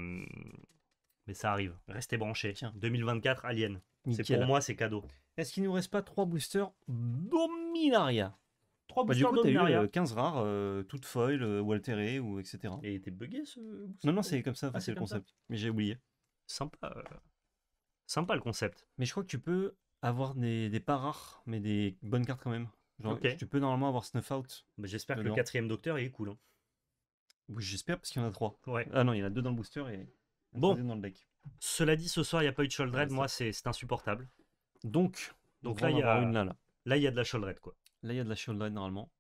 mais, ça arrive. Restez branché. Tiens. 2024 Alien. C'est pour moi, c'est cadeau. Est-ce qu'il nous reste pas trois boosters Dominaria 3 bah, boosters du coup, 15 euh, rares, euh, toutes foil e, ou altérées, ou etc. Et t'es bugué ce booster Non, non, c'est comme ça, ah, c'est le concept. Mais j'ai oublié. Sympa. Sympa le concept. Mais je crois que tu peux avoir des, pas rares, mais des bonnes cartes quand même. Genre, tu peux normalement avoir snuff out. Bah, j'espère que le quatrième docteur est cool. Hein j'espère parce qu'il y en a trois. Ah non, il y en a deux dans le booster et deux bon. dans le deck. Cela dit, ce soir, il n'y a pas eu de Sholdred. moi, c'est insupportable. Donc, donc là, il y a là. il de la Sholdred, quoi. Là, il y a de la Sholdred normalement.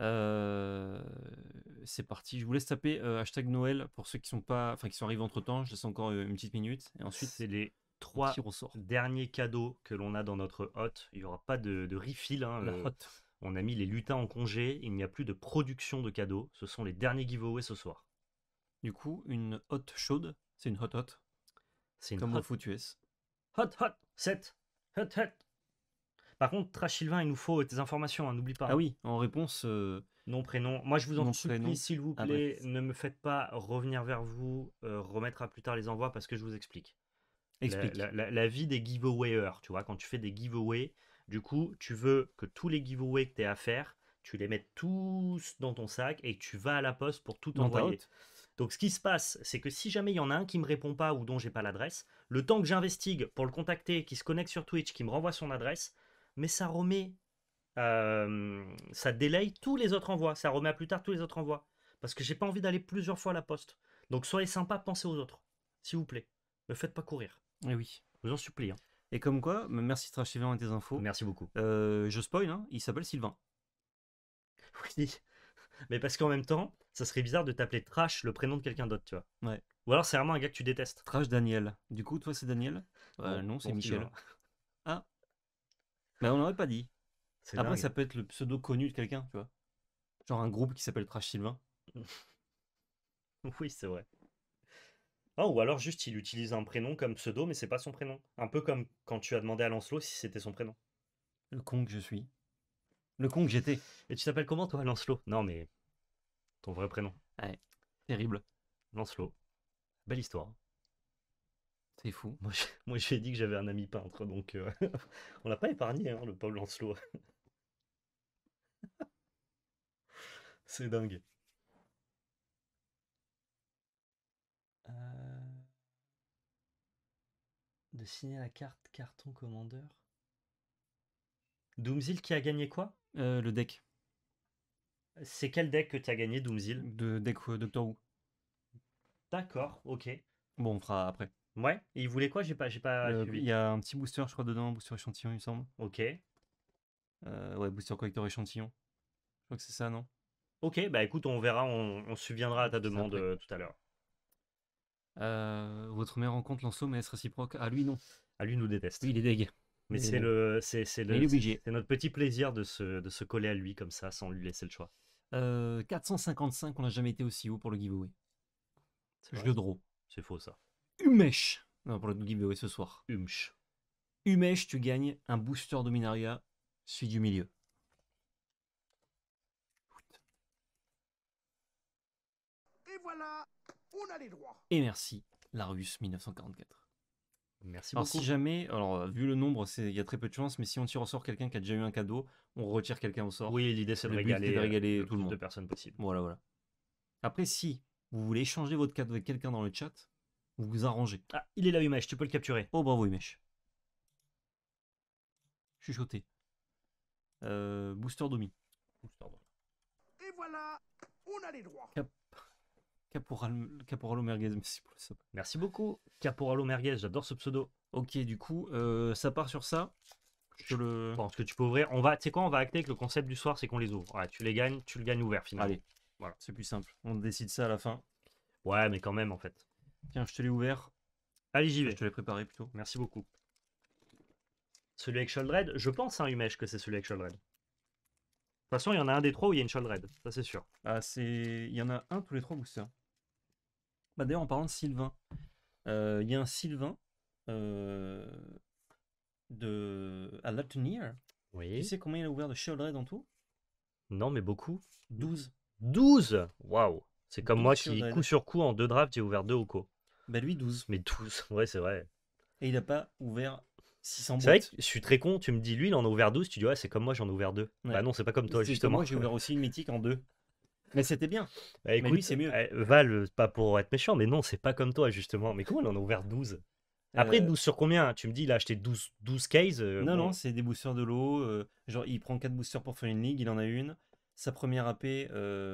Euh, c'est parti. Je vous laisse taper euh, hashtag Noël pour ceux qui sont pas, enfin qui sont arrivés entre temps. Je laisse encore euh, une petite minute et ensuite c'est les trois derniers cadeaux que l'on a dans notre hot. Il n'y aura pas de, refill. Hein, la on a mis les lutins en congé, il n'y a plus de production de cadeaux, ce sont les derniers giveaways ce soir. Du coup, une hot chaude, c'est une hot hot. C'est une Comme hot. Hot hot 7 Hot hot Par contre, Trachylvin, il nous faut tes informations, hein, n'oublie pas. Ah oui, en réponse. Euh, nom, Non, prénom. Moi, je vous en supplie, s'il vous ah, plaît, ne me faites pas revenir vers vous, euh, remettre à plus tard les envois parce que je vous explique. Explique. La, la vie des giveawayers, tu vois, quand tu fais des giveaways, du coup, tu veux que tous les giveaways que tu as à faire, tu les mettes tous dans ton sac et tu vas à la poste pour tout envoyer. Donc ce qui se passe, c'est que si jamais il y en a un qui me répond pas ou dont j'ai pas l'adresse, le temps que j'investigue pour le contacter, qui se connecte sur Twitch, qui me renvoie son adresse, mais ça remet, euh, ça délaye tous les autres envois, ça remet à plus tard tous les autres envois, parce que j'ai pas envie d'aller plusieurs fois à la poste. Donc soyez sympa, pensez aux autres, s'il vous plaît. Ne faites pas courir. Et eh oui. Je vous en supplie. Hein. Et comme quoi, merci Sylvain et tes infos. Merci beaucoup. Euh, je spoil, hein, il s'appelle Sylvain. (laughs) Oui. Mais parce qu'en même temps, ça serait bizarre de t'appeler Trash le prénom de quelqu'un d'autre, tu vois. Ouais. Ou alors c'est vraiment un gars que tu détestes. Trash Daniel. Du coup, toi, c'est Daniel euh, oh, Non, c'est Michel. Ah. Mais bah, on n'aurait pas dit. Après, ça peut être le pseudo connu de quelqu'un, tu vois. Genre un groupe qui s'appelle Trash Sylvain. (laughs) oui, c'est vrai. Ah, ou alors juste il utilise un prénom comme pseudo, mais c'est pas son prénom. Un peu comme quand tu as demandé à Lancelot si c'était son prénom. Le con que je suis. Le con que j'étais. Et tu t'appelles comment toi, Lancelot Non, mais ton vrai prénom. Ouais, terrible. Lancelot. Belle histoire. C'est fou. Moi, je, (laughs) moi, dit que j'avais un ami peintre, donc euh, (laughs) on l'a pas épargné, hein, le pauvre Lancelot. (laughs) C'est dingue. Euh, de signer la carte carton commandeur. Doomzil qui a gagné quoi euh, Le deck. C'est quel deck que tu as gagné, Doomzil De deck Doctor Who. D'accord, ok. Bon, on fera après. Ouais, il voulait quoi J'ai pas, pas euh, Il y a un petit booster, je crois, dedans, booster échantillon, il me semble. Ok. ouais, booster collector échantillon. Je crois que c'est ça, non Ok, bah écoute, on verra, on, on à ta demande tout à l'heure. Euh, votre mère rencontre compte mais est réciproque À ah, lui, non. À ah, lui, nous déteste. il est dégueu. Mais c'est le, c'est notre petit plaisir de se, de se coller à lui comme ça, sans lui laisser le choix. 455, euh, on n'a jamais été aussi haut pour le giveaway. Je le draw. C'est faux ça. Humesh. Non, pour le giveaway ce soir. Humesh. Humesh, tu gagnes un booster de Minaria celui du milieu. Et voilà et merci, Larus 1944. Merci alors, si jamais, alors euh, vu le nombre, il y a très peu de chance, mais si on tire au sort quelqu'un qui a déjà eu un cadeau, on retire quelqu'un au sort. Oui, l'idée c'est de, régaler, euh, le tout le monde. de personnes possibles. Voilà, voilà. Après, si vous voulez échanger votre cadeau avec quelqu'un dans le chat, vous vous arrangez. Ah, il est là, Umesh, tu peux le capturer. Oh, bravo, Umesh. Chuchoté. booster euh, Domi. Booster Domi. Et voilà, on a les droits. Caporal, Merguez, (laughs) merci pour le Merci beaucoup, caporal Merguez, j'adore ce pseudo. Ok, du coup, euh, ça part sur ça. Je le... pense que tu peux ouvrir. On va, tu sais quoi, on va acter que le concept du soir, c'est qu'on les ouvre. Ouais, tu les gagnes, tu le gagnes ouvert finalement. Allez, voilà, c'est plus simple. On décide ça à la fin. Ouais, mais quand même en fait. Tiens, je te l'ai ouvert. Allez, j'y vais. Je te l'ai préparé plutôt. Merci beaucoup. Celui avec sheldred je pense, hein, Humesh, que c'est celui avec sheldred De toute façon, il y en a un des trois où il y a une sheldred ça c'est sûr. Ah, c'est. Il y en a un tous les trois boosters. Bah, D'ailleurs, en parlant de Sylvain, euh, il y a un Sylvain euh, de... à Oui. Tu sais combien il a ouvert de Shieldred en tout Non, mais beaucoup. 12. 12 Waouh C'est comme moi qui, coup sur coup, en deux drafts, j'ai ouvert deux Oko. Bah lui, 12. Mais 12, (laughs) ouais, c'est vrai. Et il n'a pas ouvert 600 C'est vrai que je suis très con, tu me dis, lui, il en a ouvert 12, tu dis, ouais, c'est comme moi, j'en ai ouvert deux. Bah non, c'est pas comme toi, justement. moi, j'ai ouvert aussi une mythique en deux. Mais c'était bien. oui bah, mais c'est mieux. Eh, Val, pas pour être méchant, mais non, c'est pas comme toi, justement. Mais comment on en a ouvert 12 après, 12 euh, sur combien hein Tu me dis, il a acheté 12, 12 cases. Euh, non, non, c'est des boosters de l'eau. Euh, genre, il prend 4 boosters pour faire une ligue, il en a une. Sa première AP,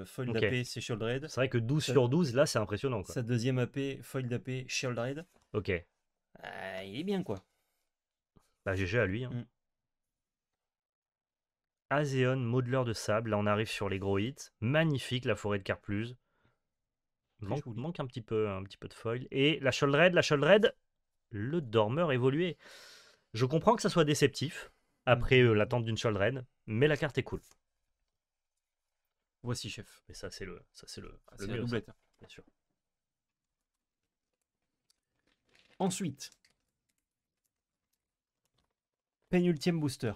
foil d'AP, c'est Shield Raid C'est vrai que 12 sur 12, là, c'est impressionnant. Quoi. Sa deuxième AP, foil d'AP, Shield Raid Ok. Ah, il est bien, quoi. Bah, GG à lui. Hein. Mm. Azeon, modeleur de sable. Là, on arrive sur les gros hits. Magnifique, la forêt de Carpluse. Manque, manque un, petit peu, un petit peu de foil. Et la Sholdred, la le dormeur évolué. Je comprends que ça soit déceptif après mm. euh, l'attente d'une Sholdred, mais la carte est cool. Voici, chef. Et ça, c'est le, ça, c'est le, ah, doublette. bien sûr. Ensuite, pénultième booster.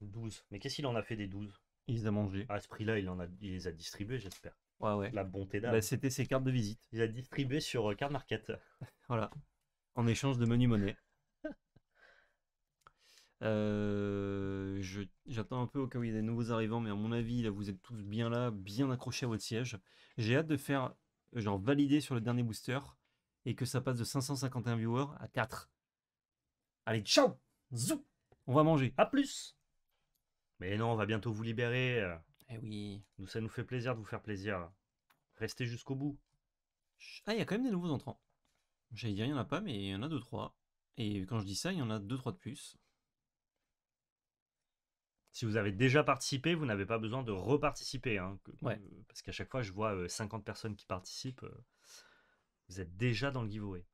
12. Mais qu'est-ce qu'il en a fait des 12 Il les a mangés. Ah, à ce prix-là, il, en a... il les a distribués, j'espère. Ouais, ouais. La bonté d'âme. Bah, c'était ses cartes de visite. Il a distribué sur euh, Card Market. (laughs) voilà. En échange de menu monnaie. (laughs) Euh, j'attends un peu au cas où il y a des nouveaux arrivants, mais à mon avis, là, vous êtes tous bien là, bien accrochés à votre siège. J'ai hâte de faire, euh, genre, valider sur le dernier booster et que ça passe de 551 viewers à 4. Allez, ciao Zou On va manger. À plus mais non, on va bientôt vous libérer. Euh. Eh oui. Nous, ça nous fait plaisir de vous faire plaisir. Restez jusqu'au bout. Ah, il y a quand même des nouveaux entrants. J'allais dire, il n'y en a pas, mais il y en a deux, trois. Et quand je dis ça, il y en a deux, trois de plus. Si vous avez déjà participé, vous n'avez pas besoin de reparticiper. Hein, euh, parce qu'à chaque fois, je vois 50 euh, personnes qui participent. vous êtes déjà dans le giveaway.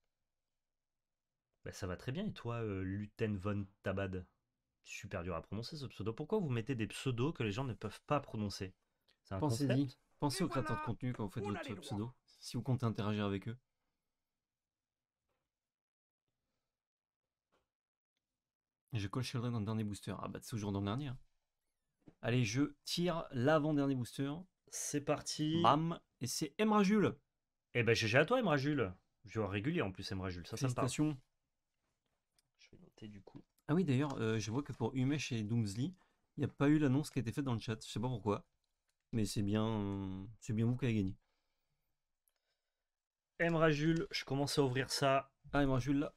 Bah, ça va très bien. Et toi, Luten von Tabad super dur à prononcer ce pseudo. Pourquoi vous mettez des pseudos que les gens ne peuvent pas prononcer C'est un Pensez concept. Pensez aux créateurs de contenu quand vous faites votre pseudo, si vous comptez interagir avec eux. Je cocherai dans le dernier booster. Ah bah c'est toujours dans le dernier. Hein. Allez, je tire l'avant-dernier booster. C'est parti. Bam. Et c'est Emrajul. Eh ben j'ai à toi Emra Joueur régulier en plus Emrajul. Ça, ça me parle. Je vais noter du coup. Ah oui, d'ailleurs, euh, je vois que pour Humesh et Doomsley, il n'y a pas eu l'annonce qui a été faite dans le chat. Je sais pas pourquoi. Mais c'est bien, c'est bien vous qui avez gagné. Emrajul, Jules, je commence à ouvrir ça. Ah, Emrajul, Jules là.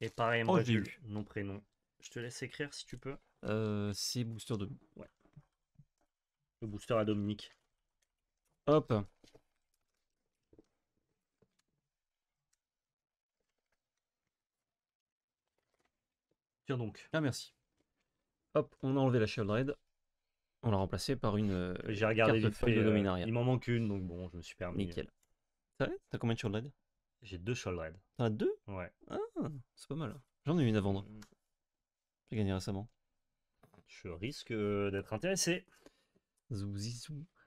Et pareil, Emrajul, oh, nom, prénom. Je te laisse écrire si tu peux. Euh, c'est Booster 2. Ouais. Le booster à Dominique. Hop. donc. merci. Hop, on a enlevé la Shield Raid. On l'a remplacé par une euh, J'ai regardé carte feuille de euh, Dominaria. il m'en manque une, donc bon, je me suis permis. Nickel. Euh. T'as combien de Raid J'ai deux Shield T'en deux Ouais. Ah, c'est pas mal. J'en ai une à vendre. Mm. J'ai gagné récemment. Je risque d'être intéressé.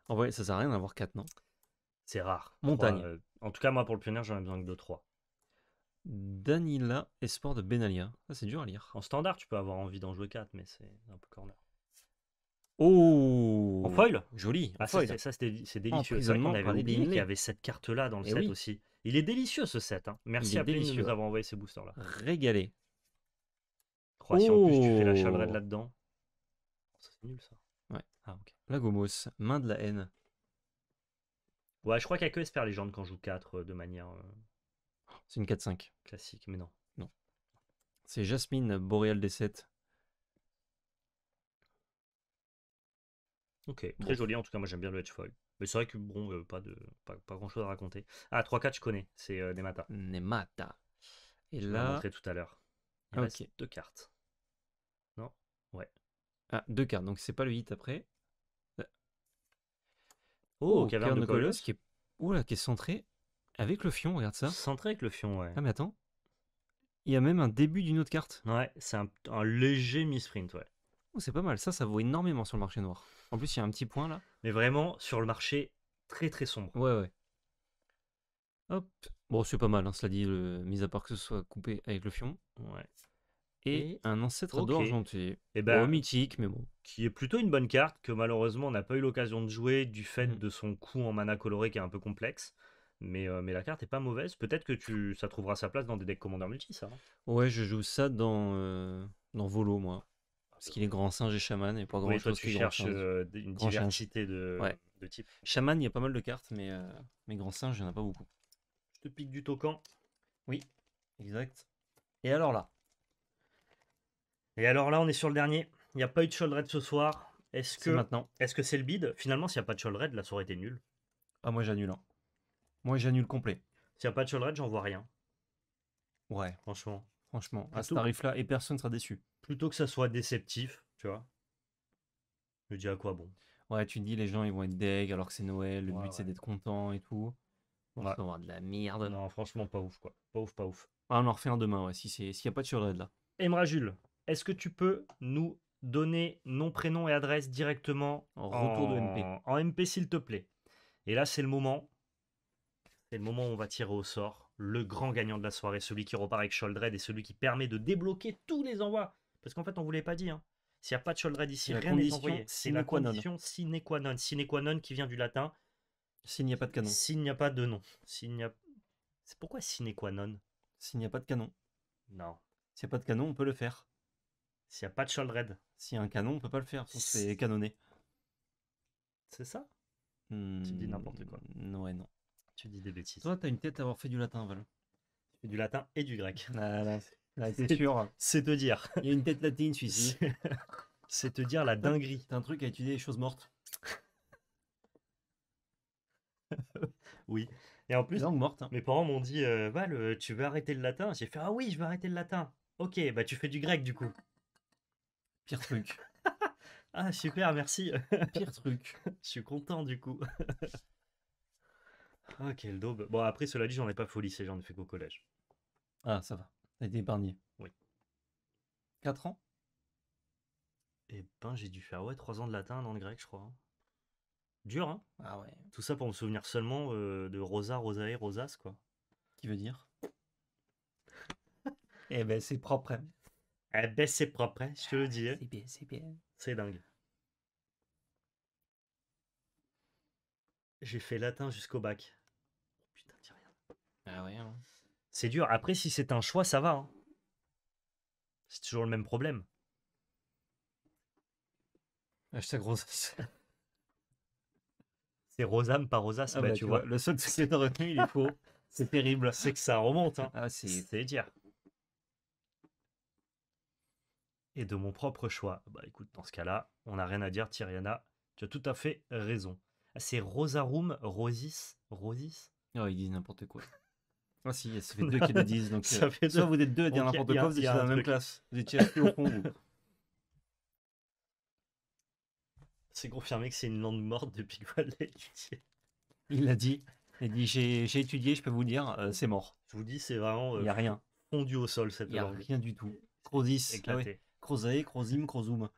En vrai, ça sert à rien d'avoir 4, non C'est rare. Montagne. en tout cas, moi, pour le pionnier, j'en ai besoin que de 3. Danila Espoir de Benalia. c'est dur à lire. En standard, tu peux avoir envie d'en jouer 4, mais c'est un peu corner. Oh En foil Joli. Ah, Ça, c'est délicieux. On avait oublié qu'il y avait cette carte-là dans le eh set aussi. Il est délicieux ce set. Hein. Merci à Plénis de nous avoir envoyé ces boosters-là. Régalé. Crois, en plus tu fais la oh. chaleur là-dedans. C'est nul ça. Ouais. Ah, ok. La Gomos, main de la haine. Ouais, je crois qu'il n'y a que Esper Légende quand joue 4 euh, de manière. Euh, c'est une 4-5. Classique, mais non. Non. C'est Jasmine Boréal des 7 Ok, très joli. En tout cas, moi j'aime bien le Hedgefoil. Mais c'est vrai que bon, euh, pas, de, pas, grand chose à raconter. Ah, 3-4, je connais. C'est matins euh, Nemata. Nemata. Et là. Je tout à l'heure. Ah, ok deux cartes. Non Ouais. Ah, deux cartes. Donc c'est pas le hit après. Oh, Caverne de Qui est... Oula, qui est centré. Avec le fion, regarde ça. Centré avec le fion, ouais. Ah, mais attends. Il y a même un début d'une autre carte. Ouais, c'est un, léger misprint, ouais. Oh, c'est pas mal, ça, ça vaut énormément sur le marché noir. En plus, il y a un petit point là. Mais vraiment, sur le marché très très sombre. Ouais, ouais. Hop. Bon, c'est pas mal, hein, cela dit, le... mis à part que ce soit coupé avec le fion. Ouais. Et, un ancêtre okay. Et eh ben, mythique, mais bon. Qui est plutôt une bonne carte que malheureusement on n'a pas eu l'occasion de jouer du fait hmm. de son coup en mana coloré qui est un peu complexe. Euh, mais, la carte est pas mauvaise. Peut-être que tu, ça trouvera sa place dans des decks Commander multi, ça. Hein. ouais, je joue ça euh, dans, Volo, moi. Parce qu'il est grand singe et chaman, et pas grand oui, chose tu une diversité de, de, type. Chaman, il y a pas mal de cartes, mais, euh, mais grand singe, il n'y en a pas beaucoup. Je te pique du tocan. Oui, exact. Et alors là Et alors là, on est sur le dernier. Il n'y a pas eu de Shold ce soir. Est-ce que maintenant Est-ce que c'est le bid Finalement, s'il n'y a pas de Shold la soirée était nulle. Ah, moi, j'annule. Hein. Moi, j'annule complet. S'il n'y a pas de Sholdred, j'en vois rien. Ouais. Franchement. Franchement, à ce tarif-là, et personne sera déçu. Plutôt que ça soit déceptif, tu vois. Je dis à quoi bon. Ouais, tu dis, les gens, ils vont être deg alors que c'est Noël, le but, c'est d'être content et tout. On va avoir de la merde. Non, franchement, pas ouf, quoi. Pas ouf, pas ouf. Ah, on en refait un demain, ouais, s'il n'y a pas de Sholdred là. Jules, est-ce que tu peux nous donner nom, prénom et adresse directement retour de MP En MP, s'il te plaît. Et là, c'est le moment. C'est le moment où on va tirer au sort le grand gagnant de la soirée, celui qui repart avec Sholdred et celui qui permet de débloquer tous les envois. Parce qu'en fait, on ne vous pas dit. Hein. S'il n'y a pas de Sholdred ici, rien n'est envoyé. C'est la condition sine qua non. Sine qua non qui vient du latin. S'il n'y a pas de canon. S'il n'y a pas de nom. S'il n'y a... C'est pourquoi sine qua non S'il n'y a pas de canon. Non. S'il n'y a pas de canon, on peut le faire. S'il n'y a pas de Sholdred. S'il y a un canon, on peut pas le faire. C'est canonné. C'est ça hmm. Tu dis n'importe quoi. Ouais, non. Tu dis des bêtises. Toi, t'as une tête avoir fait du latin, Val. fais du latin et du grec. (laughs) Bah, bah, bah, c'est sûr. C'est te dire. Il y a une tête latine, celui-ci. (laughs) C'est te dire la dinguerie. T'as un truc à étudier les choses mortes. (laughs) oui. Et en plus, langue morte, hein. mes parents m'ont dit euh, Val, euh, tu veux arrêter le latin J'ai fait Ah oui, je veux arrêter le latin. Ok, bah tu fais du grec du coup. Pire truc. ah super, merci. Pire truc. je suis content du coup. Ah, quel daube. Bon, après, cela dit, j'en ai pas folie si j'en ai fait qu'au collège. Ah, ça va. T'as été épargné. Oui. 4 ans Eh ben, j'ai dû faire, ouais, 3 ans de latin, un an de grec, je crois. Dur, hein Ah ouais. Tout ça pour me souvenir seulement euh, de Rosa, Rosae, Rosas, quoi. Qui veut dire Eh ben, c'est propre. hein. Eh ben, c'est propre, hein, je te le ah, dis. Hein. C'est bien, c'est bien. C'est dingue. J'ai fait latin jusqu'au bac. Ah hein. C'est dur. Après, si c'est un choix, ça va. Hein. C'est toujours le même problème. Hashtag Rosas (laughs) C'est Rosam par Rosas ah bah, bah, tu vois, le seul truc qui est il est (laughs) C'est terrible. C'est que ça remonte. Hein. Ah, c'est dire. Et de mon propre choix. Bah écoute, dans ce cas-là, on n'a rien à dire, Tyriana. Tu as tout à fait raison. C'est Rosarum, Rosis, Rosis. Oh, ils disent n'importe quoi. (laughs) Ah si, ça fait (laughs) deux qui le disent. Donc, euh, Soit vous êtes deux à dire n'importe quoi, vous êtes dans la même classe. Vous étiez plus au fond, vous. (laughs) C'est confirmé que c'est une langue morte depuis que vous étudié. Il l'a dit. Il dit j'ai étudié, je peux vous dire, euh, c'est mort. Je vous dis, c'est vraiment. Euh, il n'y a rien. Fondu au sol cette Il n'y a rien du tout. Crosis. Ah Crozim, Crozum.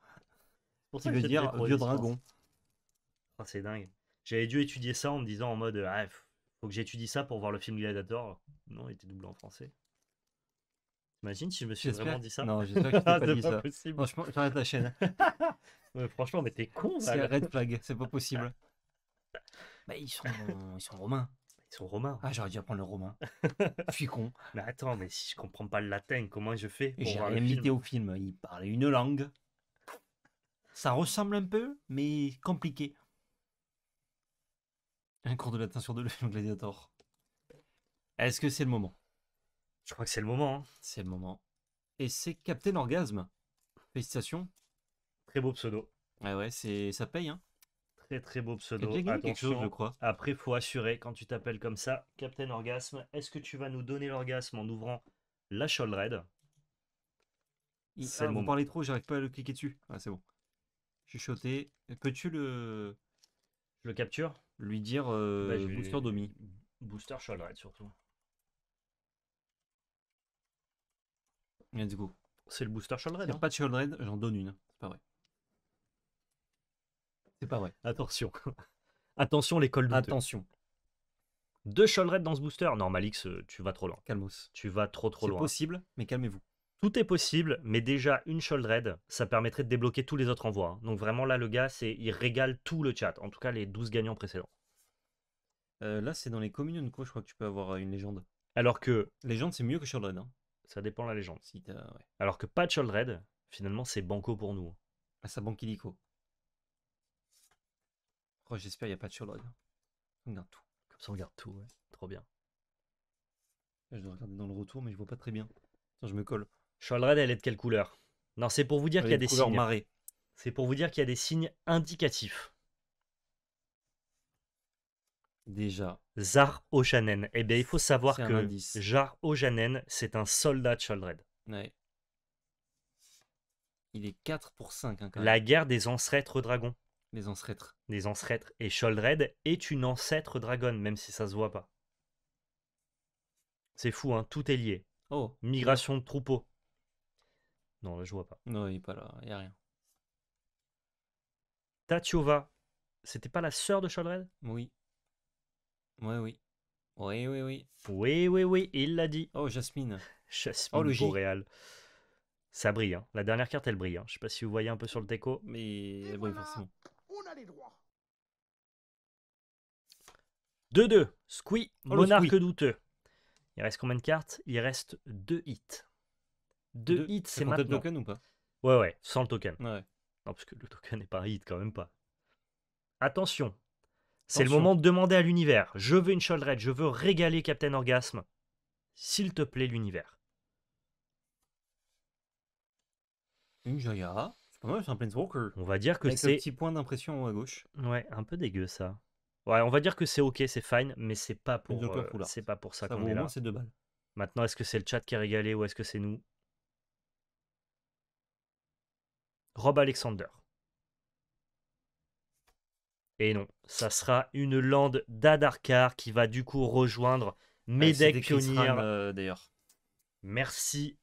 Qui veut dire vieux dragon. Oh, c'est dingue. J'avais dû étudier ça en me disant en mode ah, donc que j'étudie ça pour voir le film Gladiator. Non, il était doublé en français. Imagine si je me suis vraiment dit ça Non, j'espère que (laughs) pas dit pas ça. Possible. Franchement, j'arrête la chaîne. mais (laughs) franchement, mais t'es con. C'est red flag, c'est pas possible. bah, (laughs) ils sont, ils sont romains. Ils sont romains. Ah, j'aurais dû apprendre le romain. je suis con. Mais attends, mais si je comprends pas le latin, comment je fais J'ai invité au film. Il parlait une langue. Ça ressemble un peu, mais compliqué. Un cours de latin sur deux, le gladiator. Est-ce que c'est le moment Je crois que c'est le moment. Hein. C'est le moment. Et c'est Captain Orgasme. Félicitations. Très beau pseudo. Ouais, ah ouais, c'est ça paye. Hein. Très très beau pseudo. déjà gagné quelque chose, je crois. Après, faut assurer quand tu t'appelles comme ça, Captain Orgasme. Est-ce que tu vas nous donner l'orgasme en ouvrant la Sholdred Il... C'est bon. Ah, trop, j'arrive pas à le cliquer dessus. Ah, c'est bon. Chuchoter. Peux-tu le. Je le capture lui dire euh, bah, Booster Domi. Booster Shalred surtout. Let's go. C'est le booster n'y a hein. pas de j'en donne une. C'est pas vrai. C'est pas vrai. Attention. (laughs) Attention l'école de Attention. Deux Shalred dans ce booster. Non, Malix, euh, tu vas trop loin. Calmos. Tu vas trop trop loin. C'est possible, mais calmez-vous. Tout est possible, mais déjà une raid ça permettrait de débloquer tous les autres envois. Hein. Donc vraiment là, le gars, c'est il régale tout le chat, en tout cas les 12 gagnants précédents. Euh, là, c'est dans les communes quoi, je crois que tu peux avoir euh, une légende. Alors que. Légende, c'est mieux que Sholdred. Hein. Ça dépend la légende. Alors que pas de Sholdred, finalement, c'est banco pour nous. Hein. Ah, ça banque illico. Oh, j'espère qu'il n'y a pas de Sholdred. Hein. On tout. Comme ça, on regarde tout, Trop bien. Je dois regarder dans le retour, mais je vois pas très bien. Attends, je me colle. Sholdred elle est de quelle couleur Non, c'est pour vous dire qu'il y a des signes. marées. C'est pour vous dire qu'il y a des signes indicatifs. Déjà. Zar Ojanen. Eh bien, il faut savoir que Zar Ojanen, c'est un soldat de Sholdred. Il est 4 pour 5. Hein, La guerre des ancêtres dragons. Les ancêtres. Des ancêtres. Et Sholdred est une ancêtre dragonne, même si ça se voit pas. C'est fou, hein, tout est lié. Oh. Migration de troupeaux. Non, bah, je vois pas. Non, il n'est pas là, il n'y a rien. Tatiova, c'était pas la sœur de Chaldred Oui. Oui, oui. Oui, oui, oui. Oui, oui, oui, il l'a dit. Oh, Jasmine. (laughs) Jasmine oh, Boréal. Ça brille, hein. La dernière carte, elle brille. Hein. Je sais pas si vous voyez un peu sur le déco, mais elle brille forcément. On a les 2-2. Squee, oh, monarque douteux. Il reste combien de cartes Il reste 2 hits. Deux, hits, c'est maintenant. token ou pas Ouais, ouais, sans le token. Non, parce que le token n'est pas un hit quand même pas. Attention, c'est le moment de demander à l'univers. Je veux une Sholdred, je veux régaler Captain Orgasme. S'il te plaît, l'univers. Une Jaya. C'est pas mal, c'est un Planeswalker. On va dire que c'est. Un petit point d'impression en haut à gauche. Ouais, un peu dégueu ça. Ouais, on va dire que c'est ok, c'est fine, mais c'est pas pour, euh, c'est pas pour ça, qu'on est moins deux balles. Maintenant, est-ce que c'est le chat qui a régalé ou est-ce que c'est nous Rob Alexander. Et non, ça sera une lande d'Adarkar qui va du coup rejoindre Medec euh, D'ailleurs. Merci.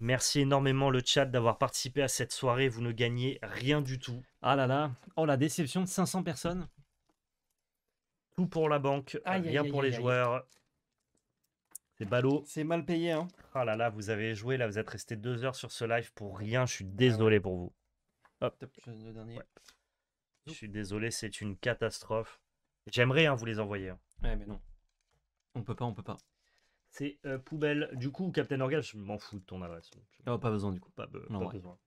Merci énormément le chat d'avoir participé à cette soirée. Vous ne gagnez rien du tout. Ah là là. Oh la déception de 500 personnes. Tout pour la banque, rien pour les joueurs. C'est ballot. C'est mal payé. Hein. Ah là là, vous avez joué, là vous êtes resté deux heures sur ce live pour rien. Je suis ah désolé pour vous. Hop. Top, le dernier. Je suis désolé, c'est une catastrophe. J'aimerais hein, vous les envoyer. Hein. Ouais, mais non. On peut pas, on peut pas. C'est euh, poubelle. Du coup, Captain Orgal, je m'en fous de ton adresse. Oh, pas besoin du coup. Pas, besoin.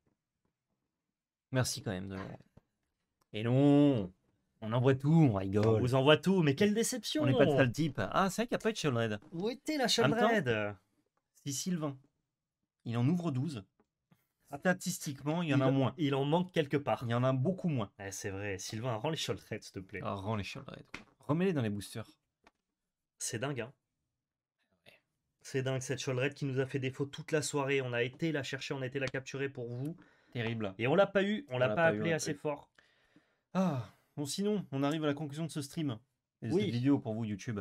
Merci quand même. Et non On envoie tout, on On vous envoie tout, mais quelle déception On n'est pas de sale type. Ah, c'est vrai qu'il n'y a pas eu de Red. Où était la Shadow Red. Euh, Sylvain. Il en ouvre 12. Statistiquement, il y en a moins. Il en manque quelque part. Il y en a beaucoup moins. Eh, c'est vrai. Sylvain, rends les Sholdred, s'il te plaît. Oh, rends les Sholdred. Remets-les dans les boosters. C'est dingue, hein. C'est dingue cette Sholdred qui nous a fait défaut toute la soirée. On a été la chercher, on a été la capturer pour vous. Terrible. Et on l'a pas eu, on, l'a pas, appelé assez fort. Ah, bon sinon, on arrive à la conclusion de ce stream. Et oui. vidéo pour vous YouTube.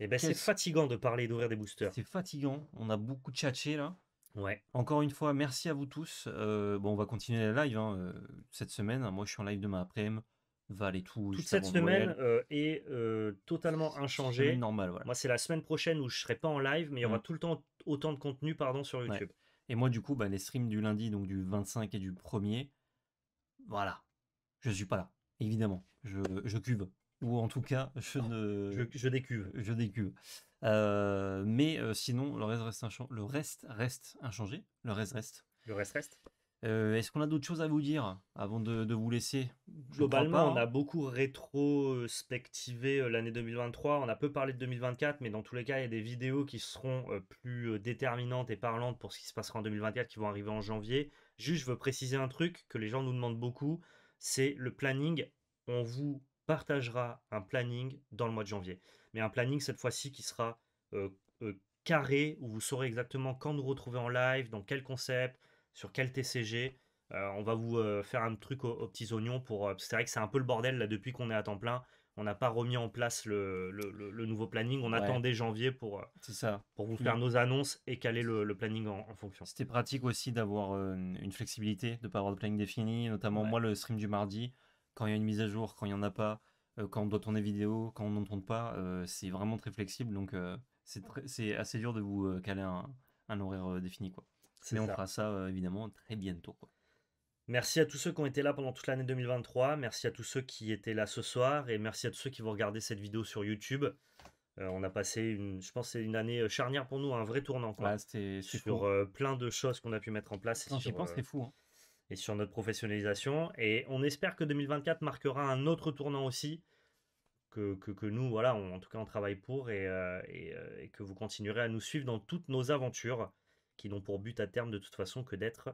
Et eh ben c'est fatigant de parler d'ouvrir des boosters. C'est fatigant. On a beaucoup tchatché là. Encore une fois, merci à vous tous. Euh, bon, on va continuer la live hein, euh, cette semaine. Moi, je suis en live demain après-midi. Va tout. Toute cette semaine euh, est totalement inchangée. Normal, Moi, c'est la semaine prochaine où je serai pas en live, mais il y aura mmh. tout le temps autant de contenu pardon, sur YouTube. Et moi, du coup, bah, les streams du lundi, donc du 25 et du 1er, voilà. Je suis pas là, évidemment. Je, je cuve. Ou en tout cas, je ne. Je, je décuve. Je décuve. Euh, mais euh, sinon, le reste, reste le reste reste inchangé. Le reste reste. Le reste reste. Euh, est-ce qu'on a d'autres choses à vous dire avant de, de vous laisser Globalement, on hein. a beaucoup rétrospectivé l'année 2023. On a peu parlé de 2024, mais dans tous les cas, il y a des vidéos qui seront plus déterminantes et parlantes pour ce qui se passera en 2024 qui vont arriver en janvier. Juste, je veux préciser un truc que les gens nous demandent beaucoup c'est le planning. On vous partagera un planning dans le mois de janvier mais un planning cette fois-ci qui sera euh, euh, carré, où vous saurez exactement quand nous retrouver en live, dans quel concept, sur quel TCG. Euh, on va vous faire un truc aux, petits oignons pour. c'est vrai que c'est un peu le bordel là depuis qu'on est à temps plein. On n'a pas remis en place le, nouveau planning. On attendait janvier pour, ça. pour vous faire nos annonces et caler le, planning en, fonction. C'était pratique aussi d'avoir une flexibilité, de ne pas avoir de planning défini. Notamment, moi, le stream du mardi, quand il y a une mise à jour, quand il n'y en a pas, euh, quand on doit tourner vidéo, quand on n'en tourne pas, euh, c'est vraiment très flexible. Donc euh, c'est assez dur de vous caler un, horaire défini. Quoi. Mais on fera ça évidemment très bientôt. Merci à tous ceux qui ont été là pendant toute l'année 2023. Merci à tous ceux qui étaient là ce soir. Et merci à tous ceux qui vont regarder cette vidéo sur YouTube. on a passé, une, je pense, c'est une année charnière pour nous, un vrai tournant. Quoi, sur plein de choses qu'on a pu mettre en place. je pense, c'est fou. Hein. Et sur notre professionnalisation. Et on espère que 2024 marquera un autre tournant aussi que, nous, voilà, en tout cas, on travaille pour euh, euh, et, que vous continuerez à nous suivre dans toutes nos aventures qui n'ont pour but à terme de toute façon que d'être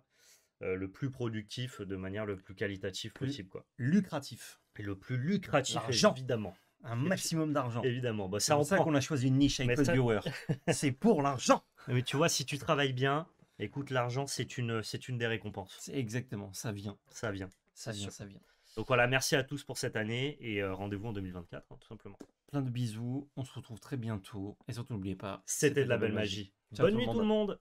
euh, le plus productif de manière le plus qualitative possible. Quoi. Lucratif. Et le plus lucratif, L'argent. évidemment. Un maximum d'argent. Évidemment. Bah, c'est pour ça qu'on a choisi une niche avec viewers (laughs) c'est pour l'argent. Mais tu vois, si tu travailles bien, écoute, l'argent, c'est une, c'est une des récompenses. exactement, ça vient. Ça vient. Ça vient, ça vient. Donc voilà, merci à tous pour cette année et euh, rendez-vous en 2024, hein, tout simplement. Plein de bisous, on se retrouve très bientôt. Et surtout, n'oubliez pas, c'était de la belle magie. Bonne nuit tout le monde